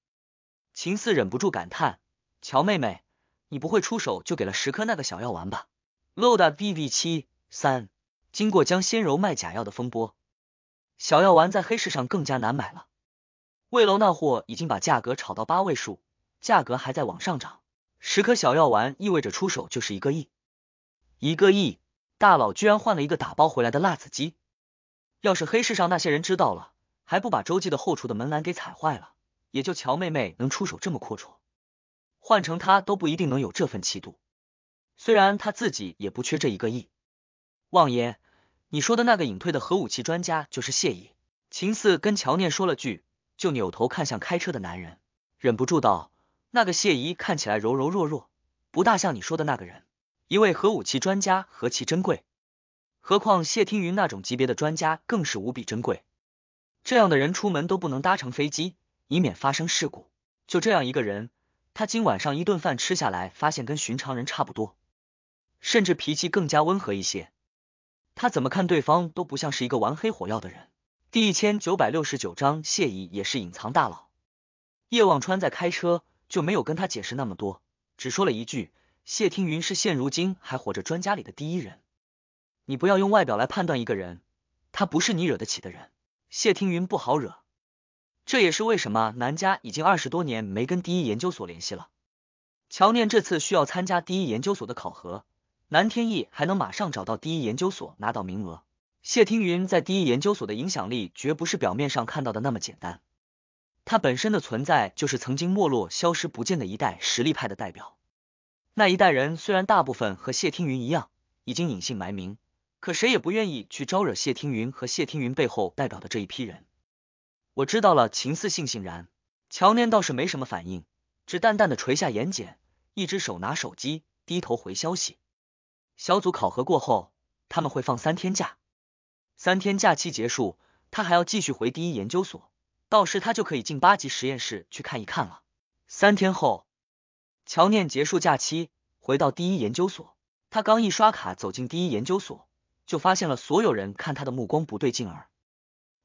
秦四忍不住感叹：“乔妹妹，你不会出手就给了十颗那个小药丸吧？”“v v 七三。”经过江仙柔卖假药的风波，小药丸在黑市上更加难买了。卫楼那货已经把价格炒到八位数，价格还在往上涨。十颗小药丸意味着出手就是一个亿。一个亿，大佬居然换了一个打包回来的辣子鸡。要是黑市上那些人知道了，还不把周记的后厨的门栏给踩坏了？也就乔妹妹能出手这么阔绰，换成他都不一定能有这份气度。虽然他自己也不缺这一个亿。望爷，你说的那个隐退的核武器专家就是谢姨。秦四跟乔念说了句，就扭头看向开车的男人，忍不住道：“那个谢姨看起来柔柔弱弱，不大像你说的那个人。一位核武器专家何其珍贵。”何况谢听云那种级别的专家更是无比珍贵，这样的人出门都不能搭乘飞机，以免发生事故。就这样一个人，他今晚上一顿饭吃下来，发现跟寻常人差不多，甚至脾气更加温和一些。他怎么看对方都不像是一个玩黑火药的人。第一千九百六十九章，谢姨也是隐藏大佬。叶望川在开车，就没有跟他解释那么多，只说了一句：“谢听云是现如今还活着专家里的第一人。”你不要用外表来判断一个人，他不是你惹得起的人。谢听云不好惹，这也是为什么南家已经二十多年没跟第一研究所联系了。乔念这次需要参加第一研究所的考核，南天意还能马上找到第一研究所拿到名额。谢听云在第一研究所的影响力绝不是表面上看到的那么简单，他本身的存在就是曾经没落消失不见的一代实力派的代表。那一代人虽然大部分和谢听云一样，已经隐姓埋名。可谁也不愿意去招惹谢听云和谢听云背后代表的这一批人。我知道了，秦四悻悻然，乔念倒是没什么反应，只淡淡的垂下眼睑，一只手拿手机低头回消息。小组考核过后，他们会放三天假。三天假期结束，他还要继续回第一研究所，到时他就可以进八级实验室去看一看了。三天后，乔念结束假期回到第一研究所，他刚一刷卡走进第一研究所。就发现了所有人看他的目光不对劲儿。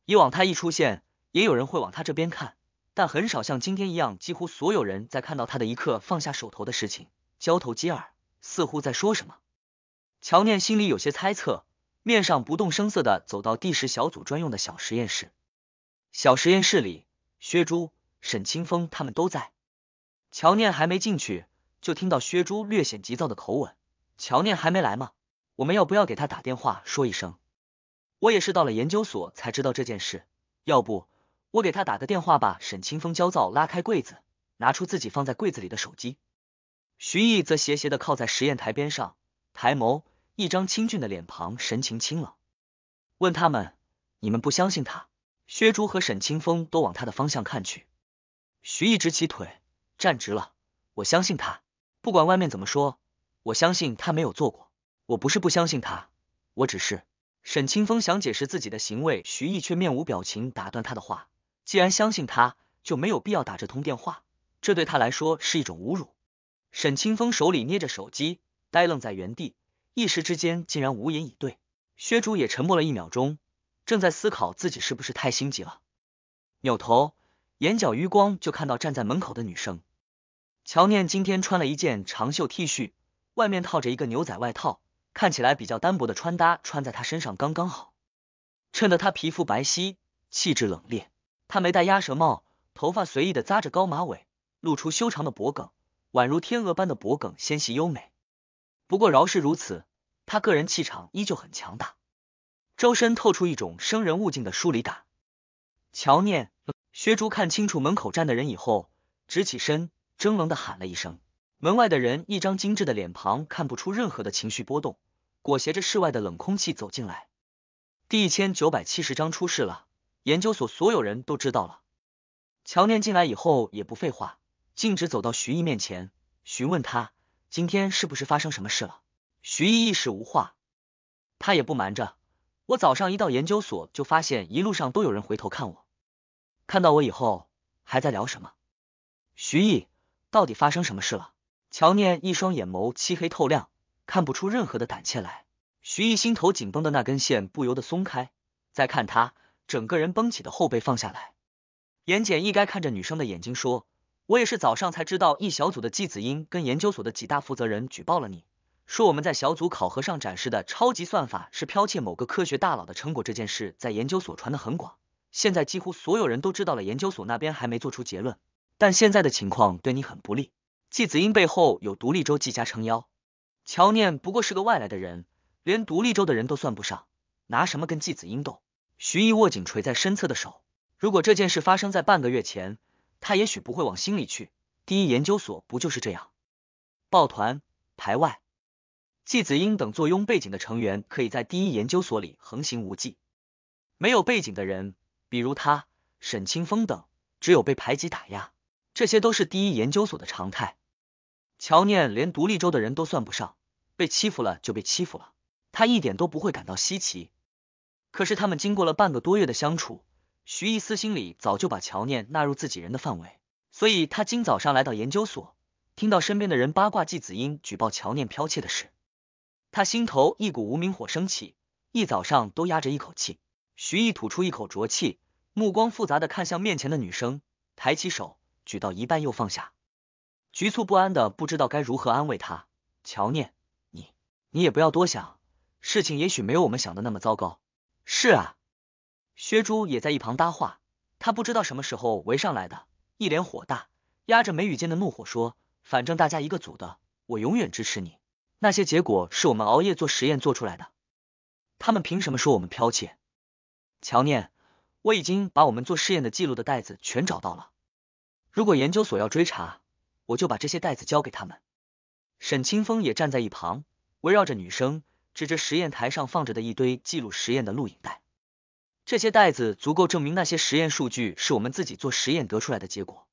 以往他一出现，也有人会往他这边看，但很少像今天一样，几乎所有人在看到他的一刻放下手头的事情，交头接耳，似乎在说什么。乔念心里有些猜测，面上不动声色的走到第十小组专用的小实验室。小实验室里，薛珠、沈清风他们都在。乔念还没进去，就听到薛珠略显急躁的口吻：“乔念还没来吗？”我们要不要给他打电话说一声？我也是到了研究所才知道这件事，要不我给他打个电话吧。沈清风焦躁拉开柜子，拿出自己放在柜子里的手机。徐毅则斜斜的靠在实验台边上，抬眸，一张清俊的脸庞，神情清冷，问他们：“你们不相信他？”薛珠和沈清风都往他的方向看去。徐毅直起腿，站直了：“我相信他，不管外面怎么说，我相信他没有做过。”我不是不相信他，我只是……沈清风想解释自己的行为，徐毅却面无表情打断他的话：“既然相信他，就没有必要打这通电话，这对他来说是一种侮辱。”沈清风手里捏着手机，呆愣在原地，一时之间竟然无言以对。薛竹也沉默了一秒钟，正在思考自己是不是太心急了。扭头，眼角余光就看到站在门口的女生乔念，今天穿了一件长袖 T 恤，外面套着一个牛仔外套。看起来比较单薄的穿搭穿在他身上刚刚好，衬得他皮肤白皙，气质冷冽。他没戴鸭舌帽，头发随意的扎着高马尾，露出修长的脖颈，宛如天鹅般的脖颈纤细优美。不过饶是如此，他个人气场依旧很强大，周身透出一种生人勿近的疏离感。乔念、薛竹看清楚门口站的人以后，直起身，狰狞的喊了一声。门外的人一张精致的脸庞看不出任何的情绪波动。裹挟着室外的冷空气走进来。第一千九百七十章出事了，研究所所有人都知道了。乔念进来以后也不废话，径直走到徐毅面前，询问他今天是不是发生什么事了。徐毅一时无话，他也不瞒着我，早上一到研究所就发现一路上都有人回头看我，看到我以后还在聊什么。徐毅，到底发生什么事了？乔念一双眼眸漆黑透亮。看不出任何的胆怯来，徐毅心头紧绷的那根线不由得松开。再看他，整个人绷起的后背放下来，言简意赅看着女生的眼睛说：“我也是早上才知道，一小组的季子英跟研究所的几大负责人举报了你，说我们在小组考核上展示的超级算法是剽窃某个科学大佬的成果。这件事在研究所传的很广，现在几乎所有人都知道了。研究所那边还没做出结论，但现在的情况对你很不利。季子英背后有独立州季家撑腰。”乔念不过是个外来的人，连独立州的人都算不上，拿什么跟季子英斗？徐毅握紧垂在身侧的手。如果这件事发生在半个月前，他也许不会往心里去。第一研究所不就是这样，抱团排外？季子英等坐拥背景的成员可以在第一研究所里横行无忌，没有背景的人，比如他、沈清风等，只有被排挤打压。这些都是第一研究所的常态。乔念连独立州的人都算不上，被欺负了就被欺负了，他一点都不会感到稀奇。可是他们经过了半个多月的相处，徐逸思心里早就把乔念纳入自己人的范围，所以他今早上来到研究所，听到身边的人八卦季子英举报乔念剽窃的事，他心头一股无名火升起，一早上都压着一口气。徐逸吐出一口浊气，目光复杂的看向面前的女生，抬起手举到一半又放下。局促不安的，不知道该如何安慰他。乔念，你你也不要多想，事情也许没有我们想的那么糟糕。是啊，薛珠也在一旁搭话，他不知道什么时候围上来的，一脸火大，压着眉宇间的怒火说：“反正大家一个组的，我永远支持你。那些结果是我们熬夜做实验做出来的，他们凭什么说我们剽窃？乔念，我已经把我们做实验的记录的袋子全找到了，如果研究所要追查。”我就把这些袋子交给他们。沈清风也站在一旁，围绕着女生，指着实验台上放着的一堆记录实验的录影带。这些袋子足够证明那些实验数据是我们自己做实验得出来的结果，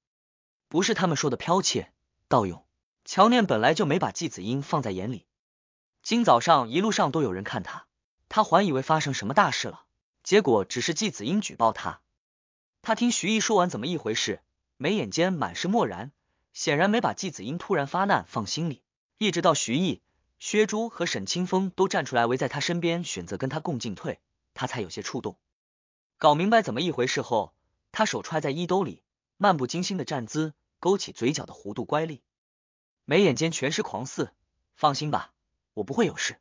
不是他们说的剽窃、盗用。乔念本来就没把季子英放在眼里，今早上一路上都有人看他，他还以为发生什么大事了，结果只是季子英举报他。他听徐毅说完怎么一回事，眉眼间满是漠然。显然没把季子英突然发难放心里，一直到徐毅、薛珠和沈清风都站出来围在他身边，选择跟他共进退，他才有些触动。搞明白怎么一回事后，他手揣在衣兜里，漫不经心的站姿勾起嘴角的弧度乖戾，眉眼间全是狂肆。放心吧，我不会有事。